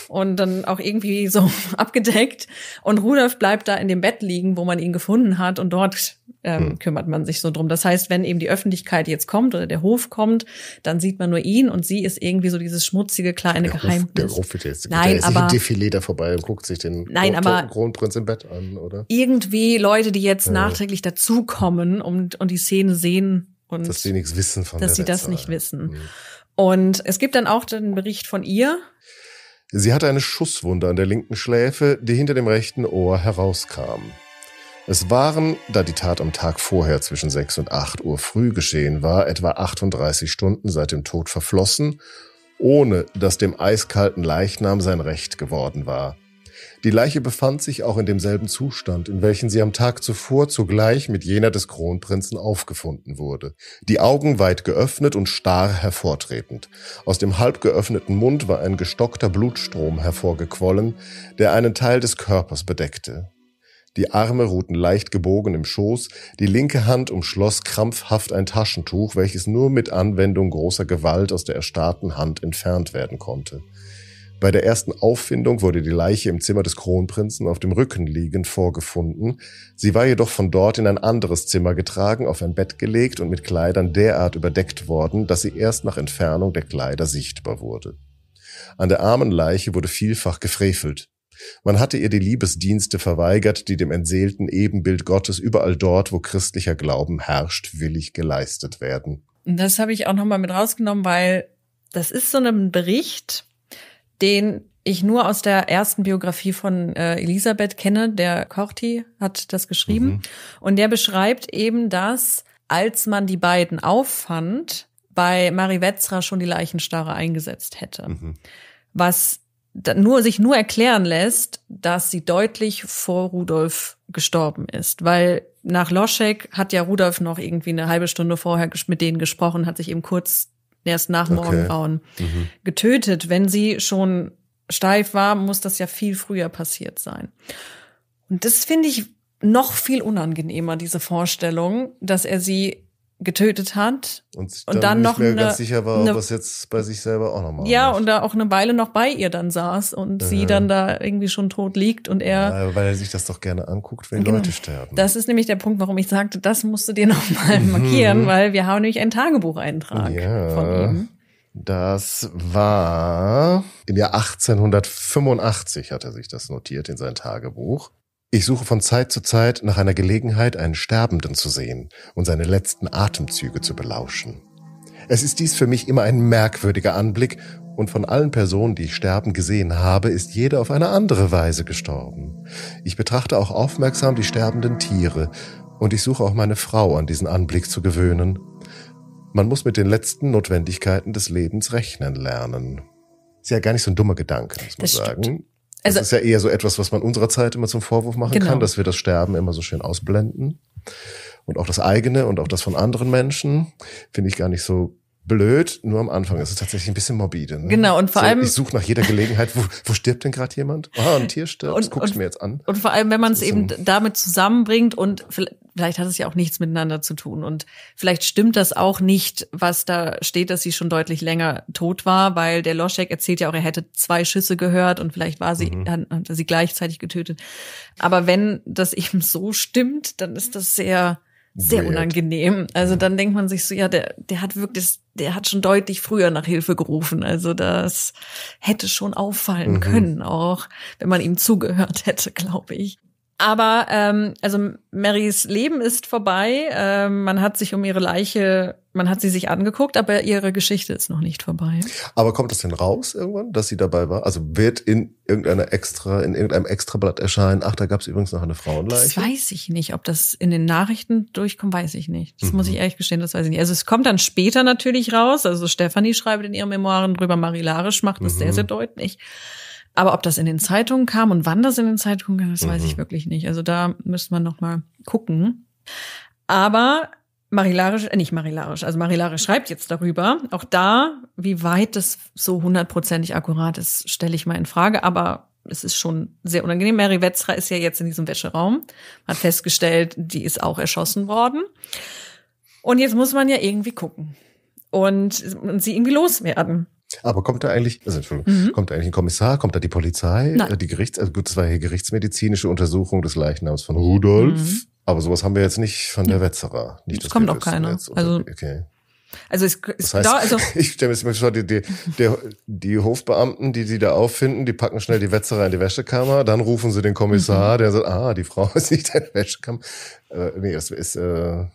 und dann auch irgendwie so abgedeckt. Und Rudolf bleibt da in dem Bett liegen, wo man ihn gefunden hat und dort ähm, hm. kümmert man sich so drum. Das heißt, wenn eben die Öffentlichkeit jetzt kommt oder der Hof kommt, dann sieht man nur ihn und sie ist irgendwie so dieses schmutzige kleine der Geheimnis. Hof, der Hof wird jetzt nein, der aber, Defilé da vorbei und guckt sich den nein, aber, Kronprinz im Bett an, oder? Irgendwie Leute, die jetzt ja. nachträglich dazukommen und, und die Szene sehen und dass sie nichts wissen von dass sie Letzte. das nicht wissen. Hm. Und es gibt dann auch den Bericht von ihr, Sie hatte eine Schusswunde an der linken Schläfe, die hinter dem rechten Ohr herauskam. Es waren, da die Tat am Tag vorher zwischen 6 und 8 Uhr früh geschehen war, etwa 38 Stunden seit dem Tod verflossen, ohne dass dem eiskalten Leichnam sein Recht geworden war. Die Leiche befand sich auch in demselben Zustand, in welchen sie am Tag zuvor zugleich mit jener des Kronprinzen aufgefunden wurde. Die Augen weit geöffnet und starr hervortretend. Aus dem halb geöffneten Mund war ein gestockter Blutstrom hervorgequollen, der einen Teil des Körpers bedeckte. Die Arme ruhten leicht gebogen im Schoß, die linke Hand umschloss krampfhaft ein Taschentuch, welches nur mit Anwendung großer Gewalt aus der erstarrten Hand entfernt werden konnte. Bei der ersten Auffindung wurde die Leiche im Zimmer des Kronprinzen auf dem Rücken liegend vorgefunden. Sie war jedoch von dort in ein anderes Zimmer getragen, auf ein Bett gelegt und mit Kleidern derart überdeckt worden, dass sie erst nach Entfernung der Kleider sichtbar wurde. An der armen Leiche wurde vielfach gefrevelt. Man hatte ihr die Liebesdienste verweigert, die dem entseelten Ebenbild Gottes überall dort, wo christlicher Glauben herrscht, willig geleistet werden. Das habe ich auch nochmal mit rausgenommen, weil das ist so ein Bericht, den ich nur aus der ersten Biografie von äh, Elisabeth kenne. Der Corti hat das geschrieben. Mhm. Und der beschreibt eben, dass als man die beiden auffand, bei Marie Wetzra schon die Leichenstarre eingesetzt hätte. Mhm. Was nur, sich nur erklären lässt, dass sie deutlich vor Rudolf gestorben ist, weil nach Loschek hat ja Rudolf noch irgendwie eine halbe Stunde vorher mit denen gesprochen, hat sich eben kurz erst nach Morgengrauen okay. mhm. getötet. Wenn sie schon steif war, muss das ja viel früher passiert sein. Und das finde ich noch viel unangenehmer, diese Vorstellung, dass er sie getötet hat und, dann, und dann noch mehr eine, ganz sicher war, eine, was jetzt bei sich selber auch nochmal. Ja, macht. und da auch eine Weile noch bei ihr dann saß und äh. sie dann da irgendwie schon tot liegt und er. Ja, weil er sich das doch gerne anguckt, wenn genau. Leute sterben. Das ist nämlich der Punkt, warum ich sagte, das musst du dir nochmal mhm. markieren, weil wir haben nämlich einen Tagebucheintrag ja. von ihm. Das war im Jahr 1885 hat er sich das notiert in sein Tagebuch. Ich suche von Zeit zu Zeit nach einer Gelegenheit, einen Sterbenden zu sehen und seine letzten Atemzüge zu belauschen. Es ist dies für mich immer ein merkwürdiger Anblick und von allen Personen, die ich sterben gesehen habe, ist jede auf eine andere Weise gestorben. Ich betrachte auch aufmerksam die sterbenden Tiere und ich suche auch meine Frau an diesen Anblick zu gewöhnen. Man muss mit den letzten Notwendigkeiten des Lebens rechnen lernen. Ist ja gar nicht so ein dummer Gedanke, muss man sagen. Stimmt. Das also, ist ja eher so etwas, was man unserer Zeit immer zum Vorwurf machen genau. kann, dass wir das Sterben immer so schön ausblenden. Und auch das eigene und auch das von anderen Menschen finde ich gar nicht so blöd, nur am Anfang. Es ist tatsächlich ein bisschen morbide. Ne? Genau, und vor so, allem. Ich suche nach jeder Gelegenheit, wo, wo stirbt denn gerade jemand? Ah, oh, ein Tier stirbt, und, das gucke ich mir jetzt an. Und vor allem, wenn man es eben damit zusammenbringt und vielleicht, hat es ja auch nichts miteinander zu tun. Und vielleicht stimmt das auch nicht, was da steht, dass sie schon deutlich länger tot war, weil der Loschek erzählt ja auch, er hätte zwei Schüsse gehört und vielleicht war sie, mhm. hat, hat sie gleichzeitig getötet. Aber wenn das eben so stimmt, dann ist das sehr sehr Weird. unangenehm. Also dann denkt man sich so, ja, der, der hat wirklich, der hat schon deutlich früher nach Hilfe gerufen. Also das hätte schon auffallen mhm. können, auch wenn man ihm zugehört hätte, glaube ich. Aber ähm, also Marys Leben ist vorbei. Ähm, man hat sich um ihre Leiche, man hat sie sich angeguckt, aber ihre Geschichte ist noch nicht vorbei. Aber kommt das denn raus irgendwann, dass sie dabei war? Also wird in irgendeiner extra, in irgendeinem Extrablatt erscheinen? Ach, da gab es übrigens noch eine Frauenleiche. Das weiß ich nicht, ob das in den Nachrichten durchkommt, weiß ich nicht. Das mhm. muss ich ehrlich gestehen, das weiß ich nicht. Also es kommt dann später natürlich raus. Also Stefanie schreibt in ihren Memoiren drüber, Marie Larisch macht das mhm. sehr, sehr deutlich. Aber ob das in den Zeitungen kam und wann das in den Zeitungen kam, das mhm. weiß ich mhm. wirklich nicht. Also da müsste man nochmal gucken. Aber Marilarisch, äh nicht Marilarisch, also Marilarisch schreibt jetzt darüber. Auch da, wie weit das so hundertprozentig akkurat ist, stelle ich mal in Frage. Aber es ist schon sehr unangenehm. Mary Wetzra ist ja jetzt in diesem Wäscheraum. Hat festgestellt, die ist auch erschossen worden. Und jetzt muss man ja irgendwie gucken. und sie irgendwie loswerden. Aber kommt da eigentlich, also Entschuldigung, mhm. kommt da eigentlich ein Kommissar, kommt da die Polizei, äh, Nein. die Gerichts, also gut, das war hier gerichtsmedizinische Untersuchung des Leichnams von Rudolf. Mhm. Aber sowas haben wir jetzt nicht von der Wetzerer. Nicht, es kommt auch keiner. Also, okay. Also es, es das heißt, dauert, also ich stelle mir jetzt mal vor, die, die, die, die Hofbeamten, die die da auffinden, die packen schnell die Wetzerer in die Wäschekammer, dann rufen sie den Kommissar, mhm. der sagt, ah, die Frau ist nicht in der Wäschekammer. Äh, nee, das ist äh,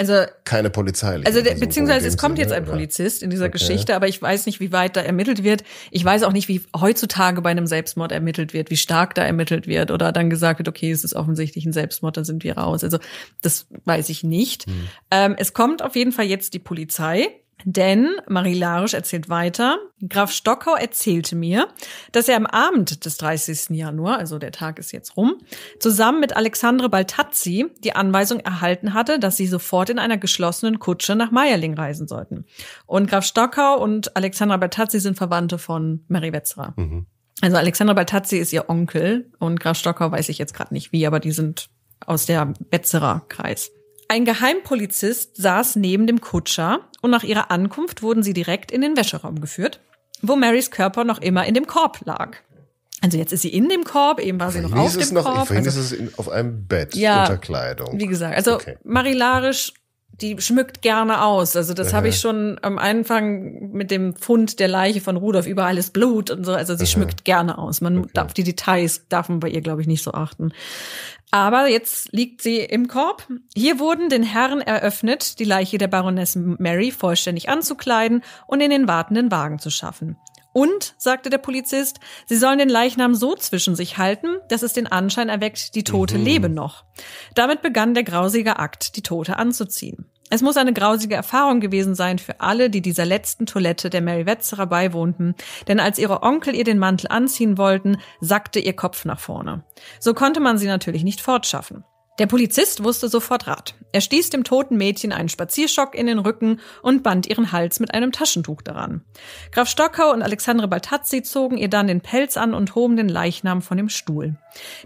also keine Polizei. Also der, beziehungsweise es kommt jetzt ein Polizist in dieser okay. Geschichte, aber ich weiß nicht, wie weit da ermittelt wird. Ich weiß auch nicht, wie heutzutage bei einem Selbstmord ermittelt wird, wie stark da ermittelt wird oder dann gesagt wird, okay, es ist offensichtlich ein Selbstmord, dann sind wir raus. Also das weiß ich nicht. Hm. Ähm, es kommt auf jeden Fall jetzt die Polizei denn, Marie Larisch erzählt weiter, Graf Stockau erzählte mir, dass er am Abend des 30. Januar, also der Tag ist jetzt rum, zusammen mit Alexandre Baltazzi die Anweisung erhalten hatte, dass sie sofort in einer geschlossenen Kutsche nach Meierling reisen sollten. Und Graf Stockau und Alexandra Baltazzi sind Verwandte von Mary Wetzerer. Mhm. Also Alexandra Baltazzi ist ihr Onkel und Graf Stockau weiß ich jetzt gerade nicht wie, aber die sind aus der Wetzerer Kreis. Ein Geheimpolizist saß neben dem Kutscher und nach ihrer Ankunft wurden sie direkt in den Wäscheraum geführt, wo Marys Körper noch immer in dem Korb lag. Also jetzt ist sie in dem Korb, eben war sie noch auf dem noch, Korb. Vorhin also, ist es in, auf einem Bett ja, unter Kleidung. Wie gesagt, also okay. Marie Larisch, die schmückt gerne aus. Also das habe ich schon am Anfang mit dem Fund der Leiche von Rudolf, über alles Blut und so. Also sie Aha. schmückt gerne aus. Man okay. darf die Details, darf man bei ihr, glaube ich, nicht so achten. Aber jetzt liegt sie im Korb. Hier wurden den Herren eröffnet, die Leiche der Baroness Mary vollständig anzukleiden und in den wartenden Wagen zu schaffen. Und, sagte der Polizist, sie sollen den Leichnam so zwischen sich halten, dass es den Anschein erweckt, die Tote mhm. lebe noch. Damit begann der grausige Akt, die Tote anzuziehen. Es muss eine grausige Erfahrung gewesen sein für alle, die dieser letzten Toilette der Mary Wetzerer beiwohnten, denn als ihre Onkel ihr den Mantel anziehen wollten, sackte ihr Kopf nach vorne. So konnte man sie natürlich nicht fortschaffen. Der Polizist wusste sofort Rat. Er stieß dem toten Mädchen einen Spazierschock in den Rücken und band ihren Hals mit einem Taschentuch daran. Graf Stockau und Alexandre Baltazzi zogen ihr dann den Pelz an und hoben den Leichnam von dem Stuhl.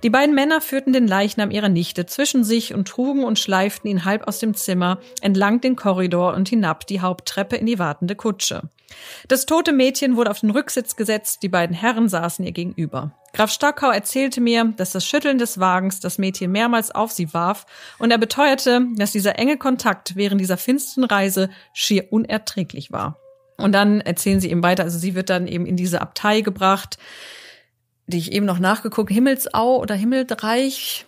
Die beiden Männer führten den Leichnam ihrer Nichte zwischen sich und trugen und schleiften ihn halb aus dem Zimmer, entlang den Korridor und hinab die Haupttreppe in die wartende Kutsche. Das tote Mädchen wurde auf den Rücksitz gesetzt, die beiden Herren saßen ihr gegenüber. Graf Stockau erzählte mir, dass das Schütteln des Wagens das Mädchen mehrmals auf sie warf, und er beteuerte, dass dieser enge Kontakt während dieser finsteren Reise schier unerträglich war. Und dann erzählen sie eben weiter, also sie wird dann eben in diese Abtei gebracht, die ich eben noch nachgeguckt, Himmelsau oder Himmelreich,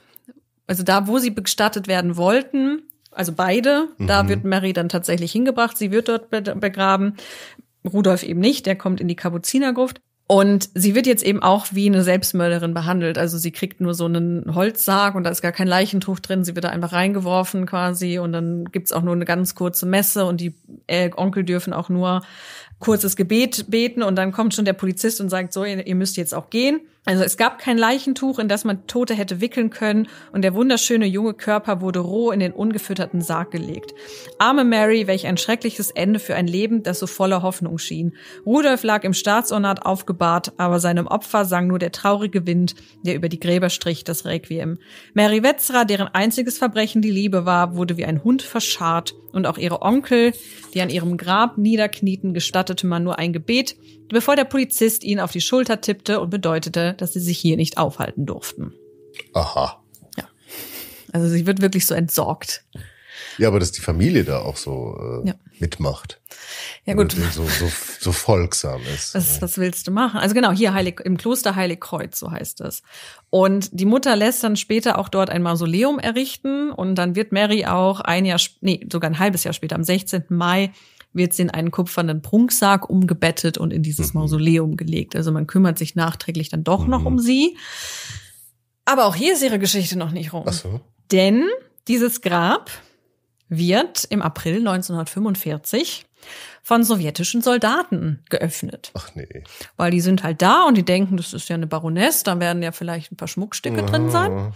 also da, wo sie bestattet werden wollten, also beide, mhm. da wird Mary dann tatsächlich hingebracht, sie wird dort begraben, Rudolf eben nicht, der kommt in die Kapuzinergruft. Und sie wird jetzt eben auch wie eine Selbstmörderin behandelt. Also sie kriegt nur so einen Holzsarg und da ist gar kein Leichentuch drin. Sie wird da einfach reingeworfen quasi und dann gibt's auch nur eine ganz kurze Messe und die äh, Onkel dürfen auch nur kurzes Gebet beten und dann kommt schon der Polizist und sagt, so, ihr, müsst jetzt auch gehen. Also es gab kein Leichentuch, in das man Tote hätte wickeln können, und der wunderschöne junge Körper wurde roh in den ungefütterten Sarg gelegt. Arme Mary, welch ein schreckliches Ende für ein Leben, das so voller Hoffnung schien. Rudolf lag im Staatsornat aufgebahrt, aber seinem Opfer sang nur der traurige Wind, der über die Gräber strich, das Requiem. Mary Wetzra, deren einziges Verbrechen die Liebe war, wurde wie ein Hund verscharrt, und auch ihre Onkel, die an ihrem Grab niederknieten, gestattete man nur ein Gebet, bevor der Polizist ihn auf die Schulter tippte und bedeutete, dass sie sich hier nicht aufhalten durften. Aha. Ja. Also sie wird wirklich so entsorgt. Ja, aber dass die Familie da auch so äh, ja. mitmacht. Ja, gut. Und So, so, so folgsam ist. Was, was willst du machen? Also genau, hier Heilig, im Kloster Heiligkreuz, so heißt es. Und die Mutter lässt dann später auch dort ein Mausoleum errichten und dann wird Mary auch ein Jahr, nee, sogar ein halbes Jahr später, am 16. Mai wird sie in einen kupfernen Prunksarg umgebettet und in dieses mhm. Mausoleum gelegt. Also man kümmert sich nachträglich dann doch mhm. noch um sie. Aber auch hier ist ihre Geschichte noch nicht rum. Ach so. Denn dieses Grab wird im April 1945 von sowjetischen Soldaten geöffnet. Ach nee. Weil die sind halt da und die denken, das ist ja eine Baroness, da werden ja vielleicht ein paar Schmuckstücke oh. drin sein.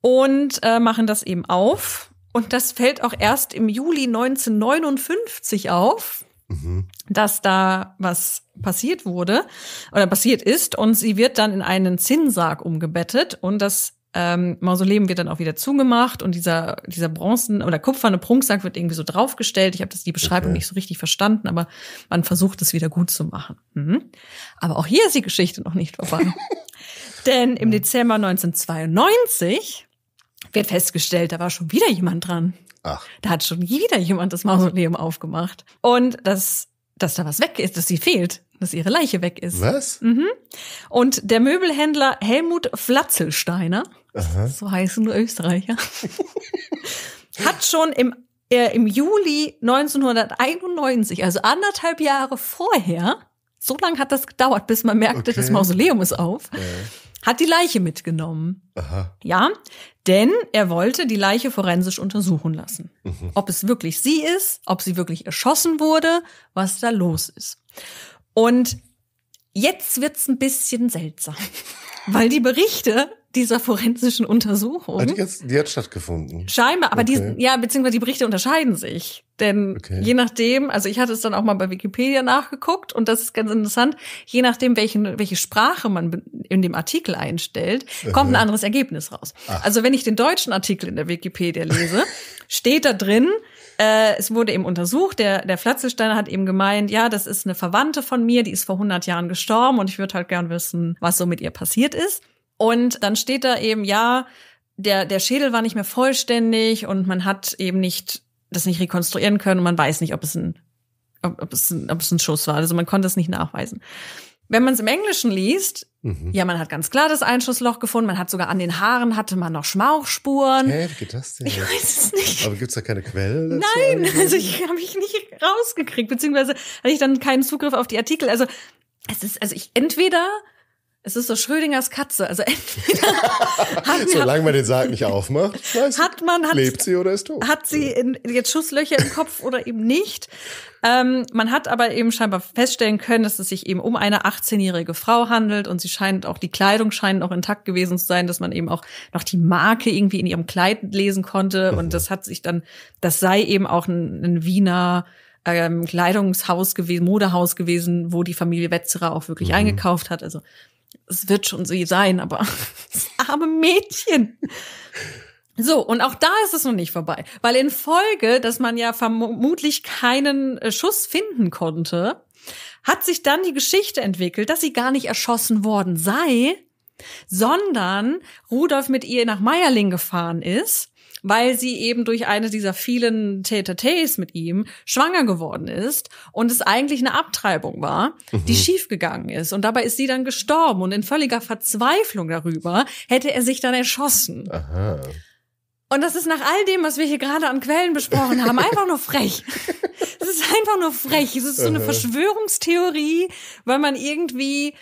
Und äh, machen das eben auf und das fällt auch erst im Juli 1959 auf, mhm. dass da was passiert wurde oder passiert ist. Und sie wird dann in einen Zinnsarg umgebettet und das ähm, Mausoleum wird dann auch wieder zugemacht und dieser, dieser bronzen- oder kupferne Prunksack wird irgendwie so draufgestellt. Ich habe das die Beschreibung okay. nicht so richtig verstanden, aber man versucht es wieder gut zu machen. Mhm. Aber auch hier ist die Geschichte noch nicht vorbei. Denn im Dezember 1992 wird festgestellt, da war schon wieder jemand dran. Ach. Da hat schon wieder jemand das Mausoleum aufgemacht. Und dass, dass da was weg ist, dass sie fehlt, dass ihre Leiche weg ist. Was? Mhm. Und der Möbelhändler Helmut Flatzelsteiner, Aha. so heißen nur Österreicher, hat schon im, äh, im Juli 1991, also anderthalb Jahre vorher, so lange hat das gedauert, bis man merkte, okay. das Mausoleum ist auf. Okay hat die Leiche mitgenommen. Aha. Ja, denn er wollte die Leiche forensisch untersuchen lassen. Mhm. Ob es wirklich sie ist, ob sie wirklich erschossen wurde, was da los ist. Und jetzt wird es ein bisschen seltsam, weil die Berichte dieser forensischen Untersuchung. Ah, die, jetzt, die hat stattgefunden. Scheinbar, aber okay. die, ja, beziehungsweise die Berichte unterscheiden sich. Denn okay. je nachdem, also ich hatte es dann auch mal bei Wikipedia nachgeguckt und das ist ganz interessant, je nachdem, welchen, welche Sprache man in dem Artikel einstellt, kommt ein anderes Ergebnis raus. Ach. Also wenn ich den deutschen Artikel in der Wikipedia lese, steht da drin, äh, es wurde eben untersucht, der, der Flatzelsteiner hat eben gemeint, ja, das ist eine Verwandte von mir, die ist vor 100 Jahren gestorben und ich würde halt gern wissen, was so mit ihr passiert ist. Und dann steht da eben, ja, der, der Schädel war nicht mehr vollständig und man hat eben nicht das nicht rekonstruieren können und man weiß nicht, ob es ein, ob, ob es ein, ob es ein Schuss war. Also man konnte es nicht nachweisen. Wenn man es im Englischen liest, mhm. ja, man hat ganz klar das Einschussloch gefunden, man hat sogar an den Haaren hatte man noch Schmauchspuren. Hä, wie geht das denn? Ich weiß es nicht. Aber gibt's da keine Quellen? Nein, also ich habe mich nicht rausgekriegt, beziehungsweise hatte ich dann keinen Zugriff auf die Artikel. Also es ist, also ich entweder es ist so Schrödingers Katze. Also entweder solange man den Sarg nicht aufmacht, weiß hat man hat, lebt sie oder ist tot. Hat sie in, jetzt Schusslöcher im Kopf oder eben nicht? Ähm, man hat aber eben scheinbar feststellen können, dass es sich eben um eine 18-jährige Frau handelt und sie scheint auch die Kleidung scheint noch intakt gewesen zu sein, dass man eben auch noch die Marke irgendwie in ihrem Kleid lesen konnte mhm. und das hat sich dann, das sei eben auch ein, ein Wiener ähm, Kleidungshaus gewesen, Modehaus gewesen, wo die Familie Wetzerer auch wirklich mhm. eingekauft hat. Also es wird schon sie sein, aber das arme Mädchen. So, und auch da ist es noch nicht vorbei, weil in Folge, dass man ja vermutlich keinen äh, Schuss finden konnte, hat sich dann die Geschichte entwickelt, dass sie gar nicht erschossen worden sei, sondern Rudolf mit ihr nach Meierling gefahren ist weil sie eben durch eine dieser vielen Tätertäs mit ihm schwanger geworden ist und es eigentlich eine Abtreibung war, die mhm. schiefgegangen ist. Und dabei ist sie dann gestorben und in völliger Verzweiflung darüber hätte er sich dann erschossen. Aha. Und das ist nach all dem, was wir hier gerade an Quellen besprochen haben, einfach nur frech. Es ist einfach nur frech. Es ist so eine Verschwörungstheorie, weil man irgendwie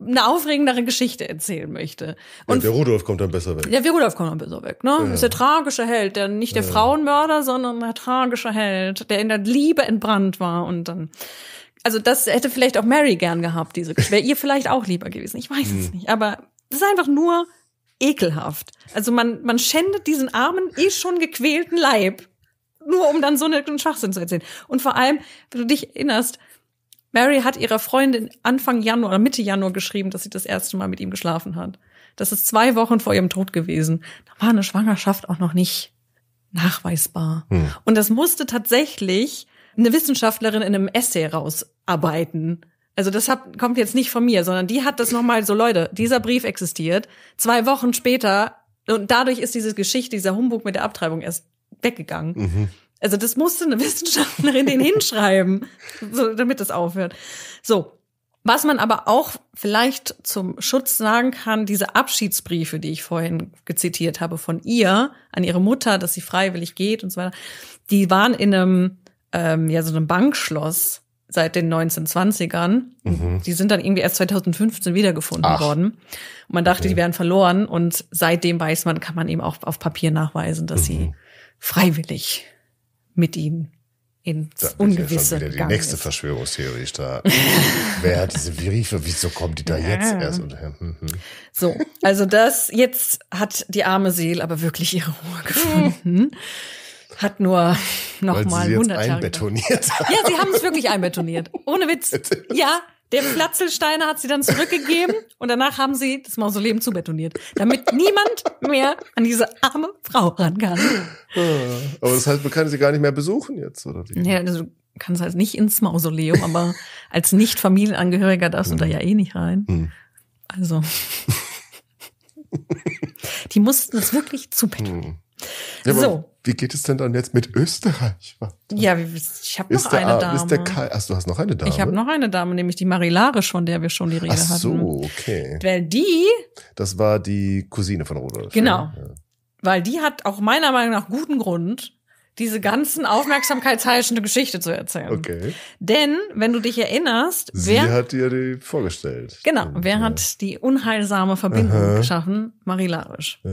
eine aufregendere Geschichte erzählen möchte. Und ja, der Rudolf kommt dann besser weg. Ja, der Rudolf kommt dann besser weg, ne? Ja. Ist der tragische Held, der nicht der ja. Frauenmörder, sondern der tragische Held, der in der Liebe entbrannt war und dann also das hätte vielleicht auch Mary gern gehabt, diese wäre ihr vielleicht auch lieber gewesen. Ich weiß hm. es nicht, aber das ist einfach nur ekelhaft. Also man man schändet diesen armen eh schon gequälten Leib, nur um dann so einen Schwachsinn zu erzählen. Und vor allem, wenn du dich erinnerst, Mary hat ihrer Freundin Anfang Januar oder Mitte Januar geschrieben, dass sie das erste Mal mit ihm geschlafen hat. Das ist zwei Wochen vor ihrem Tod gewesen. Da war eine Schwangerschaft auch noch nicht nachweisbar. Hm. Und das musste tatsächlich eine Wissenschaftlerin in einem Essay rausarbeiten. Also das hat, kommt jetzt nicht von mir, sondern die hat das nochmal so, Leute, dieser Brief existiert. Zwei Wochen später und dadurch ist diese Geschichte, dieser Humbug mit der Abtreibung erst weggegangen. Mhm. Also das musste eine Wissenschaftlerin den hinschreiben, so, damit das aufhört. So. Was man aber auch vielleicht zum Schutz sagen kann, diese Abschiedsbriefe, die ich vorhin gezitiert habe von ihr an ihre Mutter, dass sie freiwillig geht und so weiter, die waren in einem, ähm, ja, so einem Bankschloss seit den 1920ern. Mhm. Die sind dann irgendwie erst 2015 wiedergefunden Ach. worden. Und man dachte, okay. die wären verloren. Und seitdem weiß man, kann man eben auch auf Papier nachweisen, dass mhm. sie freiwillig mit ihm ins da Ungewisse. Ja die nächste ist. Verschwörungstheorie starten. Wer hat diese Briefe? Wieso kommt die da ja. jetzt erst? Hm, hm. So, also das, jetzt hat die arme Seele aber wirklich ihre Ruhe gefunden. Hat nur noch Weil mal sie jetzt 100 einbetoniert. Haben. Ja, sie haben es wirklich einbetoniert. Ohne Witz. Ja, der Platzelsteiner hat sie dann zurückgegeben und danach haben sie das Mausoleum zubetoniert, damit niemand mehr an diese arme Frau ran kann. Ah, aber das heißt, man kann sie gar nicht mehr besuchen jetzt, oder wie? Ja, also kann es halt nicht ins Mausoleum, aber als Nicht-Familienangehöriger darfst du da ja eh nicht rein. Hm. Also. Die mussten das wirklich zubetonieren. Hm. Ja, so. Wie geht es denn dann jetzt mit Österreich? Warte. Ja, ich habe noch der, eine Dame. Ist der Kai, ach, du hast noch eine Dame? Ich habe noch eine Dame, nämlich die Marilarisch, von der wir schon die Rede ach so, hatten. so, okay. Weil die... Das war die Cousine von Rudolf. Genau. Ja. Weil die hat auch meiner Meinung nach guten Grund, diese ganzen aufmerksamkeitsheischende Geschichte zu erzählen. Okay. Denn, wenn du dich erinnerst, Sie wer hat dir die vorgestellt? Genau, wer ja. hat die unheilsame Verbindung Aha. geschaffen? Marie Larisch. Ja.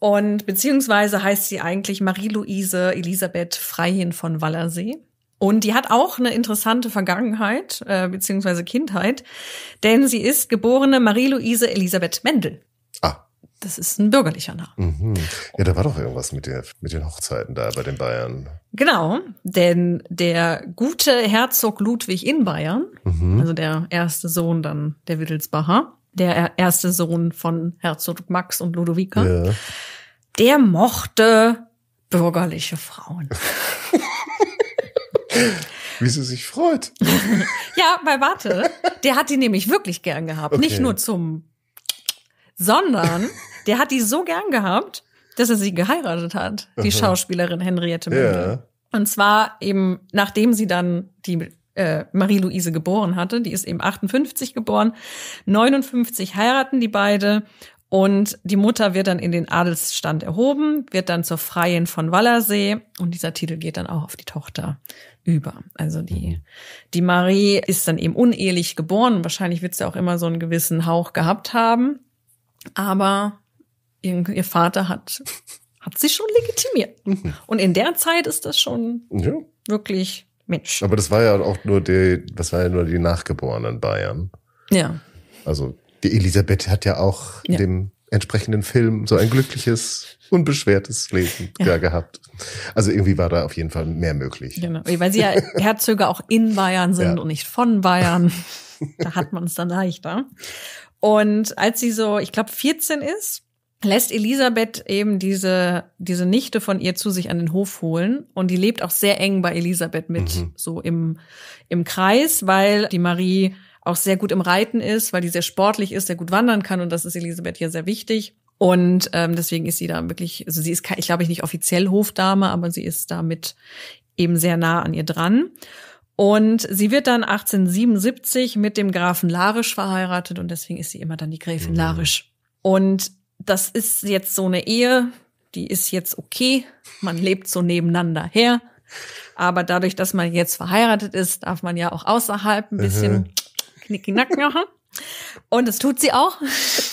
Und beziehungsweise heißt sie eigentlich Marie-Louise Elisabeth Freihin von Wallersee. Und die hat auch eine interessante Vergangenheit äh, beziehungsweise Kindheit, denn sie ist geborene Marie-Louise Elisabeth Mendel. Ah. Das ist ein bürgerlicher Name. Mhm. Ja, da war doch irgendwas mit, der, mit den Hochzeiten da bei den Bayern. Genau, denn der gute Herzog Ludwig in Bayern, mhm. also der erste Sohn dann der Wittelsbacher, der erste Sohn von Herzog Max und Ludovica, ja. der mochte bürgerliche Frauen. Wie sie sich freut. ja, weil warte, der hat die nämlich wirklich gern gehabt. Okay. Nicht nur zum, sondern der hat die so gern gehabt, dass er sie geheiratet hat, die Aha. Schauspielerin Henriette Müller. Ja. Und zwar eben, nachdem sie dann die äh, Marie-Louise geboren hatte. Die ist eben 58 geboren. 59 heiraten die beide. Und die Mutter wird dann in den Adelsstand erhoben, wird dann zur Freien von Wallersee und dieser Titel geht dann auch auf die Tochter über. Also die, mhm. die Marie ist dann eben unehelich geboren wahrscheinlich wird sie auch immer so einen gewissen Hauch gehabt haben. Aber ihr, ihr Vater hat, hat sie schon legitimiert. Mhm. Und in der Zeit ist das schon ja. wirklich Mensch. Aber das war ja auch nur die, das war ja nur die nachgeborenen Bayern. Ja. Also die Elisabeth hat ja auch ja. in dem entsprechenden Film so ein glückliches, unbeschwertes Leben ja. gehabt. Also irgendwie war da auf jeden Fall mehr möglich. Genau, weil sie ja Herzöge auch in Bayern sind ja. und nicht von Bayern. Da hat man es dann leichter. Und als sie so, ich glaube, 14 ist, lässt Elisabeth eben diese, diese Nichte von ihr zu sich an den Hof holen. Und die lebt auch sehr eng bei Elisabeth mit, mhm. so im, im Kreis, weil die Marie auch sehr gut im Reiten ist, weil die sehr sportlich ist, sehr gut wandern kann. Und das ist Elisabeth ja sehr wichtig. Und ähm, deswegen ist sie da wirklich, also sie ist, ich glaube, ich nicht offiziell Hofdame, aber sie ist damit eben sehr nah an ihr dran. Und sie wird dann 1877 mit dem Grafen Larisch verheiratet und deswegen ist sie immer dann die Gräfin mhm. Larisch. Und das ist jetzt so eine Ehe, die ist jetzt okay, man lebt so nebeneinander her. Aber dadurch, dass man jetzt verheiratet ist, darf man ja auch außerhalb ein bisschen mhm. knickknack machen. Und das tut sie auch.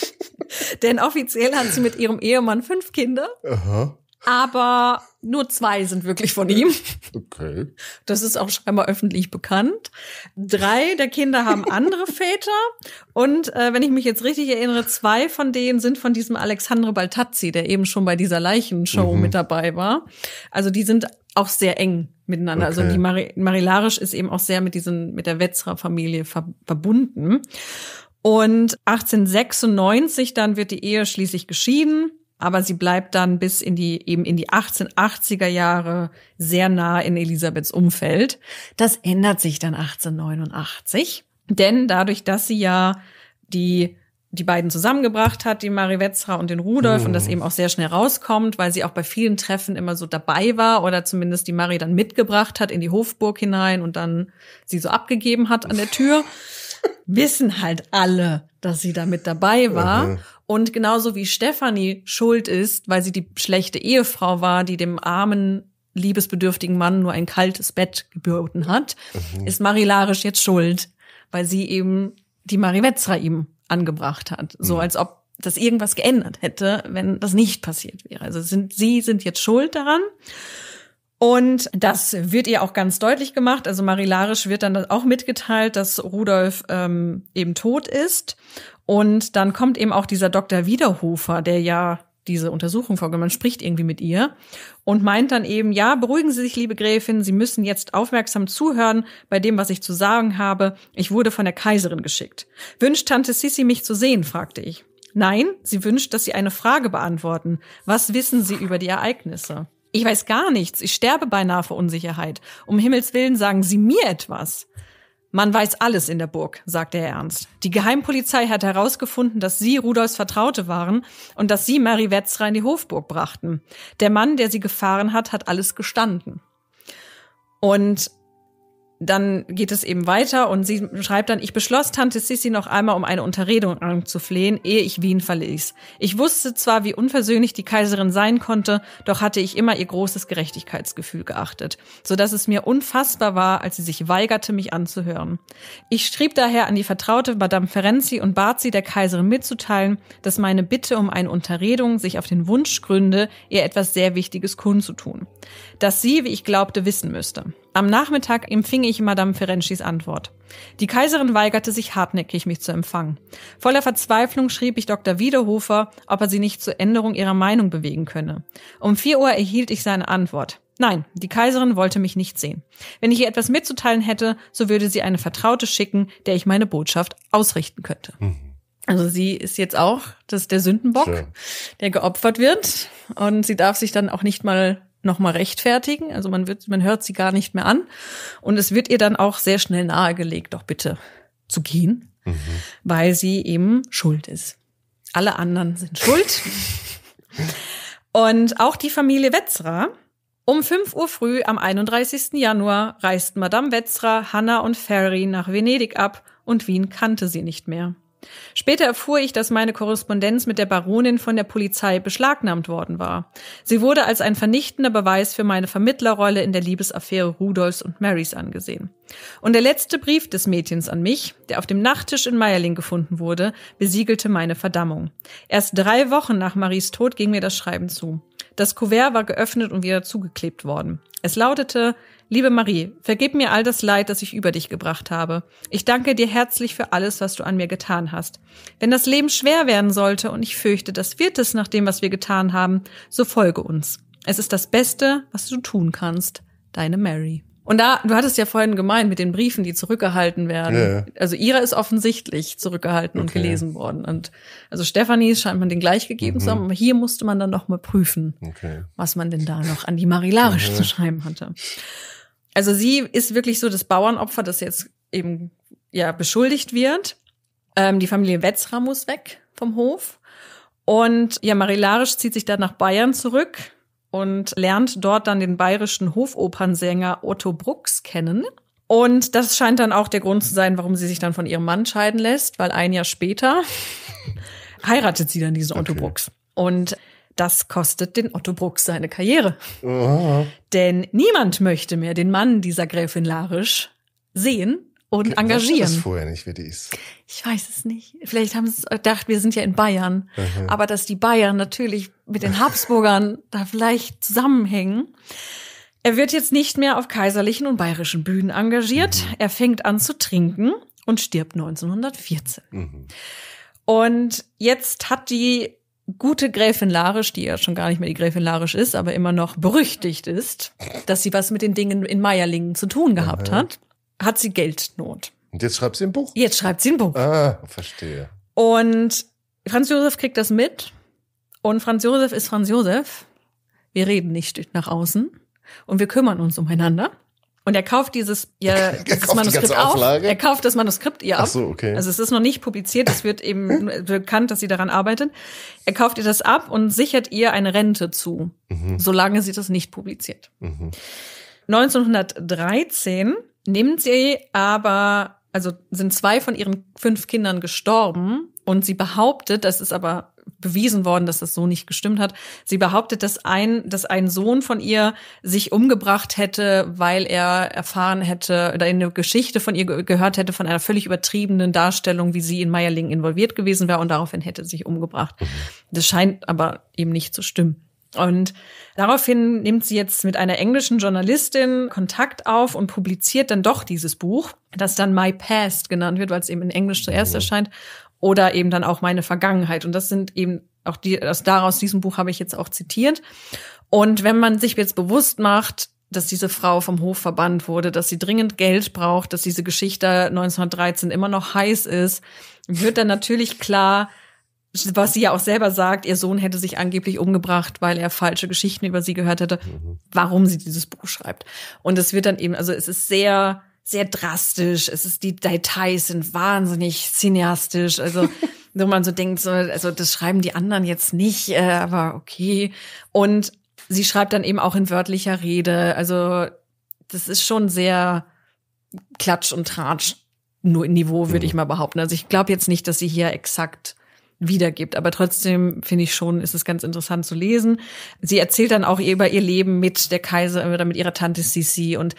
Denn offiziell hat sie mit ihrem Ehemann fünf Kinder. Aha aber nur zwei sind wirklich von ihm. Okay. Das ist auch scheinbar öffentlich bekannt. Drei der Kinder haben andere Väter und äh, wenn ich mich jetzt richtig erinnere, zwei von denen sind von diesem Alexandre Baltazzi, der eben schon bei dieser Leichenshow mhm. mit dabei war. Also die sind auch sehr eng miteinander. Also okay. Also die Mari Marilarisch ist eben auch sehr mit diesen mit der Wetzrer Familie ver verbunden. Und 1896 dann wird die Ehe schließlich geschieden aber sie bleibt dann bis in die eben in die 1880er Jahre sehr nah in Elisabeths Umfeld. Das ändert sich dann 1889, denn dadurch, dass sie ja die die beiden zusammengebracht hat, die Marie Wetzra und den Rudolf, mhm. und das mhm. eben auch sehr schnell rauskommt, weil sie auch bei vielen Treffen immer so dabei war oder zumindest die Marie dann mitgebracht hat in die Hofburg hinein und dann sie so abgegeben hat an der Tür, wissen halt alle, dass sie da mit dabei war. Mhm. Und genauso wie Stefanie schuld ist, weil sie die schlechte Ehefrau war, die dem armen, liebesbedürftigen Mann nur ein kaltes Bett geboten hat, mhm. ist Marie Larisch jetzt schuld, weil sie eben die Marie Wetzra ihm angebracht hat. So mhm. als ob das irgendwas geändert hätte, wenn das nicht passiert wäre. Also sind, sie sind jetzt schuld daran. Und das wird ihr auch ganz deutlich gemacht. Also Marilarisch wird dann auch mitgeteilt, dass Rudolf ähm, eben tot ist. Und dann kommt eben auch dieser Dr. Wiederhofer, der ja diese Untersuchung vorgenommen, spricht irgendwie mit ihr und meint dann eben, ja, beruhigen Sie sich, liebe Gräfin, Sie müssen jetzt aufmerksam zuhören bei dem, was ich zu sagen habe. Ich wurde von der Kaiserin geschickt. Wünscht Tante Sissi mich zu sehen? fragte ich. Nein, sie wünscht, dass Sie eine Frage beantworten. Was wissen Sie über die Ereignisse? Ich weiß gar nichts. Ich sterbe beinahe vor Unsicherheit. Um Himmels Willen sagen Sie mir etwas. Man weiß alles in der Burg, sagte er ernst. Die Geheimpolizei hat herausgefunden, dass Sie Rudolfs Vertraute waren und dass Sie Marie Wetzra in die Hofburg brachten. Der Mann, der Sie gefahren hat, hat alles gestanden. Und dann geht es eben weiter und sie schreibt dann, ich beschloss, Tante Sissi noch einmal um eine Unterredung anzuflehen, ehe ich Wien verließ. Ich wusste zwar, wie unversöhnlich die Kaiserin sein konnte, doch hatte ich immer ihr großes Gerechtigkeitsgefühl geachtet, so dass es mir unfassbar war, als sie sich weigerte, mich anzuhören. Ich schrieb daher an die vertraute Madame Ferenzi und bat sie, der Kaiserin mitzuteilen, dass meine Bitte um eine Unterredung sich auf den Wunsch gründe, ihr etwas sehr Wichtiges kundzutun, Dass sie, wie ich glaubte, wissen müsste. Am Nachmittag empfing ich Madame Ferencis Antwort. Die Kaiserin weigerte sich hartnäckig, mich zu empfangen. Voller Verzweiflung schrieb ich Dr. Wiederhofer, ob er sie nicht zur Änderung ihrer Meinung bewegen könne. Um vier Uhr erhielt ich seine Antwort. Nein, die Kaiserin wollte mich nicht sehen. Wenn ich ihr etwas mitzuteilen hätte, so würde sie eine Vertraute schicken, der ich meine Botschaft ausrichten könnte. Mhm. Also sie ist jetzt auch, das ist der Sündenbock, Schön. der geopfert wird und sie darf sich dann auch nicht mal nochmal rechtfertigen. Also man wird, man hört sie gar nicht mehr an. Und es wird ihr dann auch sehr schnell nahegelegt, doch bitte zu gehen, mhm. weil sie eben schuld ist. Alle anderen sind schuld. Und auch die Familie Wetzra. Um 5 Uhr früh am 31. Januar reisten Madame Wetzra, Hanna und Ferry nach Venedig ab und Wien kannte sie nicht mehr. Später erfuhr ich, dass meine Korrespondenz mit der Baronin von der Polizei beschlagnahmt worden war. Sie wurde als ein vernichtender Beweis für meine Vermittlerrolle in der Liebesaffäre Rudolfs und Marys angesehen. Und der letzte Brief des Mädchens an mich, der auf dem Nachttisch in Meierling gefunden wurde, besiegelte meine Verdammung. Erst drei Wochen nach Maries Tod ging mir das Schreiben zu. Das Kuvert war geöffnet und wieder zugeklebt worden. Es lautete Liebe Marie, vergib mir all das Leid, das ich über dich gebracht habe. Ich danke dir herzlich für alles, was du an mir getan hast. Wenn das Leben schwer werden sollte, und ich fürchte, das wird es nach dem, was wir getan haben, so folge uns. Es ist das Beste, was du tun kannst. Deine Mary. Und da, du hattest ja vorhin gemeint mit den Briefen, die zurückgehalten werden. Ja. Also ihre ist offensichtlich zurückgehalten okay. und gelesen worden. Und also Stephanie scheint man den gleich gegeben mhm. zu haben, aber hier musste man dann noch mal prüfen, okay. was man denn da noch an die Marilarisch mhm. zu schreiben hatte. Also sie ist wirklich so das Bauernopfer, das jetzt eben ja beschuldigt wird. Ähm, die Familie Wetzra muss weg vom Hof. Und ja, Marie Larisch zieht sich dann nach Bayern zurück und lernt dort dann den bayerischen Hofopernsänger Otto Brucks kennen. Und das scheint dann auch der Grund zu sein, warum sie sich dann von ihrem Mann scheiden lässt, weil ein Jahr später heiratet sie dann diesen okay. Otto Brucks. Und das kostet den Otto Bruck seine Karriere. Aha. Denn niemand möchte mehr den Mann dieser Gräfin Larisch sehen und okay, engagieren. Das vorher nicht, wie die ist. Ich weiß es nicht. Vielleicht haben sie gedacht, wir sind ja in Bayern. Aha. Mhm. Aber dass die Bayern natürlich mit den Habsburgern da vielleicht zusammenhängen. Er wird jetzt nicht mehr auf kaiserlichen und bayerischen Bühnen engagiert. Mhm. Er fängt an zu trinken und stirbt 1914. Mhm. Und jetzt hat die gute Gräfin Larisch, die ja schon gar nicht mehr die Gräfin Larisch ist, aber immer noch berüchtigt ist, dass sie was mit den Dingen in Meierlingen zu tun gehabt Aha. hat, hat sie Geldnot. Und jetzt schreibt sie ein Buch? Jetzt schreibt sie ein Buch. Ah, verstehe. Und Franz Josef kriegt das mit. Und Franz Josef ist Franz Josef. Wir reden nicht nach außen. Und wir kümmern uns umeinander. Und er kauft dieses, ihr, er dieses Manuskript die auf. Er kauft das Manuskript ihr ab. Ach so, okay. Also es ist noch nicht publiziert, es wird eben bekannt, dass sie daran arbeitet. Er kauft ihr das ab und sichert ihr eine Rente zu, mhm. solange sie das nicht publiziert. Mhm. 1913 nimmt sie aber, also sind zwei von ihren fünf Kindern gestorben und sie behauptet, das ist aber bewiesen worden, dass das so nicht gestimmt hat. Sie behauptet, dass ein, dass ein Sohn von ihr sich umgebracht hätte, weil er erfahren hätte oder eine Geschichte von ihr gehört hätte von einer völlig übertriebenen Darstellung, wie sie in Meierling involviert gewesen wäre und daraufhin hätte sich umgebracht. Mhm. Das scheint aber eben nicht zu stimmen. Und daraufhin nimmt sie jetzt mit einer englischen Journalistin Kontakt auf und publiziert dann doch dieses Buch, das dann My Past genannt wird, weil es eben in Englisch zuerst mhm. erscheint oder eben dann auch meine Vergangenheit. Und das sind eben auch die, das daraus, diesem Buch habe ich jetzt auch zitiert. Und wenn man sich jetzt bewusst macht, dass diese Frau vom Hof verbannt wurde, dass sie dringend Geld braucht, dass diese Geschichte 1913 immer noch heiß ist, wird dann natürlich klar, was sie ja auch selber sagt, ihr Sohn hätte sich angeblich umgebracht, weil er falsche Geschichten über sie gehört hätte, mhm. warum sie dieses Buch schreibt. Und es wird dann eben, also es ist sehr sehr drastisch. Es ist die Details sind wahnsinnig cineastisch. Also wo man so denkt, so, also das schreiben die anderen jetzt nicht, äh, aber okay. Und sie schreibt dann eben auch in wörtlicher Rede. Also das ist schon sehr Klatsch und Tratsch nur Niveau, würde ich mhm. mal behaupten. Also ich glaube jetzt nicht, dass sie hier exakt wiedergibt. Aber trotzdem finde ich schon, ist es ganz interessant zu lesen. Sie erzählt dann auch über ihr Leben mit der Kaiserin oder mit ihrer Tante Sisi und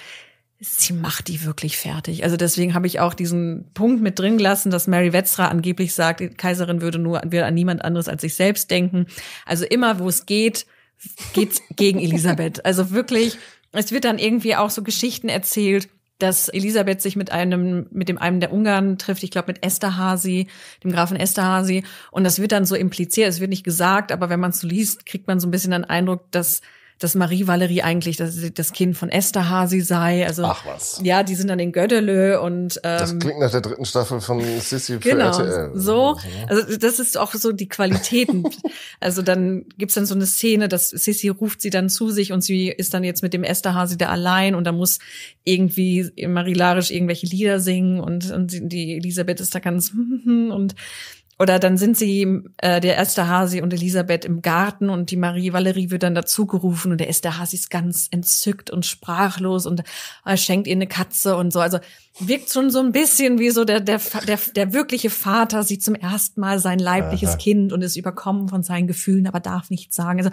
sie macht die wirklich fertig. Also deswegen habe ich auch diesen Punkt mit drin gelassen, dass Mary Wetzra angeblich sagt, die Kaiserin würde nur würde an niemand anderes als sich selbst denken. Also immer, wo es geht, geht's gegen Elisabeth. Also wirklich, es wird dann irgendwie auch so Geschichten erzählt, dass Elisabeth sich mit einem, mit dem einem der Ungarn trifft, ich glaube mit Esterhasi, dem Grafen Esterhasi. Und das wird dann so impliziert, es wird nicht gesagt, aber wenn man es so liest, kriegt man so ein bisschen den Eindruck, dass dass Marie Valerie eigentlich das, das Kind von Esther Hasi sei. Also, Ach was. Ja, die sind dann in Gödelö und. Ähm, das klingt nach der dritten Staffel von Sissy genau, für RTL. So, also das ist auch so die Qualitäten. also dann gibt's dann so eine Szene, dass Sissy ruft sie dann zu sich und sie ist dann jetzt mit dem Esther Hasi da allein und da muss irgendwie Marie Larisch irgendwelche Lieder singen und, und die Elisabeth ist da ganz und oder dann sind sie, äh, der erste Hasi und Elisabeth im Garten und die Marie-Valerie wird dann dazu gerufen und der erste Hasi ist ganz entzückt und sprachlos und äh, schenkt ihr eine Katze und so. Also wirkt schon so ein bisschen wie so der, der, der, der wirkliche Vater sieht zum ersten Mal sein leibliches Aha. Kind und ist überkommen von seinen Gefühlen, aber darf nichts sagen. Also,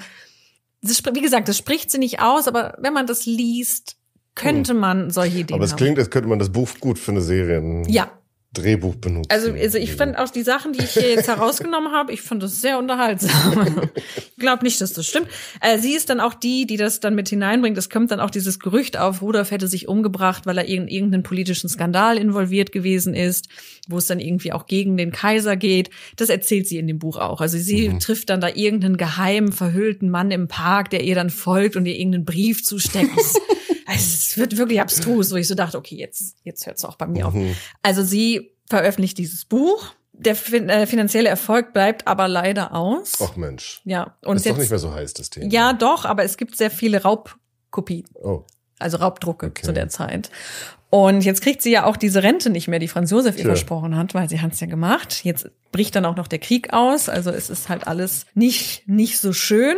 das, wie gesagt, das spricht sie nicht aus, aber wenn man das liest, könnte hm. man solche Ideen Aber es klingt, als könnte man das Buch gut für eine Serie. Hm. Ja, Drehbuch benutzt. Also, also ich fand auch die Sachen, die ich hier jetzt herausgenommen habe, ich fand das sehr unterhaltsam. ich glaube nicht, dass das stimmt. Äh, sie ist dann auch die, die das dann mit hineinbringt. Es kommt dann auch dieses Gerücht auf, Rudolf hätte sich umgebracht, weil er in irgendeinen politischen Skandal involviert gewesen ist wo es dann irgendwie auch gegen den Kaiser geht. Das erzählt sie in dem Buch auch. Also sie mhm. trifft dann da irgendeinen geheimen, verhüllten Mann im Park, der ihr dann folgt und ihr irgendeinen Brief zusteckt. Also es wird wirklich abstrus, wo ich so dachte, okay, jetzt, jetzt hört es auch bei mir mhm. auf. Also sie veröffentlicht dieses Buch. Der fin äh, finanzielle Erfolg bleibt aber leider aus. Ach Mensch. Ja. Und ist jetzt, doch nicht mehr so heiß, das Thema. Ja, doch, aber es gibt sehr viele Raubkopien. Oh also Raubdrucke okay. zu der Zeit. Und jetzt kriegt sie ja auch diese Rente nicht mehr, die Franz Josef ihr versprochen hat, weil sie hat's ja gemacht. Jetzt bricht dann auch noch der Krieg aus. Also es ist halt alles nicht, nicht so schön.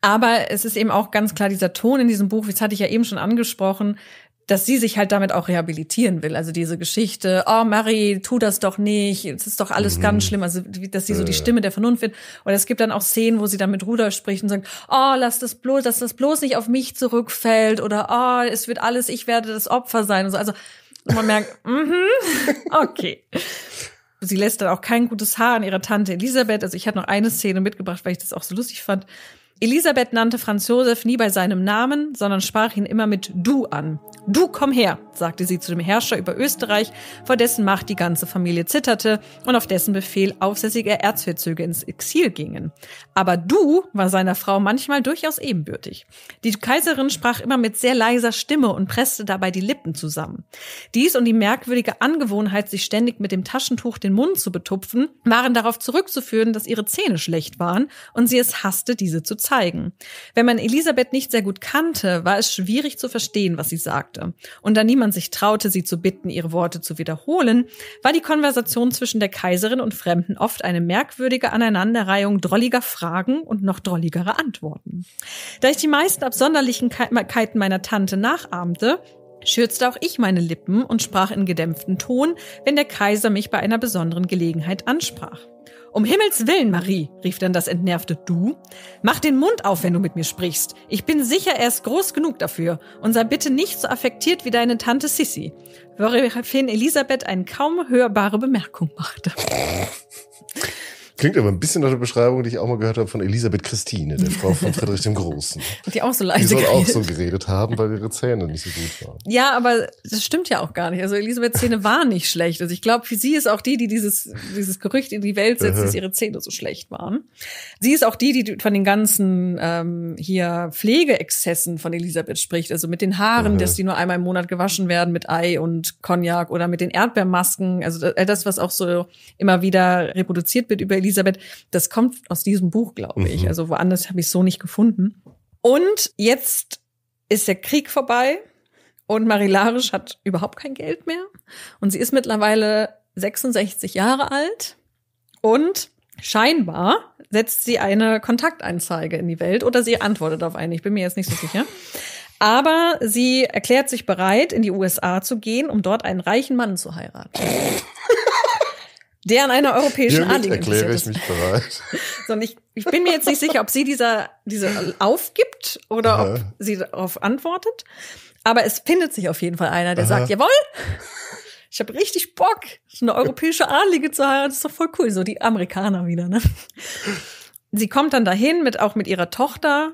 Aber es ist eben auch ganz klar dieser Ton in diesem Buch, das hatte ich ja eben schon angesprochen, dass sie sich halt damit auch rehabilitieren will. Also diese Geschichte, oh Marie, tu das doch nicht, es ist doch alles mhm. ganz schlimm. Also dass sie so die Stimme der Vernunft wird. Oder es gibt dann auch Szenen, wo sie dann mit Rudolf spricht und sagt, oh, lass das bloß, dass das bloß nicht auf mich zurückfällt oder oh, es wird alles, ich werde das Opfer sein. Und so. Also man merkt, mhm, okay. Sie lässt dann auch kein gutes Haar an ihrer Tante Elisabeth. Also ich hatte noch eine Szene mitgebracht, weil ich das auch so lustig fand Elisabeth nannte Franz Josef nie bei seinem Namen, sondern sprach ihn immer mit Du an. Du komm her, sagte sie zu dem Herrscher über Österreich, vor dessen Macht die ganze Familie zitterte und auf dessen Befehl aufsässige Erzherzöge ins Exil gingen. Aber Du war seiner Frau manchmal durchaus ebenbürtig. Die Kaiserin sprach immer mit sehr leiser Stimme und presste dabei die Lippen zusammen. Dies und die merkwürdige Angewohnheit, sich ständig mit dem Taschentuch den Mund zu betupfen, waren darauf zurückzuführen, dass ihre Zähne schlecht waren und sie es hasste, diese zu zeigen zeigen. Wenn man Elisabeth nicht sehr gut kannte, war es schwierig zu verstehen, was sie sagte. Und da niemand sich traute, sie zu bitten, ihre Worte zu wiederholen, war die Konversation zwischen der Kaiserin und Fremden oft eine merkwürdige Aneinanderreihung drolliger Fragen und noch drolligere Antworten. Da ich die meisten Absonderlichkeiten meiner Tante nachahmte, schürzte auch ich meine Lippen und sprach in gedämpften Ton, wenn der Kaiser mich bei einer besonderen Gelegenheit ansprach. Um Himmels Willen, Marie, rief dann das entnervte Du. Mach den Mund auf, wenn du mit mir sprichst. Ich bin sicher, er ist groß genug dafür. Und sei bitte nicht so affektiert wie deine Tante Sissy. Woraufhin Elisabeth eine kaum hörbare Bemerkung machte. Klingt aber ein bisschen nach der Beschreibung, die ich auch mal gehört habe von Elisabeth Christine, der Frau von Friedrich dem Großen. die auch so leise Die soll auch so geredet haben, weil ihre Zähne nicht so gut waren. Ja, aber das stimmt ja auch gar nicht. Also Elisabeths Zähne waren nicht schlecht. Also ich glaube, sie ist auch die, die dieses, dieses Gerücht in die Welt setzt, dass ihre Zähne so schlecht waren. Sie ist auch die, die von den ganzen ähm, hier Pflegeexzessen von Elisabeth spricht. Also mit den Haaren, dass die nur einmal im Monat gewaschen werden mit Ei und Cognac oder mit den Erdbeermasken. Also äh, das, was auch so immer wieder reproduziert wird über Elisabeth, das kommt aus diesem Buch, glaube mhm. ich. Also woanders habe ich es so nicht gefunden. Und jetzt ist der Krieg vorbei und Marie Larisch hat überhaupt kein Geld mehr. Und sie ist mittlerweile 66 Jahre alt und scheinbar setzt sie eine Kontakteinzeige in die Welt oder sie antwortet auf eine. Ich bin mir jetzt nicht so sicher. Aber sie erklärt sich bereit, in die USA zu gehen, um dort einen reichen Mann zu heiraten der an einer europäischen Art interessiert ist. ich mich bereit. So, ich, ich, bin mir jetzt nicht sicher, ob sie dieser, diese aufgibt oder Aha. ob sie darauf antwortet. Aber es findet sich auf jeden Fall einer, der Aha. sagt, jawohl, ich habe richtig Bock, eine europäische Adlige zu heiraten, das ist doch voll cool. So die Amerikaner wieder, ne? Sie kommt dann dahin mit, auch mit ihrer Tochter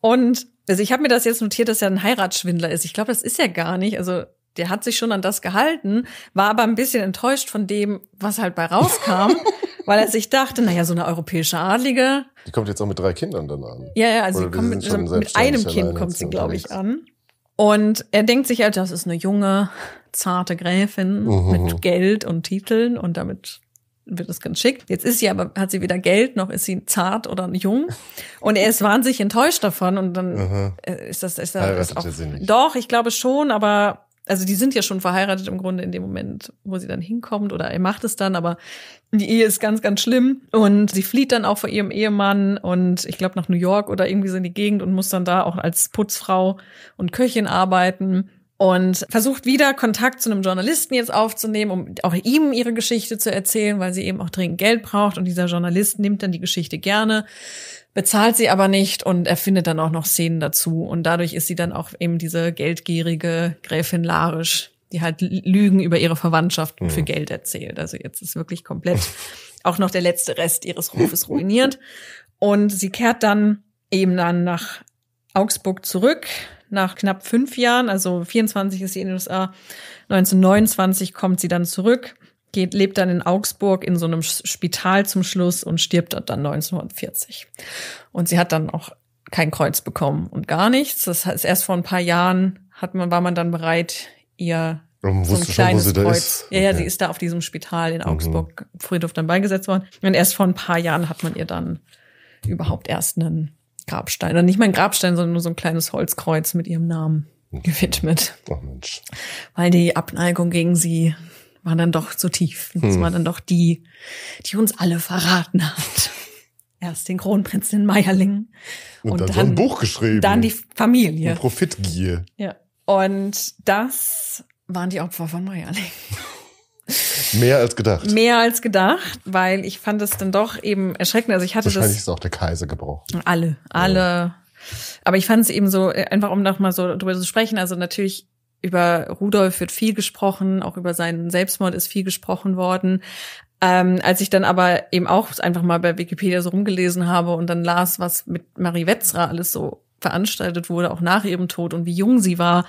und also ich habe mir das jetzt notiert, dass er ein Heiratsschwindler ist. Ich glaube, das ist er gar nicht. Also der hat sich schon an das gehalten, war aber ein bisschen enttäuscht von dem, was halt bei rauskam, weil er sich dachte, naja, so eine europäische Adlige. Die kommt jetzt auch mit drei Kindern dann an. Ja, ja, also sie kommt mit, also mit einem Kind kommt sie, glaube ich, an. Und er denkt sich, halt, das ist eine junge, zarte Gräfin mhm. mit mhm, mhm. Geld und Titeln und damit wird das ganz schick. Jetzt ist sie aber, hat sie weder Geld, noch ist sie zart oder jung. Und er ist wahnsinnig enttäuscht davon. Und dann Aha. Mhm. ist das, ist das Heiratet auch, doch, ich glaube schon, aber also die sind ja schon verheiratet im Grunde in dem Moment, wo sie dann hinkommt oder er macht es dann, aber die Ehe ist ganz, ganz schlimm und sie flieht dann auch vor ihrem Ehemann und ich glaube nach New York oder irgendwie so in die Gegend und muss dann da auch als Putzfrau und Köchin arbeiten und versucht wieder Kontakt zu einem Journalisten jetzt aufzunehmen, um auch ihm ihre Geschichte zu erzählen, weil sie eben auch dringend Geld braucht und dieser Journalist nimmt dann die Geschichte gerne bezahlt sie aber nicht und erfindet dann auch noch Szenen dazu. Und dadurch ist sie dann auch eben diese geldgierige Gräfin Larisch, die halt Lügen über ihre Verwandtschaft mhm. für Geld erzählt. Also jetzt ist wirklich komplett auch noch der letzte Rest ihres Rufes ruiniert. Und sie kehrt dann eben dann nach Augsburg zurück, nach knapp fünf Jahren, also 24 ist sie in den USA, 1929 kommt sie dann zurück geht, lebt dann in Augsburg in so einem Spital zum Schluss und stirbt dort dann 1940. Und sie hat dann auch kein Kreuz bekommen und gar nichts. Das heißt, erst vor ein paar Jahren hat man, war man dann bereit, ihr man so ein kleines schon, Kreuz. Ja, ja, sie ist da auf diesem Spital in mhm. Augsburg mhm. Friedhof dann beigesetzt worden. Und erst vor ein paar Jahren hat man ihr dann überhaupt erst einen Grabstein, oder nicht mal Grabstein, sondern nur so ein kleines Holzkreuz mit ihrem Namen gewidmet. Ach Mensch. Weil die Abneigung gegen sie waren dann doch zu tief. Das hm. war dann doch die, die uns alle verraten hat. Erst den Kronprinzen Meierling. Und, und dann, dann, so ein Buch geschrieben. Dann die Familie. Und Profitgier. Ja. Und das waren die Opfer von Meierling. Mehr als gedacht. Mehr als gedacht, weil ich fand es dann doch eben erschreckend. Also ich hatte Wahrscheinlich das. ist auch der Kaiser gebraucht. Alle, alle. Ja. Aber ich fand es eben so, äh, einfach um nochmal so drüber zu sprechen. Also natürlich über Rudolf wird viel gesprochen, auch über seinen Selbstmord ist viel gesprochen worden. Ähm, als ich dann aber eben auch einfach mal bei Wikipedia so rumgelesen habe und dann las, was mit Marie Wetzra alles so veranstaltet wurde, auch nach ihrem Tod und wie jung sie war,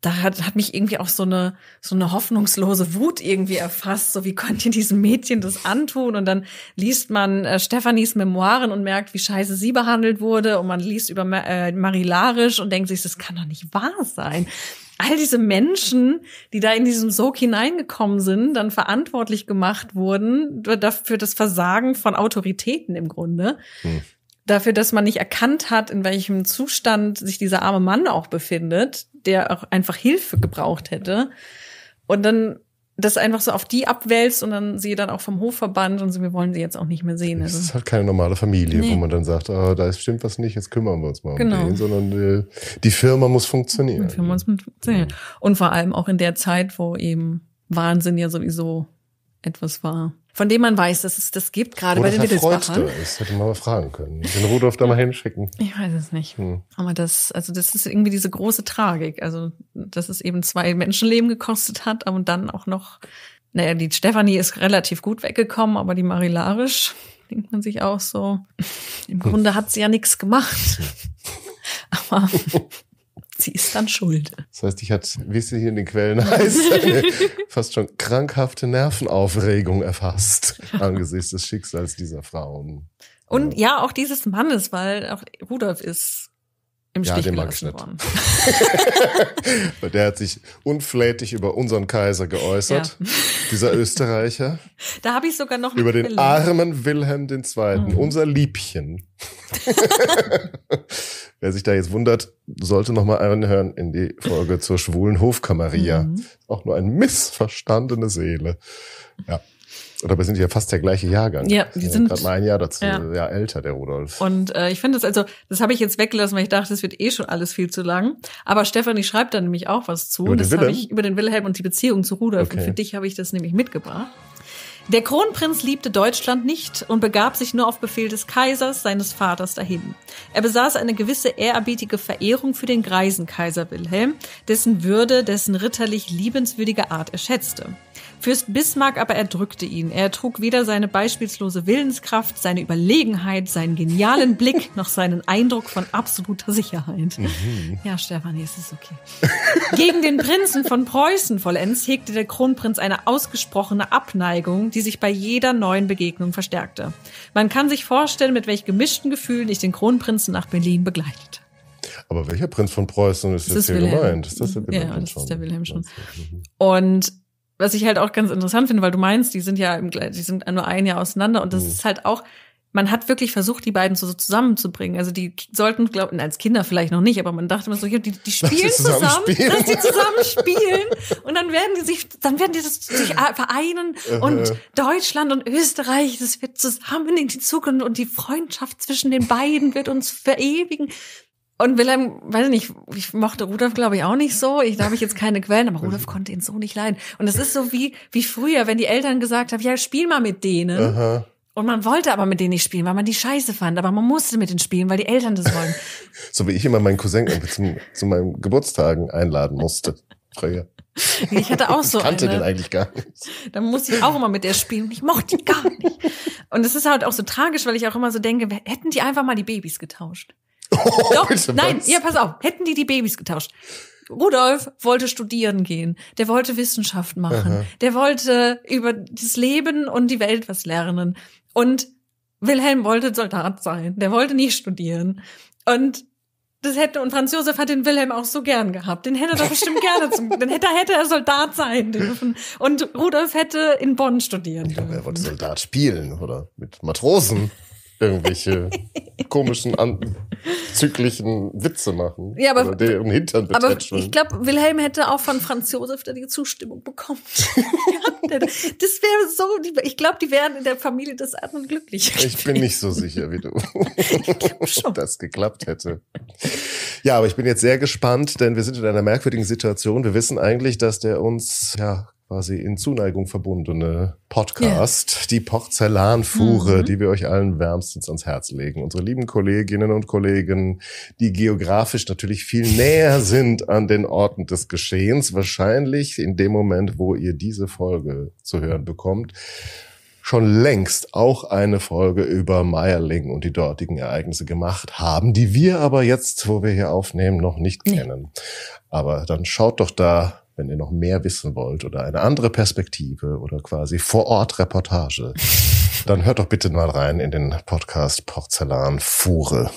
da hat, hat mich irgendwie auch so eine, so eine hoffnungslose Wut irgendwie erfasst. So, wie konnte ihr diesem Mädchen das antun? Und dann liest man äh, Stephanies Memoiren und merkt, wie scheiße sie behandelt wurde. Und man liest über äh, Marie Larisch und denkt sich, das kann doch nicht wahr sein all diese Menschen, die da in diesem Sog hineingekommen sind, dann verantwortlich gemacht wurden dafür das Versagen von Autoritäten im Grunde. Hm. Dafür, dass man nicht erkannt hat, in welchem Zustand sich dieser arme Mann auch befindet, der auch einfach Hilfe gebraucht hätte. Und dann das einfach so auf die abwälzt und dann sie dann auch vom Hof verbannt und so, wir wollen sie jetzt auch nicht mehr sehen. Das also ist halt keine normale Familie, nee. wo man dann sagt, oh, da ist bestimmt was nicht, jetzt kümmern wir uns mal genau. um den, sondern äh, die Firma muss funktionieren. Die Firma muss funktionieren. Mhm. Und vor allem auch in der Zeit, wo eben Wahnsinn ja sowieso etwas war, von dem man weiß, dass es das gibt, gerade Oder bei den Wittelsbachern. ist, hätte man mal fragen können. Den Rudolf da mal hinschicken. Ich weiß es nicht. Hm. Aber das, also das ist irgendwie diese große Tragik. Also, dass es eben zwei Menschenleben gekostet hat, aber dann auch noch, naja, die Stefanie ist relativ gut weggekommen, aber die Marilarisch, denkt man sich auch so, im hm. Grunde hat sie ja nichts gemacht. aber Sie ist dann schuld. Das heißt, ich hatte, wie es hier in den Quellen heißt, eine fast schon krankhafte Nervenaufregung erfasst ja. angesichts des Schicksals dieser Frauen. Und ja, auch dieses Mannes, weil auch Rudolf ist im ja, Stich den gelassen worden. Der hat sich unflätig über unseren Kaiser geäußert, ja. dieser Österreicher. Da habe ich sogar noch über den Quelle. armen Wilhelm II., mhm. unser Liebchen. Wer sich da jetzt wundert, sollte nochmal anhören in die Folge zur schwulen Hofkammeria. Mhm. Auch nur ein missverstandene Seele. Ja. Und dabei sind die ja fast der gleiche Jahrgang. Ja, die sind, sind mal ein Jahr dazu, ja. Jahr älter, der Rudolf. Und äh, ich finde das also, das habe ich jetzt weggelassen, weil ich dachte, das wird eh schon alles viel zu lang. Aber Stefanie schreibt da nämlich auch was zu. Über den das habe ich über den Wilhelm und die Beziehung zu Rudolf. Okay. Und für dich habe ich das nämlich mitgebracht. Der Kronprinz liebte Deutschland nicht und begab sich nur auf Befehl des Kaisers, seines Vaters, dahin. Er besaß eine gewisse ehrerbietige Verehrung für den greisen Kaiser Wilhelm, dessen Würde, dessen ritterlich liebenswürdige Art er schätzte. Fürst Bismarck aber erdrückte ihn. Er trug weder seine beispielslose Willenskraft, seine Überlegenheit, seinen genialen Blick, noch seinen Eindruck von absoluter Sicherheit. Mhm. Ja, Stefanie, es ist okay. Gegen den Prinzen von Preußen vollends hegte der Kronprinz eine ausgesprochene Abneigung, die sich bei jeder neuen Begegnung verstärkte. Man kann sich vorstellen, mit welch gemischten Gefühlen ich den Kronprinzen nach Berlin begleitete. Aber welcher Prinz von Preußen ist das jetzt hier Wilhelm. gemeint? Ist das der Wilhelm ja, das ist der Wilhelm schon. Mhm. Und was ich halt auch ganz interessant finde, weil du meinst, die sind ja im, die sind nur ein Jahr auseinander und das mhm. ist halt auch, man hat wirklich versucht, die beiden so zusammenzubringen. Also die sollten, glauben, als Kinder vielleicht noch nicht, aber man dachte immer so, die, die spielen dass zusammen, zusammen spielen. dass die zusammen spielen und dann werden die sich, dann werden die das, sich vereinen äh, und äh. Deutschland und Österreich, das wird zusammen in die Zukunft und die Freundschaft zwischen den beiden wird uns verewigen. Und Wilhelm, weiß ich nicht, ich mochte Rudolf, glaube ich, auch nicht so. Ich, da habe ich jetzt keine Quellen, aber also Rudolf konnte ihn so nicht leiden. Und es ist so wie, wie früher, wenn die Eltern gesagt haben, ja, spiel mal mit denen. Aha. Und man wollte aber mit denen nicht spielen, weil man die scheiße fand. Aber man musste mit denen spielen, weil die Eltern das wollen. so wie ich immer meinen Cousin zum, zu meinen Geburtstagen einladen musste. Früher. Ich hatte auch so. Ich kannte eine. den eigentlich gar nicht. Dann musste ich auch immer mit der spielen. Ich mochte die gar nicht. Und es ist halt auch so tragisch, weil ich auch immer so denke, hätten die einfach mal die Babys getauscht. Oh, Doch, nein, was? ja, pass auf. Hätten die die Babys getauscht. Rudolf wollte studieren gehen, der wollte Wissenschaft machen, Aha. der wollte über das Leben und die Welt was lernen. Und Wilhelm wollte Soldat sein, der wollte nicht studieren. Und das hätte, und Franz Josef hat den Wilhelm auch so gern gehabt. Den hätte er doch bestimmt gerne zum, den hätte, hätte er Soldat sein dürfen. Und Rudolf hätte in Bonn studieren ich dürfen. Glaube, er wollte Soldat spielen, oder? Mit Matrosen irgendwelche komischen, anzüglichen Witze machen. Ja, aber, oder deren Hintern aber ich glaube, Wilhelm hätte auch von Franz Josef die Zustimmung bekommen. das wäre so, ich glaube, die wären in der Familie des anderen glücklich. Ich bin nicht so sicher, wie du ob das geklappt hätte. Ja, aber ich bin jetzt sehr gespannt, denn wir sind in einer merkwürdigen Situation. Wir wissen eigentlich, dass der uns ja quasi in Zuneigung verbundene Podcast, yeah. die Porzellanfuhre, mhm. die wir euch allen wärmstens ans Herz legen. Unsere lieben Kolleginnen und Kollegen, die geografisch natürlich viel näher sind an den Orten des Geschehens, wahrscheinlich in dem Moment, wo ihr diese Folge zu hören bekommt schon längst auch eine Folge über Meierling und die dortigen Ereignisse gemacht haben, die wir aber jetzt, wo wir hier aufnehmen, noch nicht nee. kennen. Aber dann schaut doch da wenn ihr noch mehr wissen wollt oder eine andere Perspektive oder quasi vor Ort Reportage, dann hört doch bitte mal rein in den Podcast Porzellan Fure.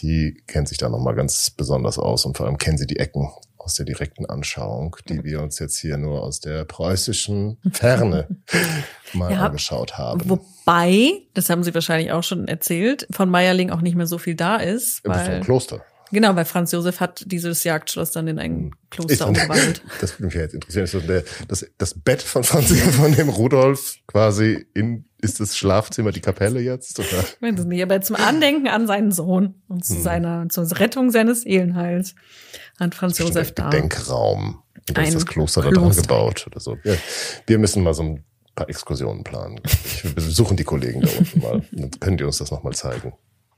Die kennt sich da nochmal ganz besonders aus und vor allem kennen sie die Ecken aus der direkten Anschauung, die wir uns jetzt hier nur aus der preußischen Ferne mal ja, angeschaut haben. Wobei, das haben Sie wahrscheinlich auch schon erzählt, von Meierling auch nicht mehr so viel da ist. Weil, vom Kloster. Genau, weil Franz Josef hat dieses Jagdschloss dann in ein hm, Kloster ich, umgewandelt. Das würde mich jetzt interessieren. Ist das, der, das, das Bett von Franz Josef von dem Rudolf quasi in, ist das Schlafzimmer die Kapelle jetzt? Oder? Ich weiß es nicht, aber zum Andenken an seinen Sohn und zu hm. seiner, zur Rettung seines Seelenheils an Franz Josef da. Denkraum. Und da ist das Kloster, Kloster. da dran gebaut oder so. Ja, wir müssen mal so ein paar Exkursionen planen. Wir besuchen die Kollegen da unten mal. Dann können die uns das nochmal zeigen.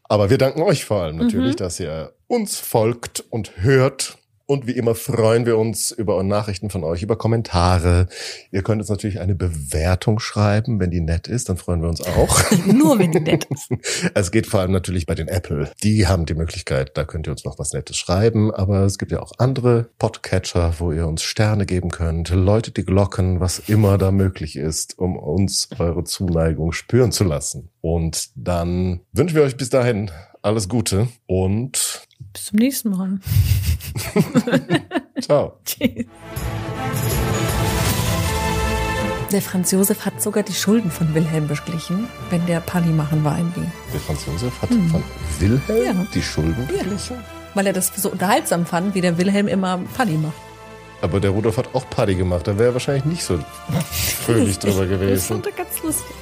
Aber wir danken euch vor allem natürlich, mhm. dass ihr uns folgt und hört und wie immer freuen wir uns über Nachrichten von euch, über Kommentare. Ihr könnt uns natürlich eine Bewertung schreiben, wenn die nett ist, dann freuen wir uns auch. Nur wenn die nett ist. Es geht vor allem natürlich bei den Apple. Die haben die Möglichkeit, da könnt ihr uns noch was Nettes schreiben. Aber es gibt ja auch andere Podcatcher, wo ihr uns Sterne geben könnt. Läutet die Glocken, was immer da möglich ist, um uns eure Zuneigung spüren zu lassen. Und dann wünschen wir euch bis dahin alles Gute und bis zum nächsten Mal. Ciao. Der Franz Josef hat sogar die Schulden von Wilhelm beglichen, wenn der Pani machen war in Wien. Der Franz Josef hat hm. von Wilhelm ja. die Schulden beglichen? Ja. Weil er das so unterhaltsam fand, wie der Wilhelm immer Pani macht. Aber der Rudolf hat auch Party gemacht. Da wäre er wahrscheinlich nicht so fröhlich drüber gewesen. Das fand er ganz lustig.